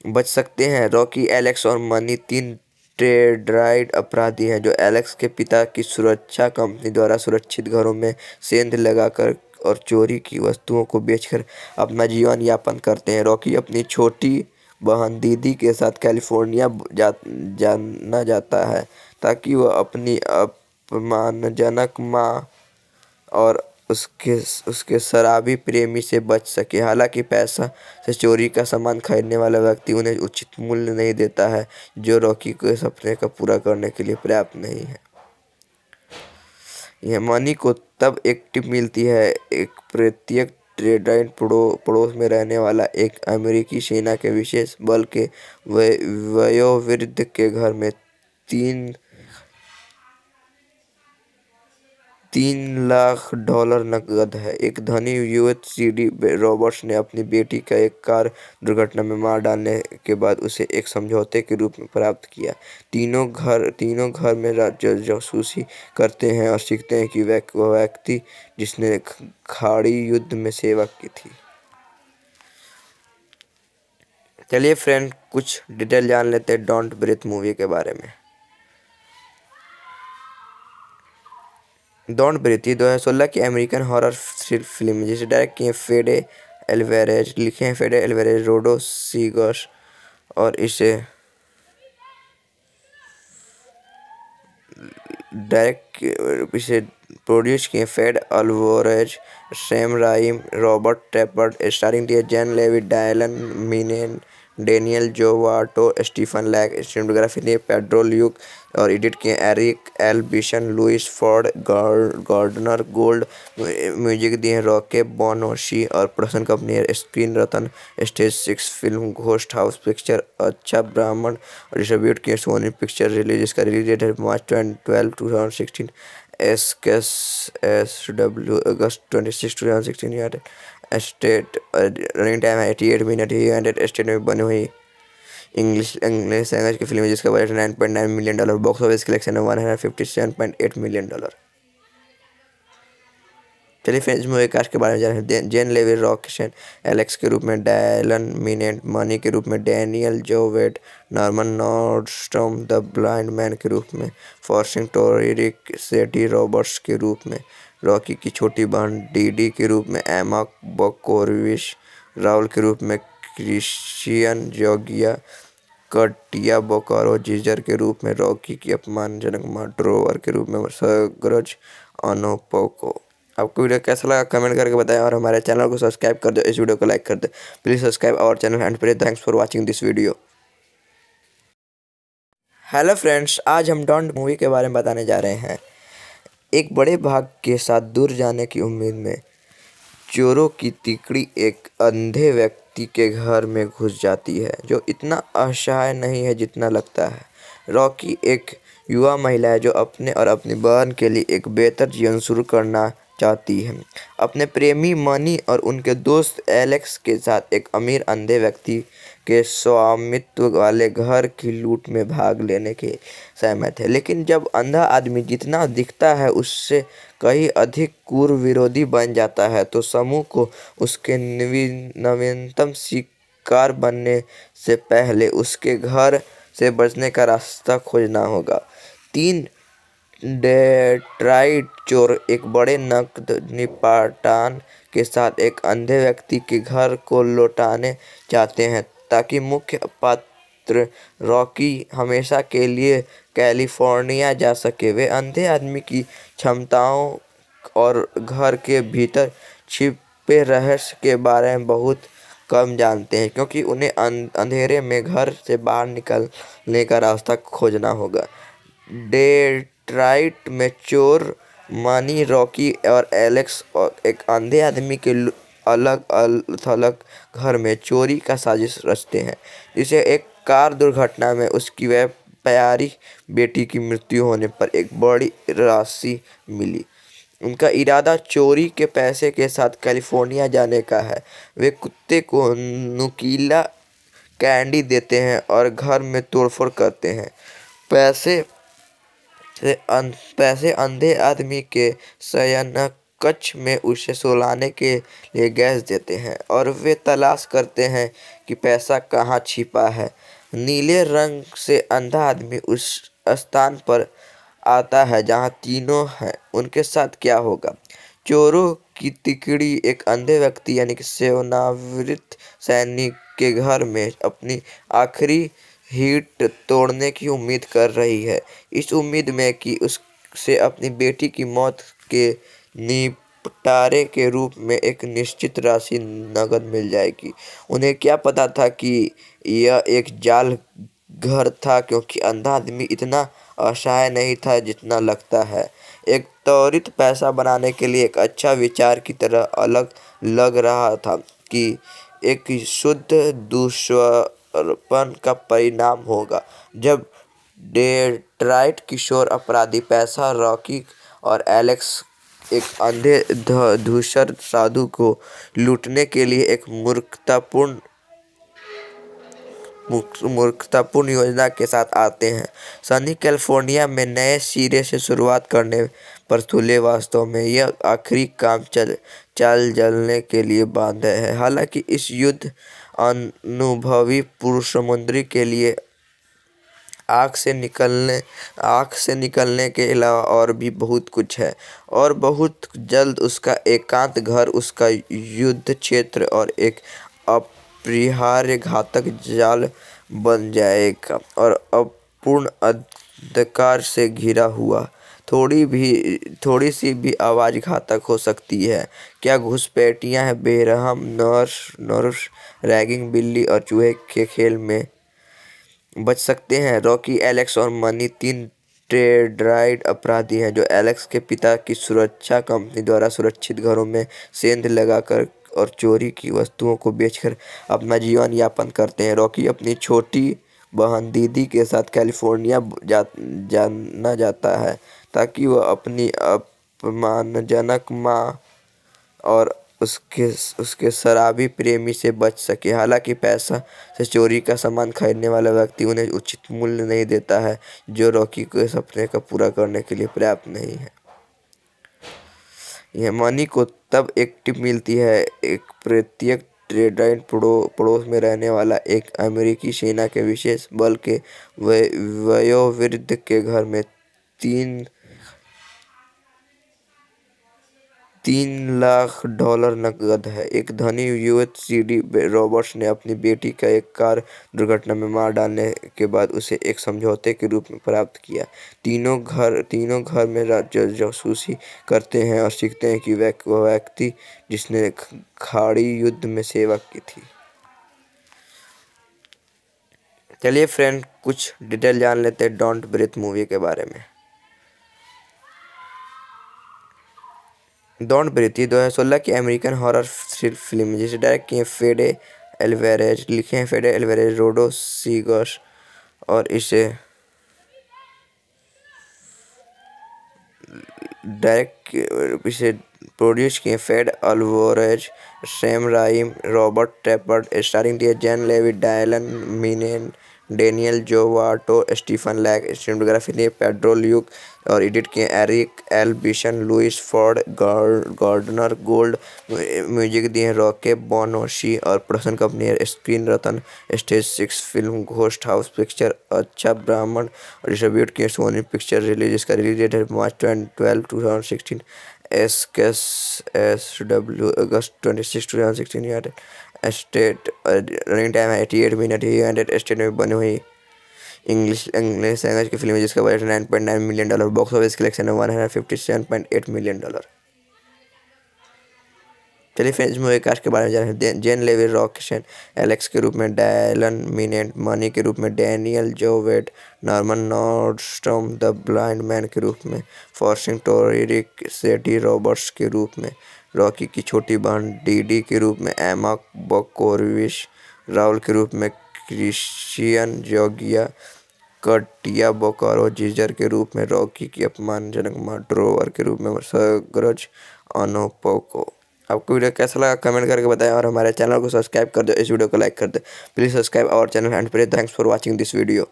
बच सकते हैं रॉकी एलेक्स और मनी तीन ट्रेड्राइड अपराधी हैं जो एलेक्स के पिता की सुरक्षा कंपनी द्वारा सुरक्षित घरों में सेंध लगाकर और चोरी की वस्तुओं को बेचकर अपना जीवन यापन करते हैं रॉकी अपनी छोटी बहन दीदी के साथ कैलिफोर्निया जा, जाना जाता है ताकि वह अपनी अपमानजनक माँ और उसके उसके शराबी प्रेमी से बच सके हालांकि पैसा से चोरी का सामान खरीदने वाला व्यक्ति उन्हें उचित मूल्य नहीं देता है जो रॉकी के सपने को पूरा करने के लिए पर्याप्त नहीं है यह मनी को तब एक टिप मिलती है एक प्रत्येक ट्रेडाइन पड़ोस में रहने वाला एक अमेरिकी सेना के विशेष बल के वयोवृद्ध के घर में तीन तीन लाख डॉलर नकद है एक धनी सीडी रॉबर्ट्स ने अपनी बेटी का एक कार दुर्घटना में मार डालने के बाद उसे एक समझौते के रूप में प्राप्त किया तीनों घर तीनों घर में जासूसी करते हैं और सीखते हैं कि वह व्यक्ति जिसने खाड़ी युद्ध में सेवा की थी चलिए फ्रेंड कुछ डिटेल जान लेते हैं डोंट ब्रेथ मूवी के बारे में दौन प्रीति दो हज़ार सोलह की अमेरिकन हॉरर फिल्म जिसे डायरेक्ट किए फेडे एलवेरेज लिखे हैं फेडे एलवेरेज रोडो सीगर्स और इसे डायरेक्ट इसे प्रोड्यूस किए Fede Alvarez Sam Raimi Robert Tapert starring दिए Jane Levy Dylan Minnette Daniel Zovatto Stephen Lang stenography दिए पेड्रोल ल्यूक और एडिट किए Eric L Beason Louis Ford Gardner Gould music दिए हैं रॉके बॉनोशी और प्रोडक्शन कंपनी स्क्रीन रतन stage six film ghost house picture अच्छा ब्राह्मण और डिस्ट्रीब्यूट किए सोनी पिक्चर रिलीज इसका रिलीज डेट है March ट्वेंट twelve two S case S W August twenty six two thousand sixteen state running time है eighty eight minute ही United state में बनी हुई इंग्लिश इंग्लिश लैंग्वेज की फिल्म है जिसका budget nine point nine million dollar box office collection है one hundred fifty seven point eight million dollar चलिए फ्रेंड्स मूवी कास्ट के बारे में जान जेन लेवी रॉकशन एलेक्स के रूप में डायलन मिनेट मनी के रूप में Daniel Zovatto Norman Nordstrom the blind man के रूप में फॉर्सिंग टोरिक सेटी रॉबर्ट्स के रूप में रॉकी की छोटी बहन डीडी के रूप में एमा बकोरविश राहुल के रूप में क्रिश्चियन जोगिया कटिया बोकारो और के रूप में रॉकी की अपमानजनक माड्रोवर के रूप में सग्रज अनोपोको आपको वीडियो कैसा लगा कमेंट करके बताएं और हमारे चैनल को सब्सक्राइब कर दो इस वीडियो को लाइक कर दो please subscribe our channel and please thanks for watching this video hello friends आज हम डॉन्ट मूवी के बारे में बताने जा रहे हैं एक बड़े भाग के साथ दूर जाने की उम्मीद में चोरों की तिकड़ी एक अंधे व्यक्ति व्यक्ति के घर में घुस जाती है जो इतना असहाय नहीं है जितना लगता है रॉकी एक युवा महिला है जो अपने और अपनी बहन के लिए एक बेहतर जीवन शुरू करना चाहती है अपने प्रेमी मनी और उनके दोस्त एलेक्स के साथ एक अमीर अंधे व्यक्ति के स्वामित्व वाले घर की लूट में भाग लेने के सहमत है लेकिन जब अंधा आदमी जितना दिखता है उससे कहीं अधिक कूर विरोधी बन जाता है तो समूह को उसके नवीनतम शिकार बनने से पहले उसके घर से बचने का रास्ता खोजना होगा तीन डेट्राइट चोर एक बड़े नकद निपटान के साथ एक अंधे व्यक्ति के घर को लौटाने जाते हैं ताकि मुख्य पात्र रॉकी हमेशा के लिए कैलिफोर्निया जा सके वे अंधे आदमी की क्षमताओं और घर के भीतर छिपे रहस्य के बारे में बहुत कम जानते हैं क्योंकि उन्हें अं-, अंधेरे में घर से बाहर निकलने का रास्ता खोजना होगा डेट्राइट में चोर मानी रॉकी और एलेक्स और एक अंधे आदमी के अलग थलग घर में चोरी का साजिश रचते हैं जिसे एक कार दुर्घटना में उसकी वेब प्यारी बेटी की मृत्यु होने पर एक बड़ी राशि मिली उनका इरादा चोरी के पैसे के साथ कैलिफोर्निया जाने का है वे कुत्ते को नुकीला कैंडी देते हैं और घर में तोड़फोड़ करते हैं पैसे से अन, अं-, पैसे अंधे आदमी के शयन कच्छ में उसे सुलाने के लिए गैस देते हैं और वे तलाश करते हैं कि पैसा कहाँ छिपा है नीले रंग से अंधा आदमी उस स्थान पर आता है जहाँ तीनों हैं उनके साथ क्या होगा चोरों की तिकड़ी एक अंधे व्यक्ति यानी कि सेवनावृत सैनिक के घर में अपनी आखिरी हीट तोड़ने की उम्मीद कर रही है इस उम्मीद में कि उससे अपनी बेटी की मौत के निपटारे के रूप में एक निश्चित राशि नगद मिल जाएगी उन्हें क्या पता था कि यह एक जाल घर था क्योंकि अंधा आदमी इतना असहाय नहीं था जितना लगता है एक त्वरित पैसा बनाने के लिए एक अच्छा विचार की तरह अलग लग रहा था कि एक शुद्ध दुष्पन का परिणाम होगा जब डेट्राइट किशोर अपराधी पैसा रॉकी और एलेक्स एक अंधे धूसर साधु को लूटने के लिए एक मूर्खतापूर्ण मूर्खतापूर्ण योजना के साथ आते हैं सनी कैलिफोर्निया में नए सिरे से शुरुआत करने पर तुले वास्तव में यह आखिरी काम चल चाल जलने के लिए बांध है हालांकि इस युद्ध अनुभवी पुरुष समुद्री के लिए आँख से निकलने आँख से निकलने के अलावा और भी बहुत कुछ है और बहुत जल्द उसका एकांत घर उसका युद्ध क्षेत्र और एक अप अपरिहार्य घातक जाल बन जाएगा और अब पूर्ण अंधकार से घिरा हुआ थोड़ी भी थोड़ी सी भी आवाज़ घातक हो सकती है क्या घुसपैठियाँ हैं बेरहम नर्स नर्स रैगिंग बिल्ली और चूहे के खेल में बच सकते हैं रॉकी एलेक्स और मनी तीन ट्रेड्राइड अपराधी हैं जो एलेक्स के पिता की सुरक्षा कंपनी द्वारा सुरक्षित घरों में सेंध लगाकर और चोरी की वस्तुओं को बेचकर अपना जीवन यापन करते हैं रॉकी अपनी छोटी बहन दीदी के साथ कैलिफोर्निया जा, जाना जाता है ताकि वह अपनी अपमानजनक माँ और उसके उसके शराबी प्रेमी से बच सके हालांकि पैसा से चोरी का सामान खरीदने वाला व्यक्ति उन्हें उचित मूल्य नहीं देता है जो रॉकी के सपने का पूरा करने के लिए पर्याप्त नहीं है हेमनी को तब एक टिप मिलती है एक प्रत्येक रेडाइन पड़ोस में रहने वाला एक अमेरिकी सेना के विशेष बल के वयोवृद्ध के घर में तीन तीन लाख डॉलर नकद है एक धनी यूएससीडी रॉबर्ट्स ने अपनी बेटी का एक कार दुर्घटना में मार डालने के बाद उसे एक समझौते के रूप में प्राप्त किया तीनों घर तीनों घर में जासूसी करते हैं और सीखते हैं कि वह व्यक्ति जिसने खाड़ी युद्ध में सेवा की थी चलिए फ्रेंड कुछ डिटेल जान लेते हैं डोंट ब्रेथ मूवी के बारे में डॉन ब्रेती दो हज़ार सोलह की अमेरिकन हॉरर फिल्म जिसे डायरेक्ट किए फेडे एलवेरेज लिखे हैं फेडे एलवेरेज रोडो सीगर्स और इसे डायरेक्ट इसे प्रोड्यूस किए Fede Alvarez Sam Raimi Robert Tapert starring दिए Jane Levy Dylan Minnette Daniel Zovatto Stephen Lang stenography दिए पेड्रोल युग और एडिट किए Eric L Beason Louis Ford Gardner Gould music दिए रॉके बोनोशी और प्रोडक्शन कंपनी है स्क्रीन रतन stage six film ghost house picture अच्छा ब्राह्मण और डिस्ट्रीब्यूट किए सोनी पिक्चर रिलीज इसका रिलीज डेट है March ट्वेंट twelve two thousand sixteen S case S W August twenty six two thousand sixteen state running time है eighty eight minute ही state में बनी हुई इंग्लिश इंग्लिश लैंग्वेज की film है जिसका budget nine point nine million dollar box office collection है one hundred fifty seven point eight million dollar चलिए फ्रेंड्स मूवी कास्ट के बारे में जाने जेन लेवी रॉकशन एलेक्स के रूप में डायलन मिनेट मनी के रूप में Daniel Zovatto Norman Nordstrom the blind man के रूप में फॉर्सिंग टोरिक सेटी रॉबर्ट्स के रूप में रॉकी की छोटी बहन डीडी के रूप में एमा बकोरविश राहुल के रूप में क्रिश्चियन जोगिया कटिया बोकारो जीजर के रूप में रॉकी की अपमानजनक मर्डरोवर के रूप में सग्रज अनोपोको आपको वीडियो कैसा लगा कमेंट करके बताएं और हमारे चैनल को सब्सक्राइब कर दो इस वीडियो को लाइक कर दो please subscribe our channel and please thanks for watching this video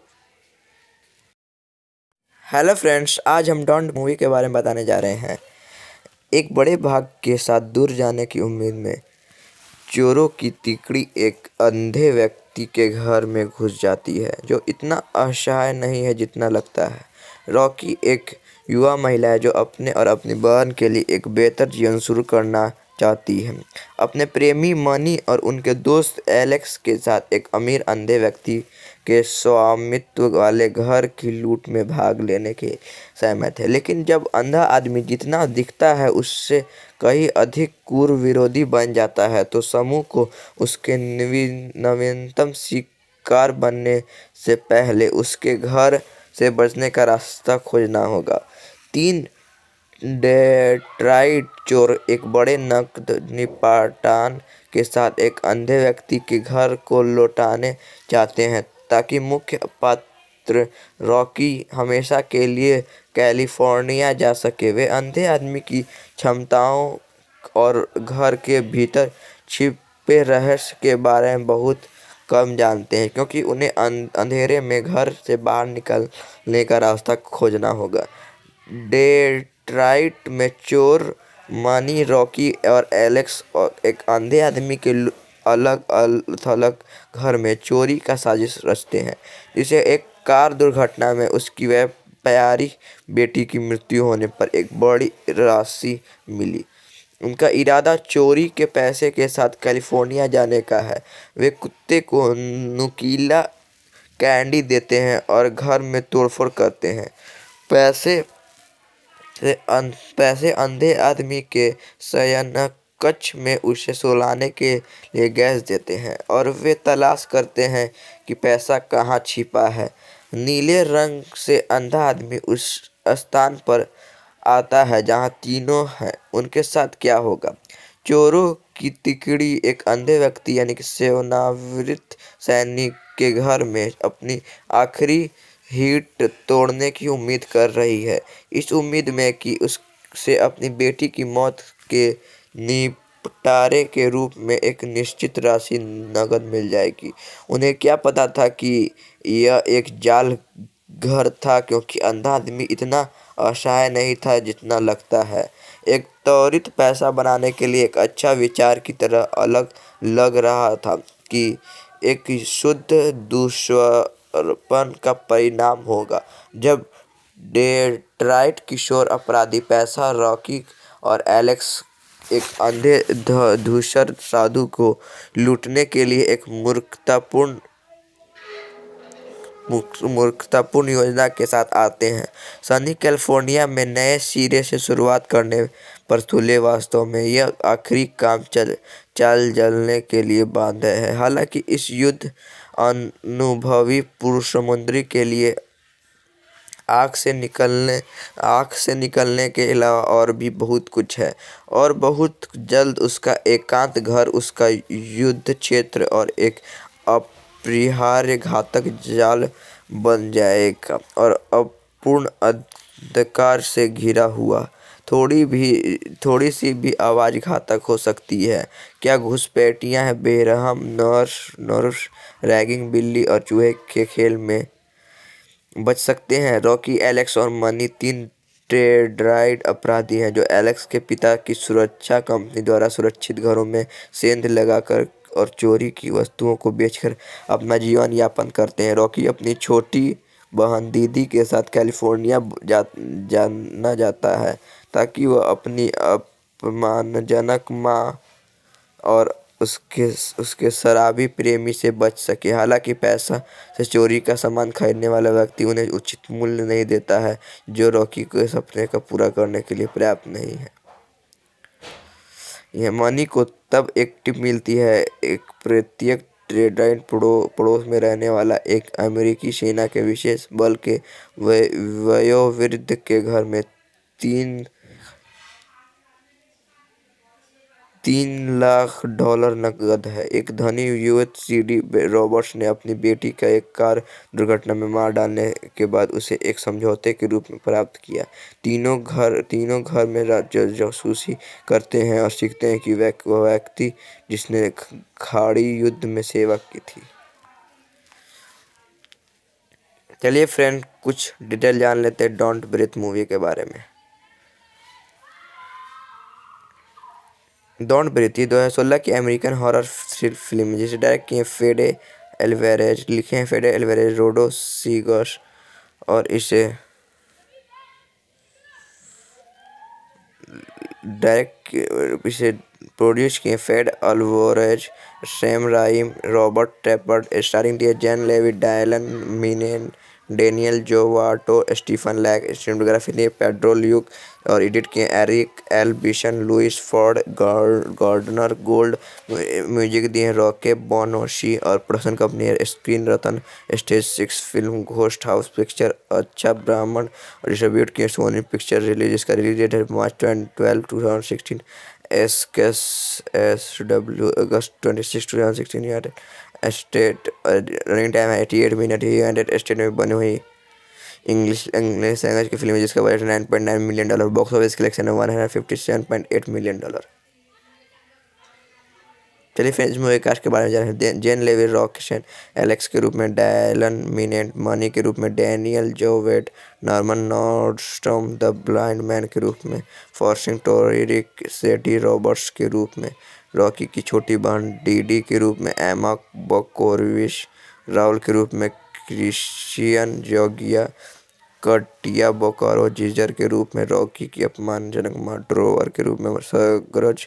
hello friends आज हम डॉन्ट मूवी के बारे में बताने जा रहे हैं एक बड़े भाग के साथ दूर जाने की उम्मीद में चोरों की तिकड़ी एक अंधे व्यक्ति व्यक्ति के घर में घुस जाती है जो इतना असहाय नहीं है जितना लगता है रॉकी एक युवा महिला है जो अपने और अपनी बहन के लिए एक बेहतर जीवन शुरू करना चाहती है अपने प्रेमी मनी और उनके दोस्त एलेक्स के साथ एक अमीर अंधे व्यक्ति के स्वामित्व वाले घर की लूट में भाग लेने के सहमत है लेकिन जब अंधा आदमी जितना दिखता है उससे कहीं अधिक कूर विरोधी बन जाता है तो समूह को उसके नवीनतम शिकार बनने से पहले उसके घर से बचने का रास्ता खोजना होगा तीन डेट्राइट चोर एक बड़े नकद निपटान के साथ एक अंधे व्यक्ति के घर को लौटाने जाते हैं ताकि मुख्य पात्र रॉकी हमेशा के लिए कैलिफोर्निया जा सके वे अंधे आदमी की क्षमताओं और घर के भीतर छिपे रहस्य के बारे में बहुत कम जानते हैं क्योंकि उन्हें अं-, अंधेरे में घर से बाहर निकलने का रास्ता खोजना होगा डेट्राइट में चोर मानी रॉकी और एलेक्स और एक अंधे आदमी के अलग थलग घर में चोरी का साजिश रचते हैं जिसे एक कार दुर्घटना में उसकी वेब प्यारी बेटी की मृत्यु होने पर एक बड़ी राशि मिली उनका इरादा चोरी के पैसे के साथ कैलिफोर्निया जाने का है वे कुत्ते को नुकीला कैंडी देते हैं और घर में तोड़फोड़ करते हैं पैसे से अन, अं-, पैसे अंधे आदमी के शयन कच्छ में उसे सोलाने के लिए गैस देते हैं और वे तलाश करते हैं कि पैसा कहाँ छिपा है नीले रंग से अंधा आदमी उस स्थान पर आता है जहां तीनों हैं उनके साथ क्या होगा चोरों की तिकड़ी एक अंधे व्यक्ति यानी कि सेवनावृत सैनिक के घर में अपनी आखिरी हीट तोड़ने की उम्मीद कर रही है इस उम्मीद में कि उससे अपनी बेटी की मौत के निपटारे के रूप में एक निश्चित राशि नगद मिल जाएगी उन्हें क्या पता था कि यह एक जाल घर था क्योंकि अंधा आदमी इतना असहाय नहीं था जितना लगता है एक त्वरित पैसा बनाने के लिए एक अच्छा विचार की तरह अलग लग रहा था कि एक शुद्ध दुष्वरपन का परिणाम होगा जब डेट्राइट किशोर अपराधी पैसा रॉकी और एलेक्स एक अंधे धूसर साधु को लूटने के लिए एक मूर्खतापूर्ण मूर्खतापूर्ण योजना के साथ आते हैं सनी कैलिफोर्निया में नए सिरे से शुरुआत करने पर तुले वास्तव में यह आखिरी काम चल चाल जलने के लिए बांध है हालांकि इस युद्ध अनुभवी पुरुष समुद्री के लिए आँख से निकलने आँख से निकलने के अलावा और भी बहुत कुछ है और बहुत जल्द उसका एकांत घर उसका युद्ध क्षेत्र और एक अप अपरिहार्य घातक जाल बन जाएगा और अब पूर्ण अंधकार से घिरा हुआ थोड़ी भी थोड़ी सी भी आवाज़ घातक हो सकती है क्या घुसपैठियाँ हैं बेरहम नर्स नर्स रैगिंग बिल्ली और चूहे के खेल में बच सकते हैं रॉकी एलेक्स और मनी तीन ट्रेड्राइड अपराधी हैं जो एलेक्स के पिता की सुरक्षा कंपनी द्वारा सुरक्षित घरों में सेंध लगाकर और चोरी की वस्तुओं को बेचकर अपना जीवन यापन करते हैं रॉकी अपनी छोटी बहन दीदी के साथ कैलिफोर्निया जा, जाना जाता है ताकि वह अपनी अपमानजनक माँ और उसके उसके शराबी प्रेमी से बच सके हालांकि पैसा से चोरी का सामान खरीदने वाला व्यक्ति उन्हें उचित मूल्य नहीं देता है जो रॉकी के सपने का पूरा करने के लिए पर्याप्त नहीं है हेमनी को तब एक टिप मिलती है एक प्रत्येक ट्रेडाइन पड़ोस में रहने वाला एक अमेरिकी सेना के विशेष बल के वयोवृद्ध के घर में तीन तीन लाख डॉलर नकद है एक धनी सीडी रॉबर्ट्स ने अपनी बेटी का एक कार दुर्घटना में मार डालने के बाद उसे एक समझौते के रूप में प्राप्त किया तीनों घर तीनों घर में जासूसी करते हैं और सीखते हैं कि वह व्यक्ति जिसने खाड़ी युद्ध में सेवा की थी चलिए फ्रेंड कुछ डिटेल जान लेते हैं डोंट ब्रिथ मूवी के बारे में डॉन ब्रेती दो हज़ार सोलह की अमेरिकन हॉरर फिल्म जिसे डायरेक्ट किए फेडे एलवेरेज लिखे हैं फेडे एलवेरेज रोडो सीगर और इसे डायरेक्ट इसे प्रोड्यूस किए Fede Alvarez Sam Raimi Robert Tapert starring दिए Jane Levy Dylan Minnette Daniel Zovatto Stephen Lang stenography दिए पेड्रोल युग और एडिट किए Eric L Beason Louis Ford Gardner Gould music दिए रॉके बॉनोशी और प्रोडक्शन कंपनी है स्क्रीन रतन stage six film ghost house picture अच्छा ब्राह्मण और डिस्ट्रीब्यूट किए सोनी पिक्चर रिलीज इसका रिलीज डेट है March ट्वेंट twelve two thousand sixteen S case S W August twenty six two thousand sixteen state running time है eighty eight minute ही state में बनी हुई इंग्लिश इंग्लिश लैंग्वेज की film है जिसका budget nine point nine million dollar box office collection है one hundred fifty seven point eight million dollar चलिए फ्रेंड्स मूवी कास्ट के बारे में जाने जेन लेवी रॉकशन एलेक्स के रूप में डायलन मिनेट मनी के रूप में Daniel Zovatto Norman Nordstrom the blind man के रूप में फॉर्सिंग टोरिक सेटी रॉबर्ट्स के रूप में रॉकी की छोटी बहन डीडी के रूप में एमा बकोरविश राहुल के रूप में क्रिश्चियन कटिया बोकारो जीजर के रूप में रॉकी की अपमानजनक मर्डरोवर के रूप में सग्रज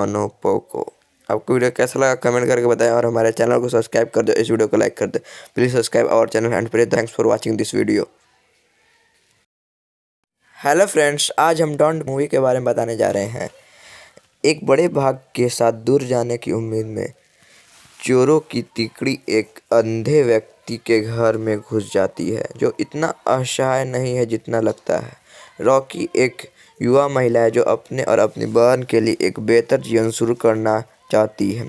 अनोपोको आपको वीडियो कैसा लगा कमेंट करके बताएं और हमारे चैनल को सब्सक्राइब कर दो इस वीडियो को लाइक कर दो please subscribe our channel and please thanks for watching this video hello friends आज हम डॉन्ट मूवी के बारे में बताने जा रहे हैं एक बड़े भाग के साथ दूर जाने की उम्मीद में चोरों की तिकड़ी एक अंधे व्यक्ति व्यक्ति के घर में घुस जाती है जो इतना असहाय नहीं है जितना लगता है रॉकी एक युवा महिला है जो अपने और अपनी बहन के लिए एक बेहतर जीवन शुरू करना चाहती है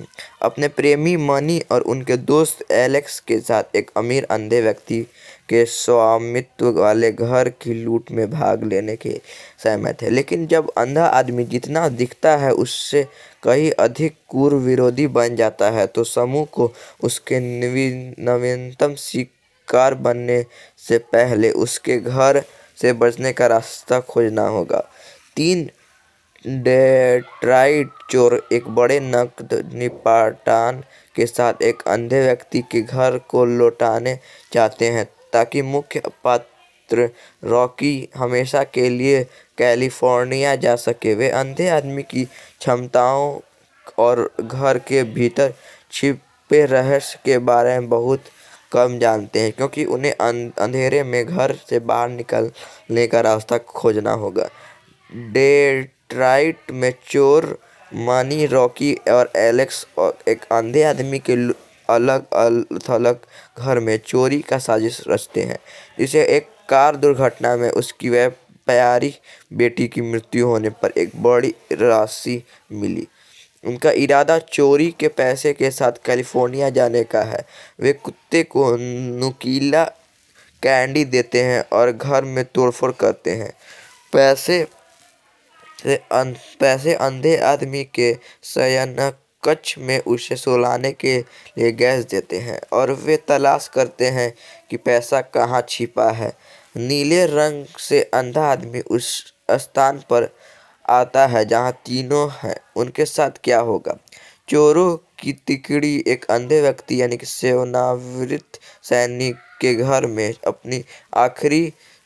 अपने प्रेमी मनी और उनके दोस्त एलेक्स के साथ एक अमीर अंधे व्यक्ति के स्वामित्व वाले घर की लूट में भाग लेने के सहमत है लेकिन जब अंधा आदमी जितना दिखता है उससे कहीं अधिक कुर विरोधी बन जाता है तो समूह को उसके नवीनतम शिकार बनने से पहले उसके घर से बचने का रास्ता खोजना होगा तीन डेट्राइट चोर एक बड़े नकद निपाटान के साथ एक अंधे व्यक्ति के घर को लौटाने चाहते हैं ताकि मुख्य पात्र रॉकी हमेशा के लिए कैलिफोर्निया जा सके वे अंधे आदमी की क्षमताओं और घर के भीतर छिपे रहस्य के बारे में बहुत कम जानते हैं क्योंकि उन्हें अं-, अंधेरे में घर से बाहर निकलने का रास्ता खोजना होगा डेट्राइट में चोर मनी रॉकी और एलेक्स और एक अंधे आदमी के अलग थलग घर में चोरी का साजिश रचते हैं इसे एक कार दुर्घटना में उसकी वह प्यारी बेटी की मृत्यु होने पर एक बड़ी राशि मिली उनका इरादा चोरी के पैसे के साथ कैलिफोर्निया जाने का है वे कुत्ते को नुकीला कैंडी देते हैं और घर में तोड़फोड़ करते हैं पैसे से अन, अं, पैसे अंधे आदमी के सयनक कच्छ में उसे सुलाने के लिए गैस देते हैं और वे तलाश करते हैं कि पैसा कहाँ छिपा है नीले रंग से अंधा आदमी उस स्थान पर आता है जहाँ तीनों हैं उनके साथ क्या होगा चोरों की तिकड़ी एक अंधे व्यक्ति यानी कि सेवनावृत सैनिक के घर में अपनी आखिरी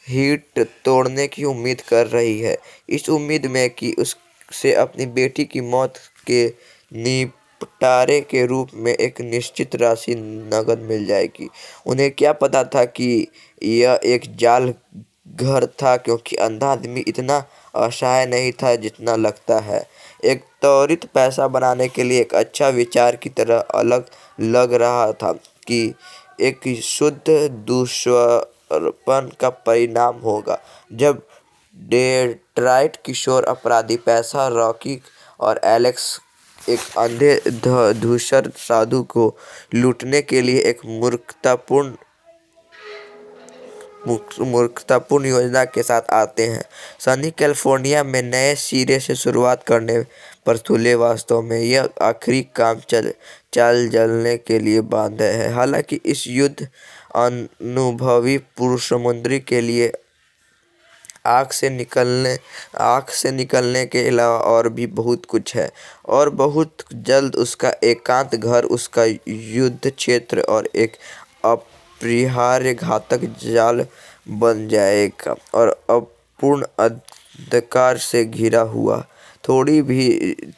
हीट तोड़ने की उम्मीद कर रही है इस उम्मीद में कि उससे अपनी बेटी की मौत के निपटारे के रूप में एक निश्चित राशि नकद मिल जाएगी उन्हें क्या पता था कि यह एक जाल घर था क्योंकि अंधा आदमी इतना असहाय नहीं था जितना लगता है एक त्वरित पैसा बनाने के लिए एक अच्छा विचार की तरह अलग लग रहा था कि एक शुद्ध दुष्पन का परिणाम होगा जब डेट्राइट किशोर अपराधी पैसा रॉकी और एलेक्स एक अंधे धूसर साधु को लूटने के लिए एक मूर्खतापूर्ण मूर्खतापूर्ण योजना के साथ आते हैं सनी कैलिफोर्निया में नए सिरे से शुरुआत करने पर तुले वास्तव में यह आखिरी काम चल चाल जलने के लिए बांध है हालांकि इस युद्ध अनुभवी पुरुष समुद्री के लिए आँख से निकलने आँख से निकलने के अलावा और भी बहुत कुछ है और बहुत जल्द उसका एकांत घर उसका युद्ध क्षेत्र और एक अपरिहार्य घातक जाल बन जाएगा और अपूर्ण अंधकार से घिरा हुआ थोड़ी भी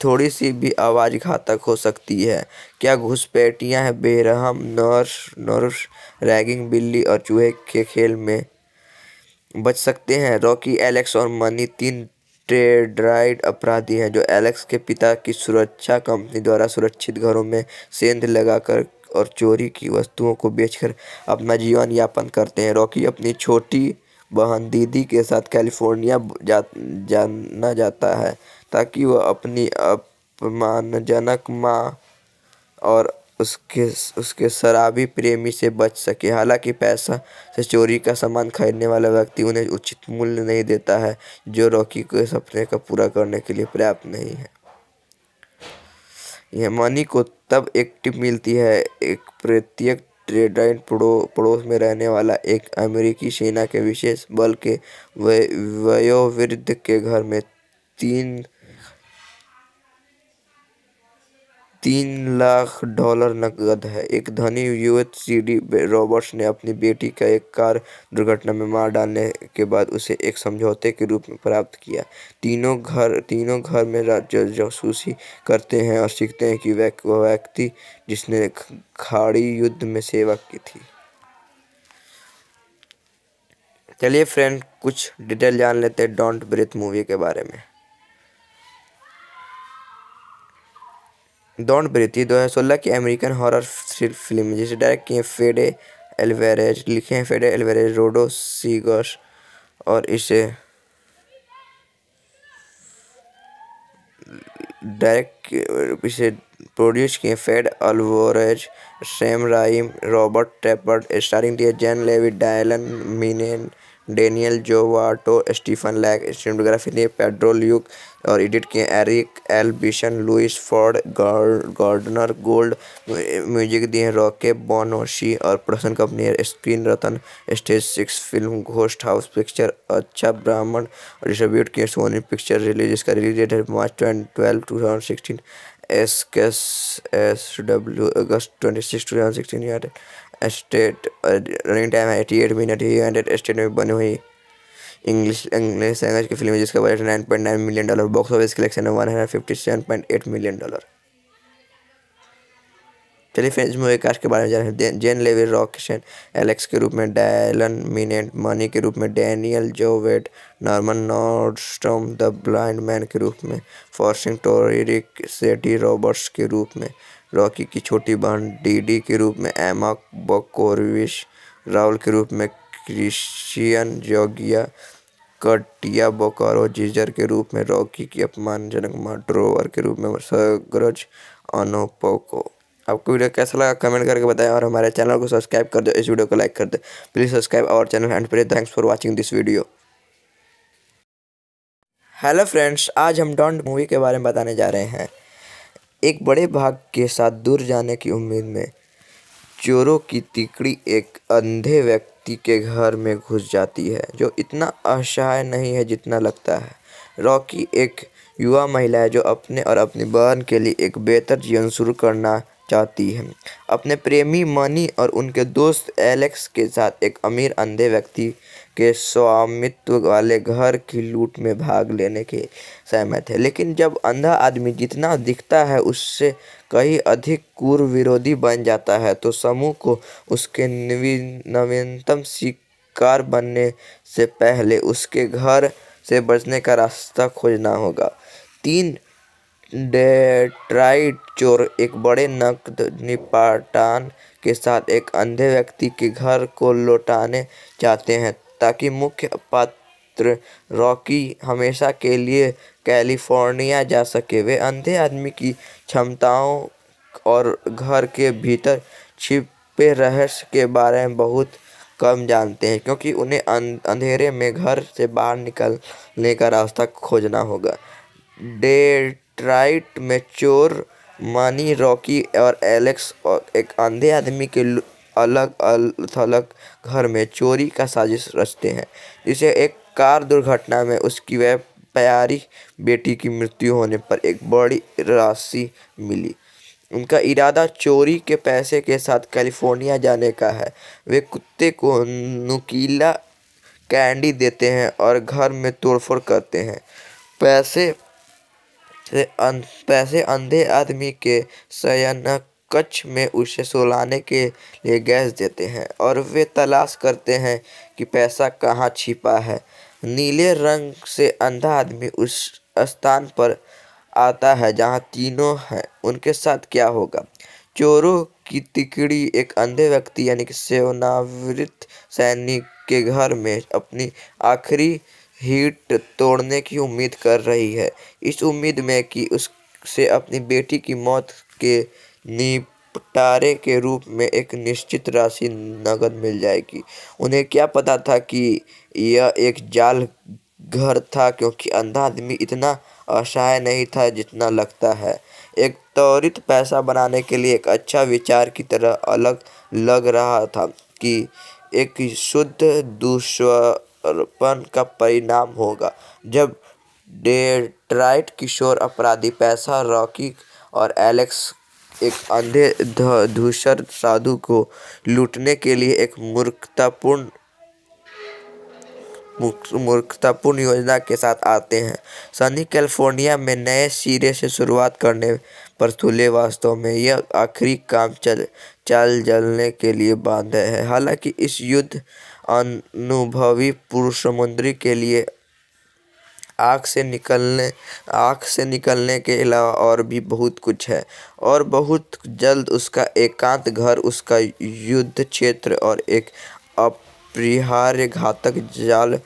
थोड़ी सी भी आवाज़ घातक हो सकती है क्या घुसपैठियाँ हैं बेरहम नर्स नर्स रैगिंग बिल्ली और चूहे के खेल में बच सकते हैं रॉकी एलेक्स और मनी तीन ट्रेड्राइड अपराधी हैं जो एलेक्स के पिता की सुरक्षा कंपनी द्वारा सुरक्षित घरों में सेंध लगाकर और चोरी की वस्तुओं को बेचकर अपना जीवन यापन करते हैं रॉकी अपनी छोटी बहन दीदी के साथ कैलिफोर्निया जा, जाना जाता है ताकि वह अपनी अपमानजनक माँ और उसके उसके शराबी प्रेमी से बच सके हालांकि पैसा से चोरी का सामान खरीदने वाला व्यक्ति उन्हें उचित मूल्य नहीं देता है जो रॉकी के सपने का पूरा करने के लिए पर्याप्त नहीं है यह मनी को तब एक टिप मिलती है एक प्रत्येक ट्रेडाइन पड़ो, पड़ोस में रहने वाला एक अमेरिकी सेना के विशेष बल के वयोवृद्ध के घर में तीन तीन लाख डॉलर नकद है एक धनी यूएस सीडी रॉबर्ट्स ने अपनी बेटी का एक कार दुर्घटना में मार डालने के बाद उसे एक समझौते के रूप में प्राप्त किया तीनों घर तीनों घर में जासूसी करते हैं और सीखते हैं कि वह व्यक्ति जिसने खाड़ी युद्ध में सेवा की थी चलिए फ्रेंड कुछ डिटेल जान लेते हैं डोंट ब्रिथ मूवी के बारे में डॉन ब्रेती दो हज़ार सोलह की अमेरिकन हॉरर फिल्म जिसे डायरेक्ट किए फेडे एलवेरेज लिखे हैं फेडे एलवेरेज रोडो सीगर और इसे डायरेक्ट इसे प्रोड्यूस किए Fede Alvarez Sam Raimi Robert Tapert starring दिए Jane Levy Dylan Minnette Daniel Zovatto Stephen Lang cinematography ने पेड्रो ल्यूक और एडिट किए Eric L Beason Louis Ford Gardner Gould music दिए रॉके बोनोशी और प्रोडक्शन कंपनी स्क्रीन रतन stage six film ghost house picture अच्छा ब्राह्मण और डिस्ट्रीब्यूट किए सोनी पिक्चर रिलीज इसका रिलीज डेट है March ट्वेंट twelve two thousand sixteen S case S W August twenty six two thousand sixteen state running time है eighty eight minute ही hundred state में बनी हुई इंग्लिश इंग्लिश लैंग्वेज की film है जिसका budget nine point nine million dollar box office collection है one hundred fifty seven point eight million dollar चलिए फ्रेंड्स मूवी कास्ट के बारे में जाने जेन लेवी रॉकेशन एलेक्स के रूप में डायलन मिनेट मनी के रूप में Daniel Zovatto Norman Nordstrom the blind man के रूप में फॉर्सिंग टोरिक सेटी रॉबर्ट्स के रूप में रॉकी की छोटी बहन डीडी के रूप में एमा बकोरविश राहुल के रूप में क्रिश्चियन जोगिया कटिया बोकारो जीजर के रूप में रॉकी की अपमानजनक माड्रोवर के रूप में सगरज अनोपोको आपको वीडियो कैसा लगा कमेंट करके बताएं और हमारे चैनल को सब्सक्राइब कर दो इस वीडियो को लाइक कर दो please subscribe our channel and please thanks for watching this video hello friends आज हम डॉन्ट मूवी के बारे में बताने जा रहे हैं एक बड़े भाग के साथ दूर जाने की उम्मीद में चोरों की तिकड़ी एक अंधे व्यक्ति के घर में घुस जाती है जो इतना असहाय नहीं है जितना लगता है रॉकी एक युवा महिला है जो अपने और अपनी बहन के लिए एक बेहतर जीवन शुरू करना चाहती है अपने प्रेमी मनी और उनके दोस्त एलेक्स के साथ एक अमीर अंधे व्यक्ति के स्वामित्व वाले घर की लूट में भाग लेने के सहमत है लेकिन जब अंधा आदमी जितना दिखता है उससे कहीं अधिक कुर विरोधी बन जाता है तो समूह को उसके नवीनतम शिकार बनने से पहले उसके घर से बचने का रास्ता खोजना होगा तीन डेट्राइट चोर एक बड़े नकद निपाटान के साथ एक अंधे व्यक्ति के घर को लौटाने चाहते हैं ताकि मुख्य पात्र रॉकी हमेशा के लिए कैलिफोर्निया जा सके वे अंधे आदमी की क्षमताओं और घर के भीतर छिपे रहस्य के बारे में बहुत कम जानते हैं क्योंकि उन्हें अं-, अंधेरे में घर से बाहर निकलने का रास्ता खोजना होगा डेट्राइट में चोर मनी रॉकी और एलेक्स और एक अंधे आदमी के अलग थलग घर में चोरी का साजिश रचते हैं जिसे एक कार दुर्घटना में उसकी वह प्यारी बेटी की मृत्यु होने पर एक बड़ी राशि मिली उनका इरादा चोरी के पैसे के साथ कैलिफोर्निया जाने का है वे कुत्ते को नुकीला कैंडी देते हैं और घर में तोड़फोड़ करते हैं पैसे से अन, अं, पैसे अंधे आदमी के सयानक कच्छ में उसे सुलाने के लिए गैस देते हैं और वे तलाश करते हैं कि पैसा कहाँ छिपा है नीले रंग से अंधा आदमी उस स्थान पर आता है जहाँ तीनों हैं उनके साथ क्या होगा चोरों की तिकड़ी एक अंधे व्यक्ति यानी कि सेवनावृत सैनिक के घर में अपनी आखिरी हीट तोड़ने की उम्मीद कर रही है इस उम्मीद में कि उससे अपनी बेटी की मौत के निपटारे के रूप में एक निश्चित राशि नकद मिल जाएगी उन्हें क्या पता था कि यह एक जाल घर था क्योंकि अंधा आदमी इतना असहाय नहीं था जितना लगता है एक त्वरित पैसा बनाने के लिए एक अच्छा विचार की तरह अलग लग रहा था कि एक शुद्ध दुष्पन का परिणाम होगा जब डेट्राइट किशोर अपराधी पैसा रॉकी और एलेक्स एक अंधे धूसर साधु को लूटने के लिए एक मूर्खतापूर्ण मूर्खतापूर्ण योजना के साथ आते हैं सनी कैलिफोर्निया में नए सिरे से शुरुआत करने पर तुले वास्तव में यह आखिरी काम चल चाल जलने के लिए बांध है हालांकि इस युद्ध अनुभवी पुरुष समुद्री के लिए आँख से निकलने आँख से निकलने के अलावा और भी बहुत कुछ है और बहुत जल्द उसका एकांत घर उसका युद्ध क्षेत्र और एक अपरिहार्य घातक जाल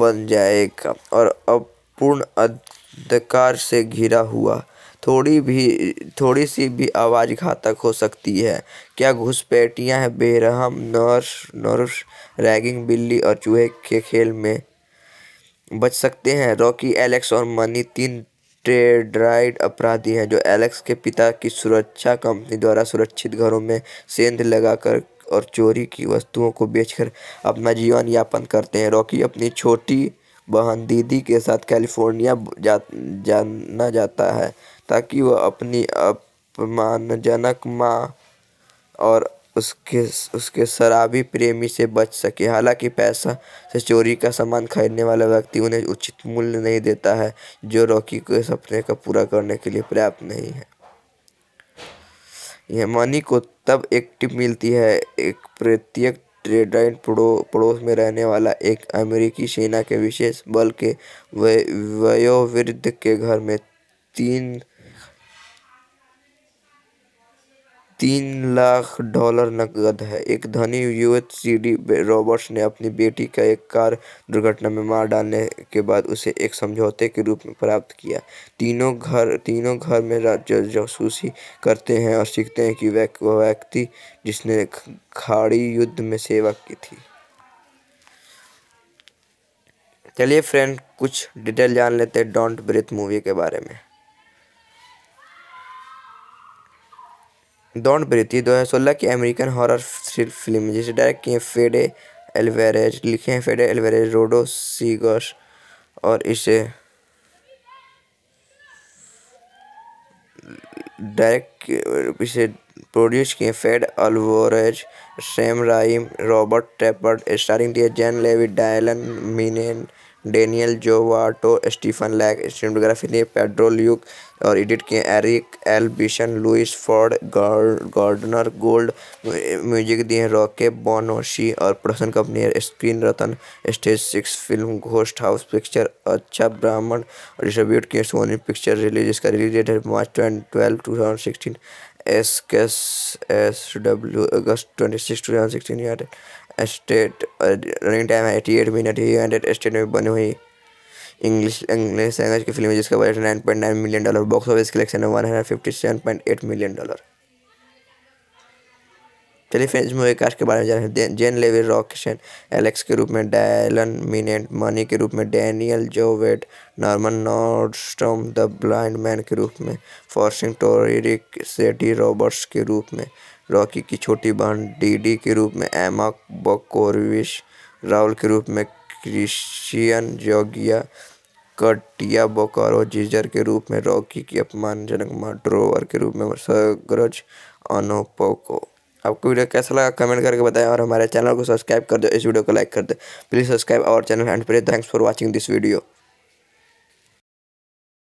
बन जाएगा और अपूर्ण अंधकार से घिरा हुआ थोड़ी भी थोड़ी सी भी आवाज़ घातक हो सकती है क्या घुसपैठियाँ हैं बेरहम नर्स नर्स रैगिंग बिल्ली और चूहे के खेल में बच सकते हैं रॉकी एलेक्स और मनी तीन ट्रेड्राइड अपराधी हैं जो एलेक्स के पिता की सुरक्षा कंपनी द्वारा सुरक्षित घरों में सेंध लगाकर और चोरी की वस्तुओं को बेचकर अपना जीवन यापन करते हैं रॉकी अपनी छोटी बहन दीदी के साथ कैलिफोर्निया जा, जाना जाता है ताकि वह अपनी अपमानजनक माँ और उसके उसके शराबी प्रेमी से बच सके हालांकि पैसा से चोरी का सामान खरीदने वाला व्यक्ति उन्हें उचित मूल्य नहीं देता है जो रॉकी के सपने का पूरा करने के लिए पर्याप्त नहीं है यह मनी को तब एक टिप मिलती है एक प्रत्येक ट्रेडाइन पड़ोस में रहने वाला एक अमेरिकी सेना के विशेष बल के वयोवृद्ध के घर में तीन तीन लाख डॉलर नकद है एक धनी सीडी रॉबर्ट्स ने अपनी बेटी का एक कार दुर्घटना में मार डालने के बाद उसे एक समझौते के रूप में प्राप्त किया तीनों घर तीनों घर में जासूसी करते हैं और सीखते हैं कि वह व्यक्ति जिसने खाड़ी युद्ध में सेवा की थी चलिए फ्रेंड कुछ डिटेल जान लेते हैं डोंट ब्रेथ मूवी के बारे में डॉन ब्रेती दो हज़ार सोलह की अमेरिकन हॉरर फिल्म जिसे डायरेक्ट किए फेडे एलवेरेज लिखे हैं फेडे एलवेरेज रोडो सीगर्स और इसे डायरेक्ट इसे प्रोड्यूस किए Fede Alvarez Sam Raimi Robert Tapert starring दिए Jane Levy Dylan Minnette Daniel Zovatto Stephen Lang stenography ने पेड्रो ल्यूक और एडिट किए Eric L Beason Louis Ford Gardner Gould music दिए रॉके बोनोशी और प्रोडक्शन कंपनी स्क्रीन रतन stage six film ghost house picture अच्छा ब्राह्मण और डिस्ट्रीब्यूट किए सोनी पिक्चर रिलीज इसका रिलीज डेट है March ट्वेंट twelve two thousand sixteen S case S W August twenty six two thousand sixteen state running time है eighty eight minute ही United state में बनी हुई इंग्लिश इंग्लिश लैंग्वेज की film है जिसका budget nine point nine million dollar box office collection है one hundred fifty seven point eight million dollar चलिए फ्रेंड्स मूवी कास्ट के बारे में जाने जेन लेवी रॉकेशन एलेक्स के रूप में डायलन मिनेट मनी के रूप में Daniel Zovatto Norman Nordstrom the blind man के रूप में फॉर्सिंग टोरिक सेटी रॉबर्ट्स के रूप में रॉकी की छोटी बहन डीडी के रूप में एमा बकोरविश राहुल के रूप में क्रिश्चियन जोगिया कटिया बोकारो जीजर के रूप में रॉकी की अपमानजनक माँ ड्रोवर के रूप में सगरज अनोपोको आपको वीडियो कैसा लगा कमेंट करके बताएं और हमारे चैनल को सब्सक्राइब कर दो इस वीडियो को लाइक कर दो please subscribe our channel and please thanks for watching this video